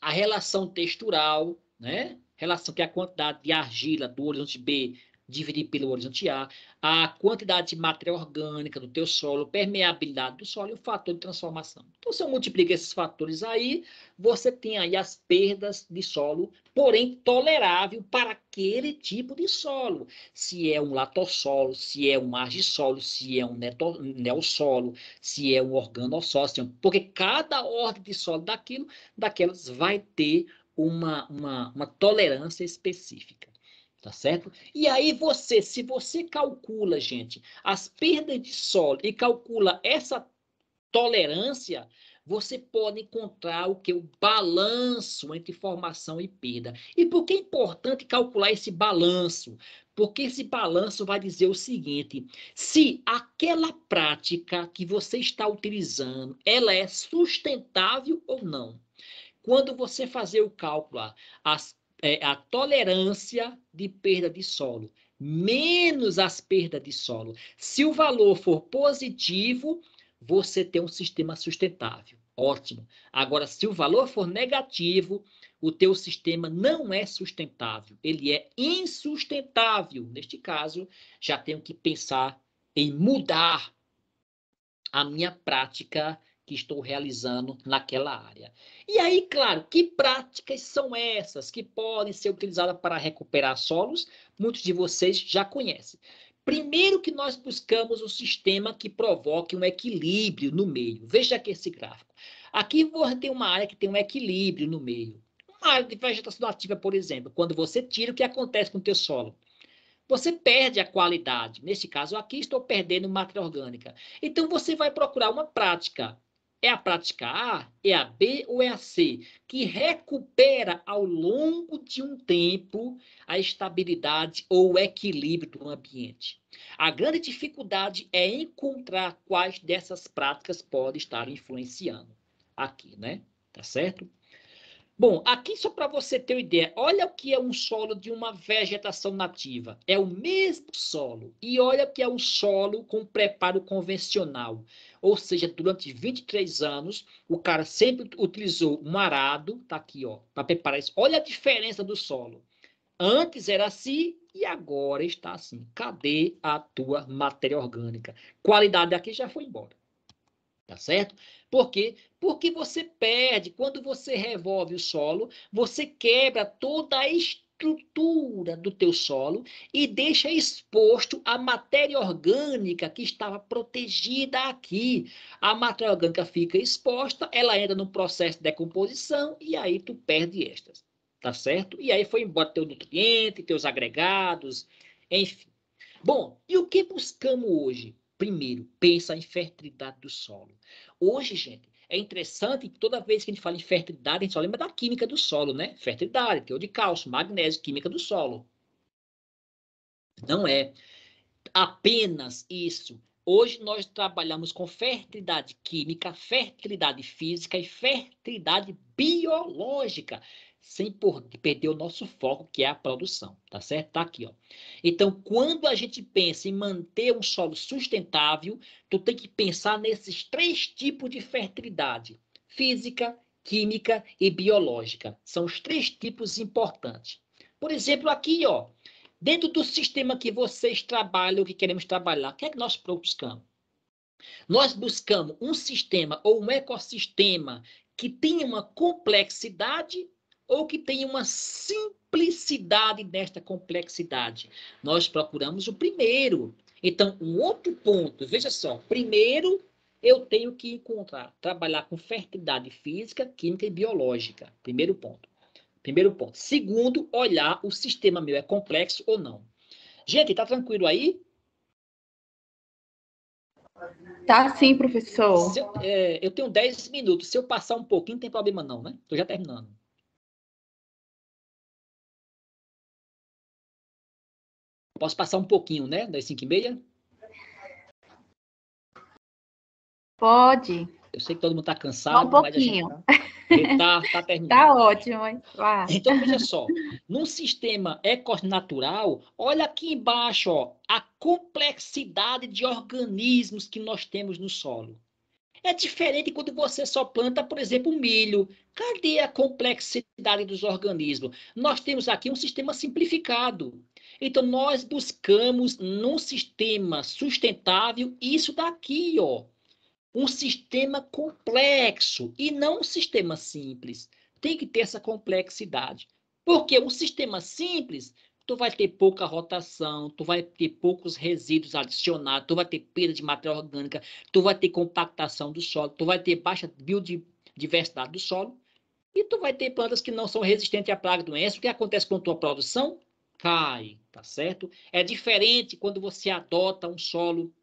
a relação textural, né? Relação que é a quantidade de argila do horizonte B dividir pelo horizonte A, a quantidade de matéria orgânica do teu solo, permeabilidade do solo e o fator de transformação. Então, se eu multiplico esses fatores aí, você tem aí as perdas de solo, porém tolerável para aquele tipo de solo. Se é um latossolo, se é um argissolo, se é um neto, neossolo, se é um organossolo, porque cada ordem de solo daquilo, daquelas vai ter uma, uma, uma tolerância específica. Tá certo? E aí você, se você calcula, gente, as perdas de solo e calcula essa tolerância, você pode encontrar o que? O balanço entre formação e perda. E por que é importante calcular esse balanço? Porque esse balanço vai dizer o seguinte: se aquela prática que você está utilizando, ela é sustentável ou não. Quando você fazer o cálculo, ah, as é, a tolerância de perda de solo, menos as perdas de solo. Se o valor for positivo, você tem um sistema sustentável. Ótimo. Agora, se o valor for negativo, o teu sistema não é sustentável. Ele é insustentável. Neste caso, já tenho que pensar em mudar a minha prática que estou realizando naquela área. E aí, claro, que práticas são essas que podem ser utilizadas para recuperar solos? Muitos de vocês já conhecem. Primeiro que nós buscamos um sistema que provoque um equilíbrio no meio. Veja aqui esse gráfico. Aqui você tem uma área que tem um equilíbrio no meio. Uma área de vegetação ativa, por exemplo, quando você tira, o que acontece com o teu solo? Você perde a qualidade. Neste caso aqui, estou perdendo matéria orgânica. Então, você vai procurar uma prática é a prática A, é a B ou é a C, que recupera ao longo de um tempo a estabilidade ou o equilíbrio do ambiente. A grande dificuldade é encontrar quais dessas práticas podem estar influenciando aqui, né? Tá certo? Bom, aqui só para você ter uma ideia, olha o que é um solo de uma vegetação nativa. É o mesmo solo. E olha o que é um solo com preparo convencional. Ou seja, durante 23 anos, o cara sempre utilizou um arado, tá aqui, ó, para preparar isso. Olha a diferença do solo. Antes era assim e agora está assim. Cadê a tua matéria orgânica? Qualidade aqui já foi embora. Tá certo? Por quê? Porque você perde, quando você revolve o solo, você quebra toda a estrutura do teu solo e deixa exposto a matéria orgânica que estava protegida aqui. A matéria orgânica fica exposta, ela entra no processo de decomposição e aí tu perde estas. Tá certo? E aí foi embora teu nutriente, teus agregados, enfim. Bom, e o que buscamos hoje? Primeiro, pensa em fertilidade do solo. Hoje, gente, é interessante que toda vez que a gente fala em fertilidade, a gente só lembra da química do solo, né? Fertilidade, teor de cálcio, magnésio, química do solo. Não é apenas isso. Hoje nós trabalhamos com fertilidade química, fertilidade física e fertilidade biológica sem perder o nosso foco, que é a produção, tá certo? Tá aqui, ó. Então, quando a gente pensa em manter um solo sustentável, tu tem que pensar nesses três tipos de fertilidade: física, química e biológica. São os três tipos importantes. Por exemplo, aqui, ó, dentro do sistema que vocês trabalham, que queremos trabalhar, o que é que nós buscamos? Nós buscamos um sistema ou um ecossistema que tenha uma complexidade ou que tem uma simplicidade nesta complexidade? Nós procuramos o primeiro. Então, um outro ponto, veja só, primeiro eu tenho que encontrar, trabalhar com fertilidade física, química e biológica. Primeiro ponto. Primeiro ponto. Segundo, olhar o sistema meu é complexo ou não. Gente, tá tranquilo aí? Tá sim, professor. Eu, é, eu, tenho 10 minutos. Se eu passar um pouquinho, não tem problema não, né? Estou já terminando. Posso passar um pouquinho, né? Das 5 e meia? Pode. Eu sei que todo mundo está cansado. Um pouquinho. Está tá, tá terminando. Está ótimo. Hein? <laughs> Então, veja só. Num sistema natural, olha aqui embaixo ó, a complexidade de organismos que nós temos no solo. É diferente quando você só planta, por exemplo, milho. Cadê a complexidade dos organismos? Nós temos aqui um sistema simplificado. Então, nós buscamos num sistema sustentável isso daqui, ó. Um sistema complexo e não um sistema simples. Tem que ter essa complexidade. Porque um sistema simples tu vai ter pouca rotação, tu vai ter poucos resíduos adicionados, tu vai ter perda de matéria orgânica, tu vai ter compactação do solo, tu vai ter baixa biodiversidade do solo e tu vai ter plantas que não são resistentes à praga e doença. O que acontece com a tua produção? Cai, tá certo? É diferente quando você adota um solo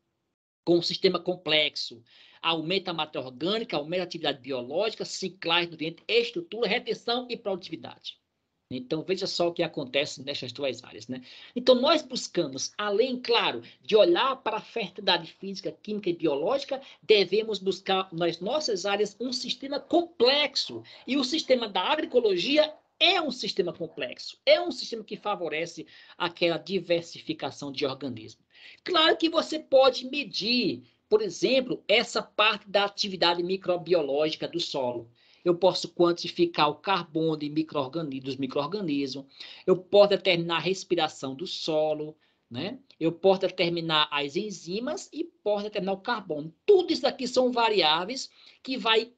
com um sistema complexo. Aumenta a matéria orgânica, aumenta a atividade biológica, ciclagem do nutriente, estrutura, retenção e produtividade. Então, veja só o que acontece nessas duas áreas. Né? Então, nós buscamos, além, claro, de olhar para a fertilidade física, química e biológica, devemos buscar nas nossas áreas um sistema complexo. E o sistema da agroecologia é um sistema complexo, é um sistema que favorece aquela diversificação de organismos. Claro que você pode medir, por exemplo, essa parte da atividade microbiológica do solo eu posso quantificar o carbono de micro dos microorganismos, eu posso determinar a respiração do solo, né? Eu posso determinar as enzimas e posso determinar o carbono. Tudo isso aqui são variáveis que vai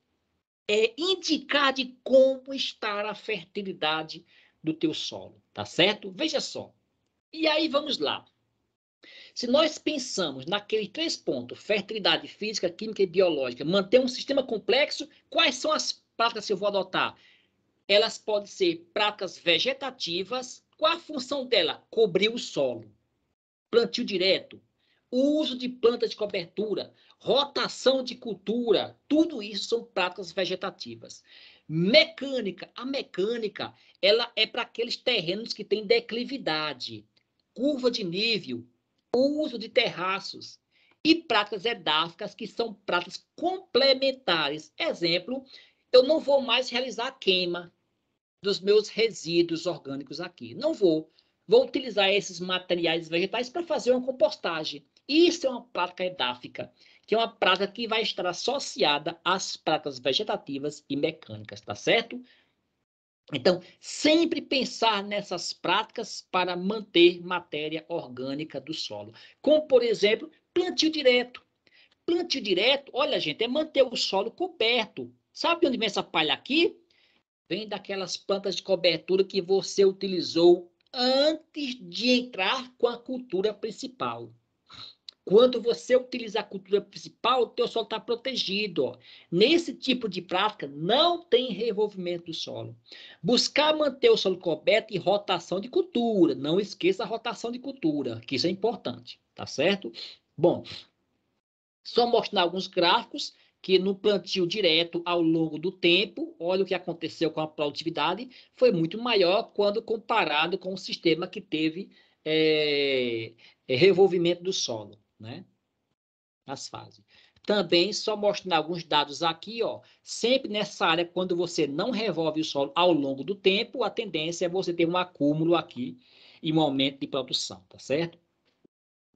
é, indicar de como está a fertilidade do teu solo, tá certo? Veja só. E aí vamos lá. Se nós pensamos naqueles três pontos, fertilidade física, química e biológica, manter um sistema complexo, quais são as práticas que eu vou adotar, elas podem ser práticas vegetativas. Qual a função dela? Cobrir o solo. Plantio direto, uso de plantas de cobertura, rotação de cultura, tudo isso são práticas vegetativas. Mecânica, a mecânica, ela é para aqueles terrenos que têm declividade, curva de nível, uso de terraços e práticas edáficas que são práticas complementares. Exemplo, eu não vou mais realizar a queima dos meus resíduos orgânicos aqui. Não vou. Vou utilizar esses materiais vegetais para fazer uma compostagem. Isso é uma prática edáfica, que é uma prática que vai estar associada às práticas vegetativas e mecânicas, tá certo? Então, sempre pensar nessas práticas para manter matéria orgânica do solo. Como, por exemplo, plantio direto. Plantio direto, olha, gente, é manter o solo coberto Sabe onde vem essa palha aqui? Vem daquelas plantas de cobertura que você utilizou antes de entrar com a cultura principal. Quando você utilizar a cultura principal, o teu solo está protegido. Ó. Nesse tipo de prática, não tem revolvimento do solo. Buscar manter o solo coberto e rotação de cultura. Não esqueça a rotação de cultura, que isso é importante, tá certo? Bom, só mostrar alguns gráficos que no plantio direto ao longo do tempo, olha o que aconteceu com a produtividade, foi muito maior quando comparado com o sistema que teve é, é, revolvimento do solo, né? Nas fases. Também, só mostrando alguns dados aqui, ó, sempre nessa área, quando você não revolve o solo ao longo do tempo, a tendência é você ter um acúmulo aqui e um aumento de produção, tá certo?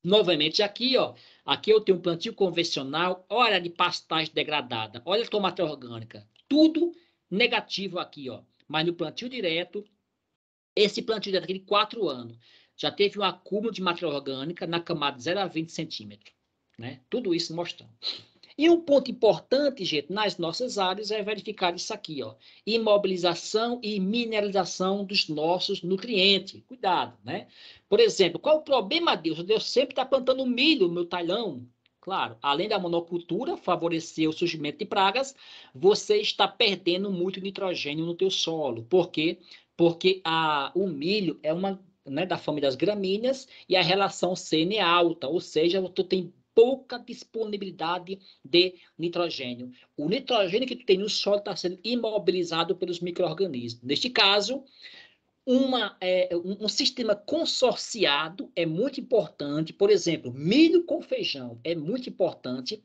Novamente aqui, ó, aqui eu tenho um plantio convencional, olha de pastagem degradada, olha a tomate orgânica, tudo negativo aqui, ó. Mas no plantio direto, esse plantio direto aqui de quatro anos, já teve um acúmulo de matéria orgânica na camada de 0 a 20 centímetros, né? Tudo isso mostrando. E um ponto importante, gente, nas nossas áreas é verificar isso aqui, ó. Imobilização e mineralização dos nossos nutrientes. Cuidado, né? Por exemplo, qual o problema Deus? Deus sempre está plantando milho no meu talhão. Claro, além da monocultura favorecer o surgimento de pragas, você está perdendo muito nitrogênio no teu solo. Por quê? Porque a, o milho é uma né, da família das gramíneas e a relação CN é alta, ou seja, tu tem pouca disponibilidade de nitrogênio. O nitrogênio que tu tem no solo está sendo imobilizado pelos micro-organismos. Neste caso, uma, é, um, um, sistema consorciado é muito importante. Por exemplo, milho com feijão é muito importante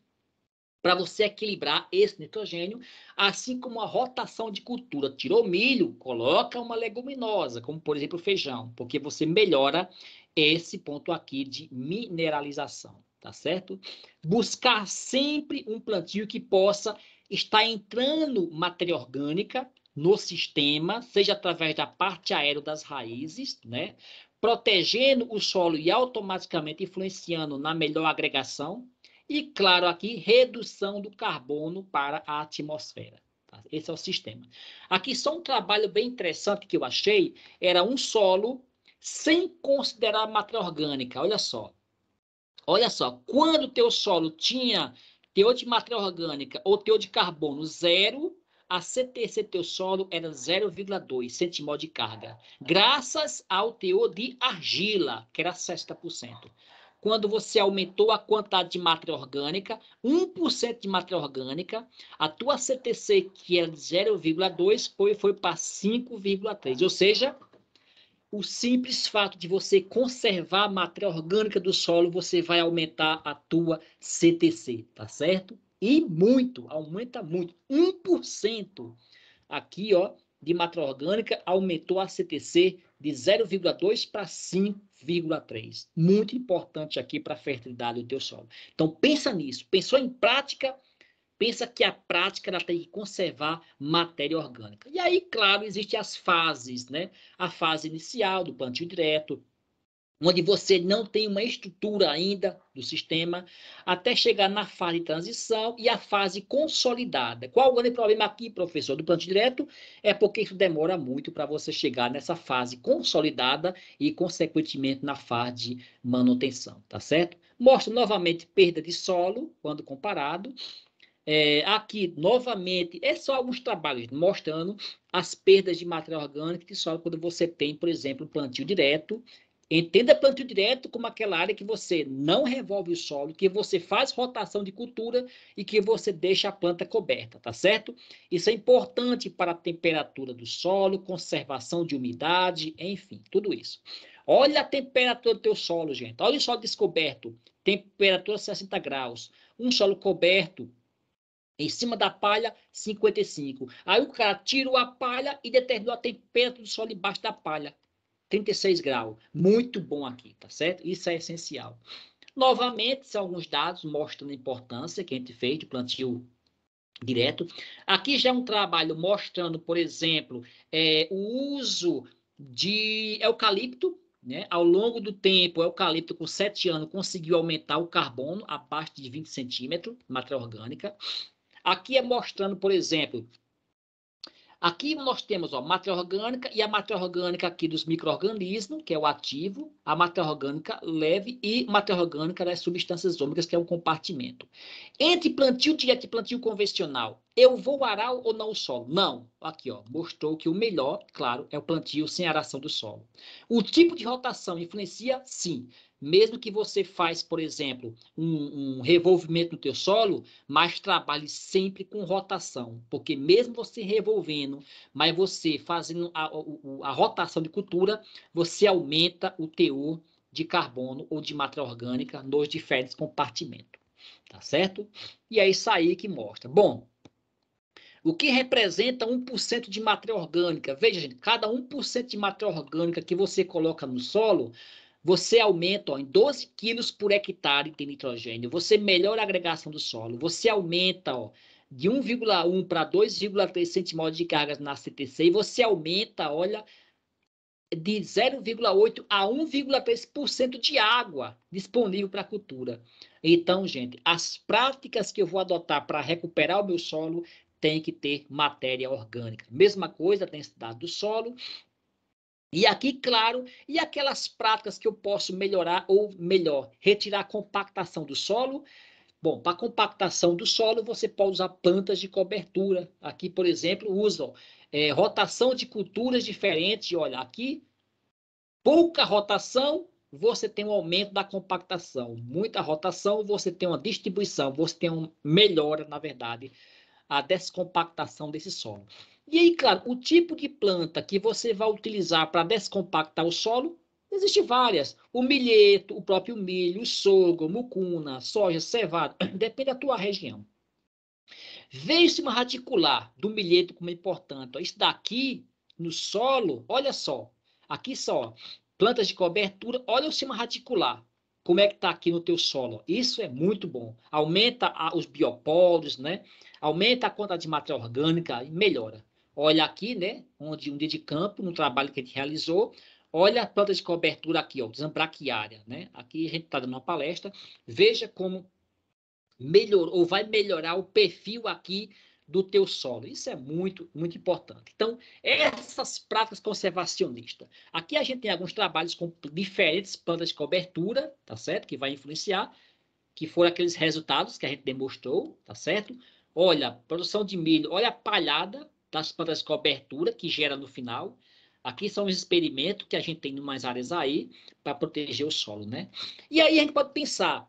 para você equilibrar esse nitrogênio, assim como a rotação de cultura. Tirou milho, coloca uma leguminosa, como por exemplo feijão, porque você melhora esse ponto aqui de mineralização tá certo? Buscar sempre um plantio que possa estar entrando matéria orgânica no sistema, seja através da parte aérea das raízes, né? Protegendo o solo e automaticamente influenciando na melhor agregação e, claro, aqui redução do carbono para a atmosfera. Tá? Esse é o sistema. Aqui só um trabalho bem interessante que eu achei era um solo sem considerar matéria orgânica. Olha só, Olha só, quando teu solo tinha teor de matéria orgânica ou teor de carbono zero, a CTC teu solo era 0,2 centimol de carga, graças ao teor de argila, que era 60%. Quando você aumentou a quantidade de matéria orgânica, 1% de matéria orgânica, a tua CTC, que era 0,2, foi, foi para 5,3. Ou seja, o simples fato de você conservar a matéria orgânica do solo, você vai aumentar a tua CTC, tá certo? E muito, aumenta muito, 1%. Aqui, ó, de matéria orgânica aumentou a CTC de 0,2 para 5,3. Muito importante aqui para a fertilidade do teu solo. Então pensa nisso, pensou em prática, pensa que a prática ela tem que conservar matéria orgânica. E aí, claro, existem as fases, né? A fase inicial do plantio direto, onde você não tem uma estrutura ainda do sistema, até chegar na fase de transição e a fase consolidada. Qual o grande problema aqui, professor, do plantio direto? É porque isso demora muito para você chegar nessa fase consolidada e, consequentemente, na fase de manutenção, tá certo? Mostra novamente perda de solo, quando comparado, é, aqui, novamente, é só alguns trabalhos mostrando as perdas de material orgânico que só quando você tem, por exemplo, plantio direto. Entenda plantio direto como aquela área que você não revolve o solo, que você faz rotação de cultura e que você deixa a planta coberta, tá certo? Isso é importante para a temperatura do solo, conservação de umidade, enfim, tudo isso. Olha a temperatura do teu solo, gente. Olha o solo descoberto, temperatura 60 graus. Um solo coberto, em cima da palha, 55. Aí o cara tirou a palha e determinou a temperatura do solo embaixo da palha. 36 graus. Muito bom aqui, tá certo? Isso é essencial. Novamente, são alguns dados mostrando a importância que a gente fez de plantio direto. Aqui já é um trabalho mostrando, por exemplo, é, o uso de eucalipto. Né? Ao longo do tempo, o eucalipto com 7 anos conseguiu aumentar o carbono abaixo de 20 centímetros, matéria orgânica. Aqui é mostrando, por exemplo, aqui nós temos ó, matéria orgânica e a matéria orgânica aqui dos micro-organismos, que é o ativo, a matéria orgânica leve e matéria orgânica das substâncias ômicas, que é o compartimento. Entre plantio direto e plantio convencional, eu vou arar ou não o solo? Não. Aqui, ó, mostrou que o melhor, claro, é o plantio sem aração do solo. O tipo de rotação influencia? Sim mesmo que você faz, por exemplo, um, um revolvimento no teu solo, mas trabalhe sempre com rotação, porque mesmo você revolvendo, mas você fazendo a, a, a rotação de cultura, você aumenta o teor de carbono ou de matéria orgânica nos diferentes compartimentos, tá certo? E é isso aí que mostra. Bom, o que representa 1% de matéria orgânica? Veja, gente, cada 1% de matéria orgânica que você coloca no solo você aumenta ó, em 12 quilos por hectare de nitrogênio, você melhora a agregação do solo, você aumenta ó, de 1,1 para 2,3 centimoles de cargas na CTC e você aumenta, olha, de 0,8 a 1,3% de água disponível para a cultura. Então, gente, as práticas que eu vou adotar para recuperar o meu solo tem que ter matéria orgânica. Mesma coisa, a densidade do solo, e aqui, claro, e aquelas práticas que eu posso melhorar, ou melhor, retirar a compactação do solo. Bom, para compactação do solo, você pode usar plantas de cobertura. Aqui, por exemplo, usam é, rotação de culturas diferentes. Olha, aqui, pouca rotação, você tem um aumento da compactação. Muita rotação, você tem uma distribuição, você tem uma melhora, na verdade, a descompactação desse solo. E aí, claro, o tipo de planta que você vai utilizar para descompactar o solo, existem várias. O milheto, o próprio milho, o sorgo, mucuna, soja, cevada, <coughs> depende da tua região. o cima radicular do milheto como é importante. Isso daqui, no solo, olha só. Aqui só, plantas de cobertura, olha o cima radicular. Como é que está aqui no teu solo? Isso é muito bom. Aumenta a, os bioporos, né? Aumenta a quantidade de matéria orgânica e melhora olha aqui, né, onde um dia de campo, no trabalho que a gente realizou, olha a planta de cobertura aqui, ó, desambraquiária, né? Aqui a gente está dando uma palestra, veja como melhorou, ou vai melhorar o perfil aqui do teu solo. Isso é muito, muito importante. Então, essas práticas conservacionistas. Aqui a gente tem alguns trabalhos com diferentes plantas de cobertura, tá certo? Que vai influenciar, que foram aqueles resultados que a gente demonstrou, tá certo? Olha, produção de milho, olha a palhada, nas plantas cobertura que gera no final. Aqui são os experimentos que a gente tem em umas áreas aí para proteger o solo, né? E aí a gente pode pensar,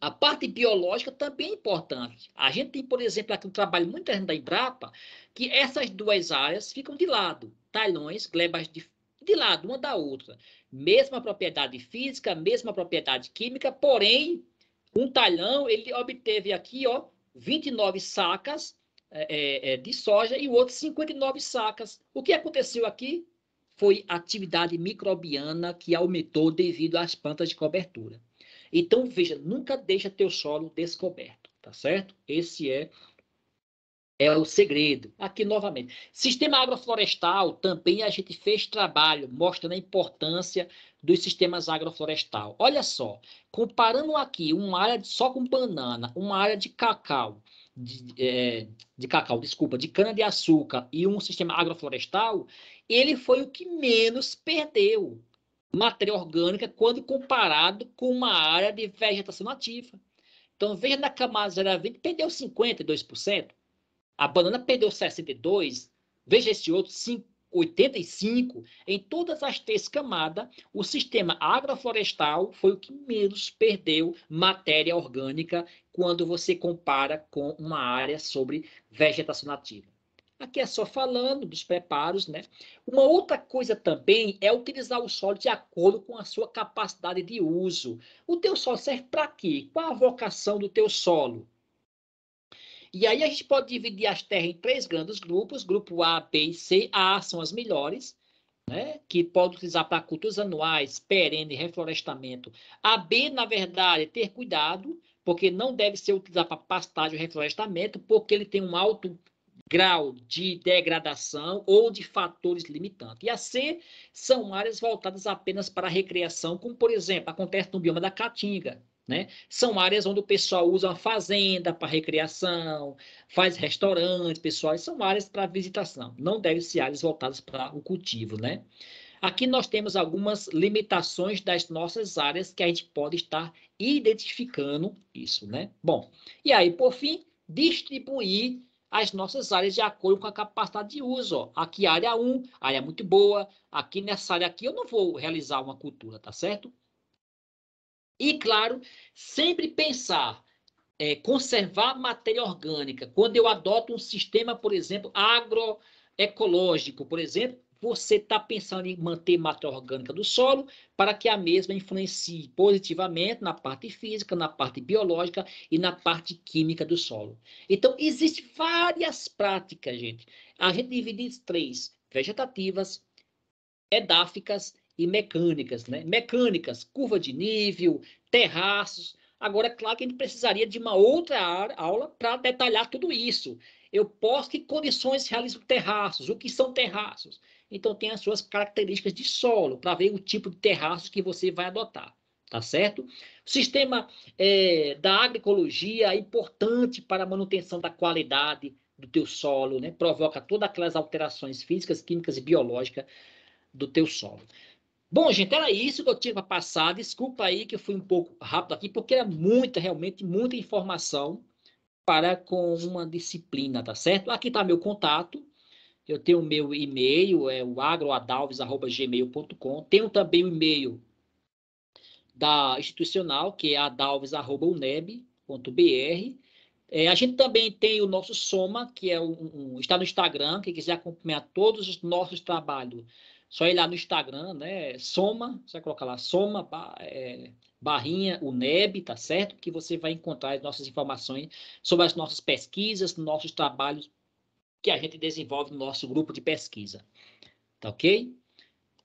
a parte biológica também é importante. A gente tem, por exemplo, aqui um trabalho muito grande da Embrapa, que essas duas áreas ficam de lado. Talhões, glebas de, de lado, uma da outra. Mesma propriedade física, mesma propriedade química, porém, um talhão, ele obteve aqui, ó, 29 sacas é, é, é, de soja e o outro 59 sacas. O que aconteceu aqui foi atividade microbiana que aumentou devido às plantas de cobertura. Então, veja, nunca deixa teu solo descoberto, tá certo? Esse é é o segredo. Aqui novamente. Sistema agroflorestal, também a gente fez trabalho mostrando a importância dos sistemas agroflorestal. Olha só, comparando aqui uma área de, só com banana, uma área de cacau de, é, de cacau, desculpa, de cana-de-açúcar e um sistema agroflorestal, ele foi o que menos perdeu matéria orgânica quando comparado com uma área de vegetação nativa. Então, veja na camada 020, perdeu 52%, a banana perdeu 62%, veja esse outro, 5, 85, em todas as três camadas, o sistema agroflorestal foi o que menos perdeu matéria orgânica quando você compara com uma área sobre vegetação nativa. Aqui é só falando dos preparos, né? Uma outra coisa também é utilizar o solo de acordo com a sua capacidade de uso. O teu solo serve para quê? Qual a vocação do teu solo? E aí a gente pode dividir as terras em três grandes grupos, grupo A, B e C. A são as melhores, né, que pode utilizar para culturas anuais, perene, reflorestamento. A B, na verdade, é ter cuidado, porque não deve ser utilizado para pastagem ou reflorestamento, porque ele tem um alto grau de degradação ou de fatores limitantes. E a C são áreas voltadas apenas para a recreação, como, por exemplo, acontece no bioma da Caatinga, né? São áreas onde o pessoal usa a fazenda para recreação, faz restaurante, pessoal, são áreas para visitação. Não devem ser áreas voltadas para o cultivo, né? Aqui nós temos algumas limitações das nossas áreas que a gente pode estar identificando isso, né? Bom, e aí, por fim, distribuir as nossas áreas de acordo com a capacidade de uso. Ó. Aqui área 1, área muito boa. Aqui nessa área aqui eu não vou realizar uma cultura, tá certo? E, claro, sempre pensar, é, conservar matéria orgânica. Quando eu adoto um sistema, por exemplo, agroecológico, por exemplo, você está pensando em manter matéria orgânica do solo para que a mesma influencie positivamente na parte física, na parte biológica e na parte química do solo. Então, existem várias práticas, gente. A gente divide em três: vegetativas, edáficas e mecânicas, né? Mecânicas, curva de nível, terraços. Agora, é claro que a gente precisaria de uma outra aula para detalhar tudo isso. Eu posso, que condições realizam terraços? O que são terraços? Então, tem as suas características de solo, para ver o tipo de terraços que você vai adotar tá certo? O sistema é, da agroecologia é importante para a manutenção da qualidade do teu solo, né? Provoca todas aquelas alterações físicas, químicas e biológicas do teu solo. Bom, gente, era isso que eu tinha para passar. Desculpa aí que eu fui um pouco rápido aqui, porque era é muita, realmente, muita informação para com uma disciplina, tá certo? Aqui está meu contato. Eu tenho o meu e-mail, é o agroadalves.gmail.com. Tenho também o e-mail da institucional, que é adalves.uneb.br. É, a gente também tem o nosso Soma, que é um, um, está no Instagram. Quem quiser acompanhar todos os nossos trabalhos só ir lá no Instagram, né? Soma, você vai colocar lá, soma é, barrinha, o NEB, tá certo? Que você vai encontrar as nossas informações sobre as nossas pesquisas, nossos trabalhos que a gente desenvolve no nosso grupo de pesquisa. Tá ok?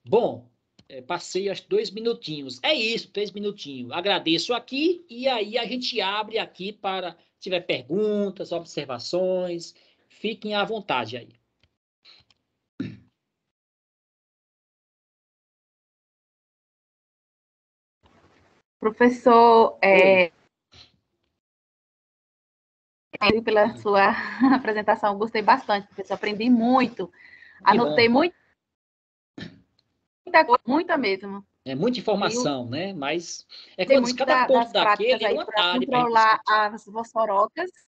Bom, é, passei os dois minutinhos. É isso, três minutinhos. Agradeço aqui e aí a gente abre aqui para se tiver perguntas, observações, fiquem à vontade aí. Professor, é, pela sua <laughs> apresentação, gostei bastante, professor, aprendi muito, anotei muito, muita coisa, muita mesmo. É muita informação, eu, né? Mas é quando cada ponto daquele é uma área para controlar né? as vossorocas.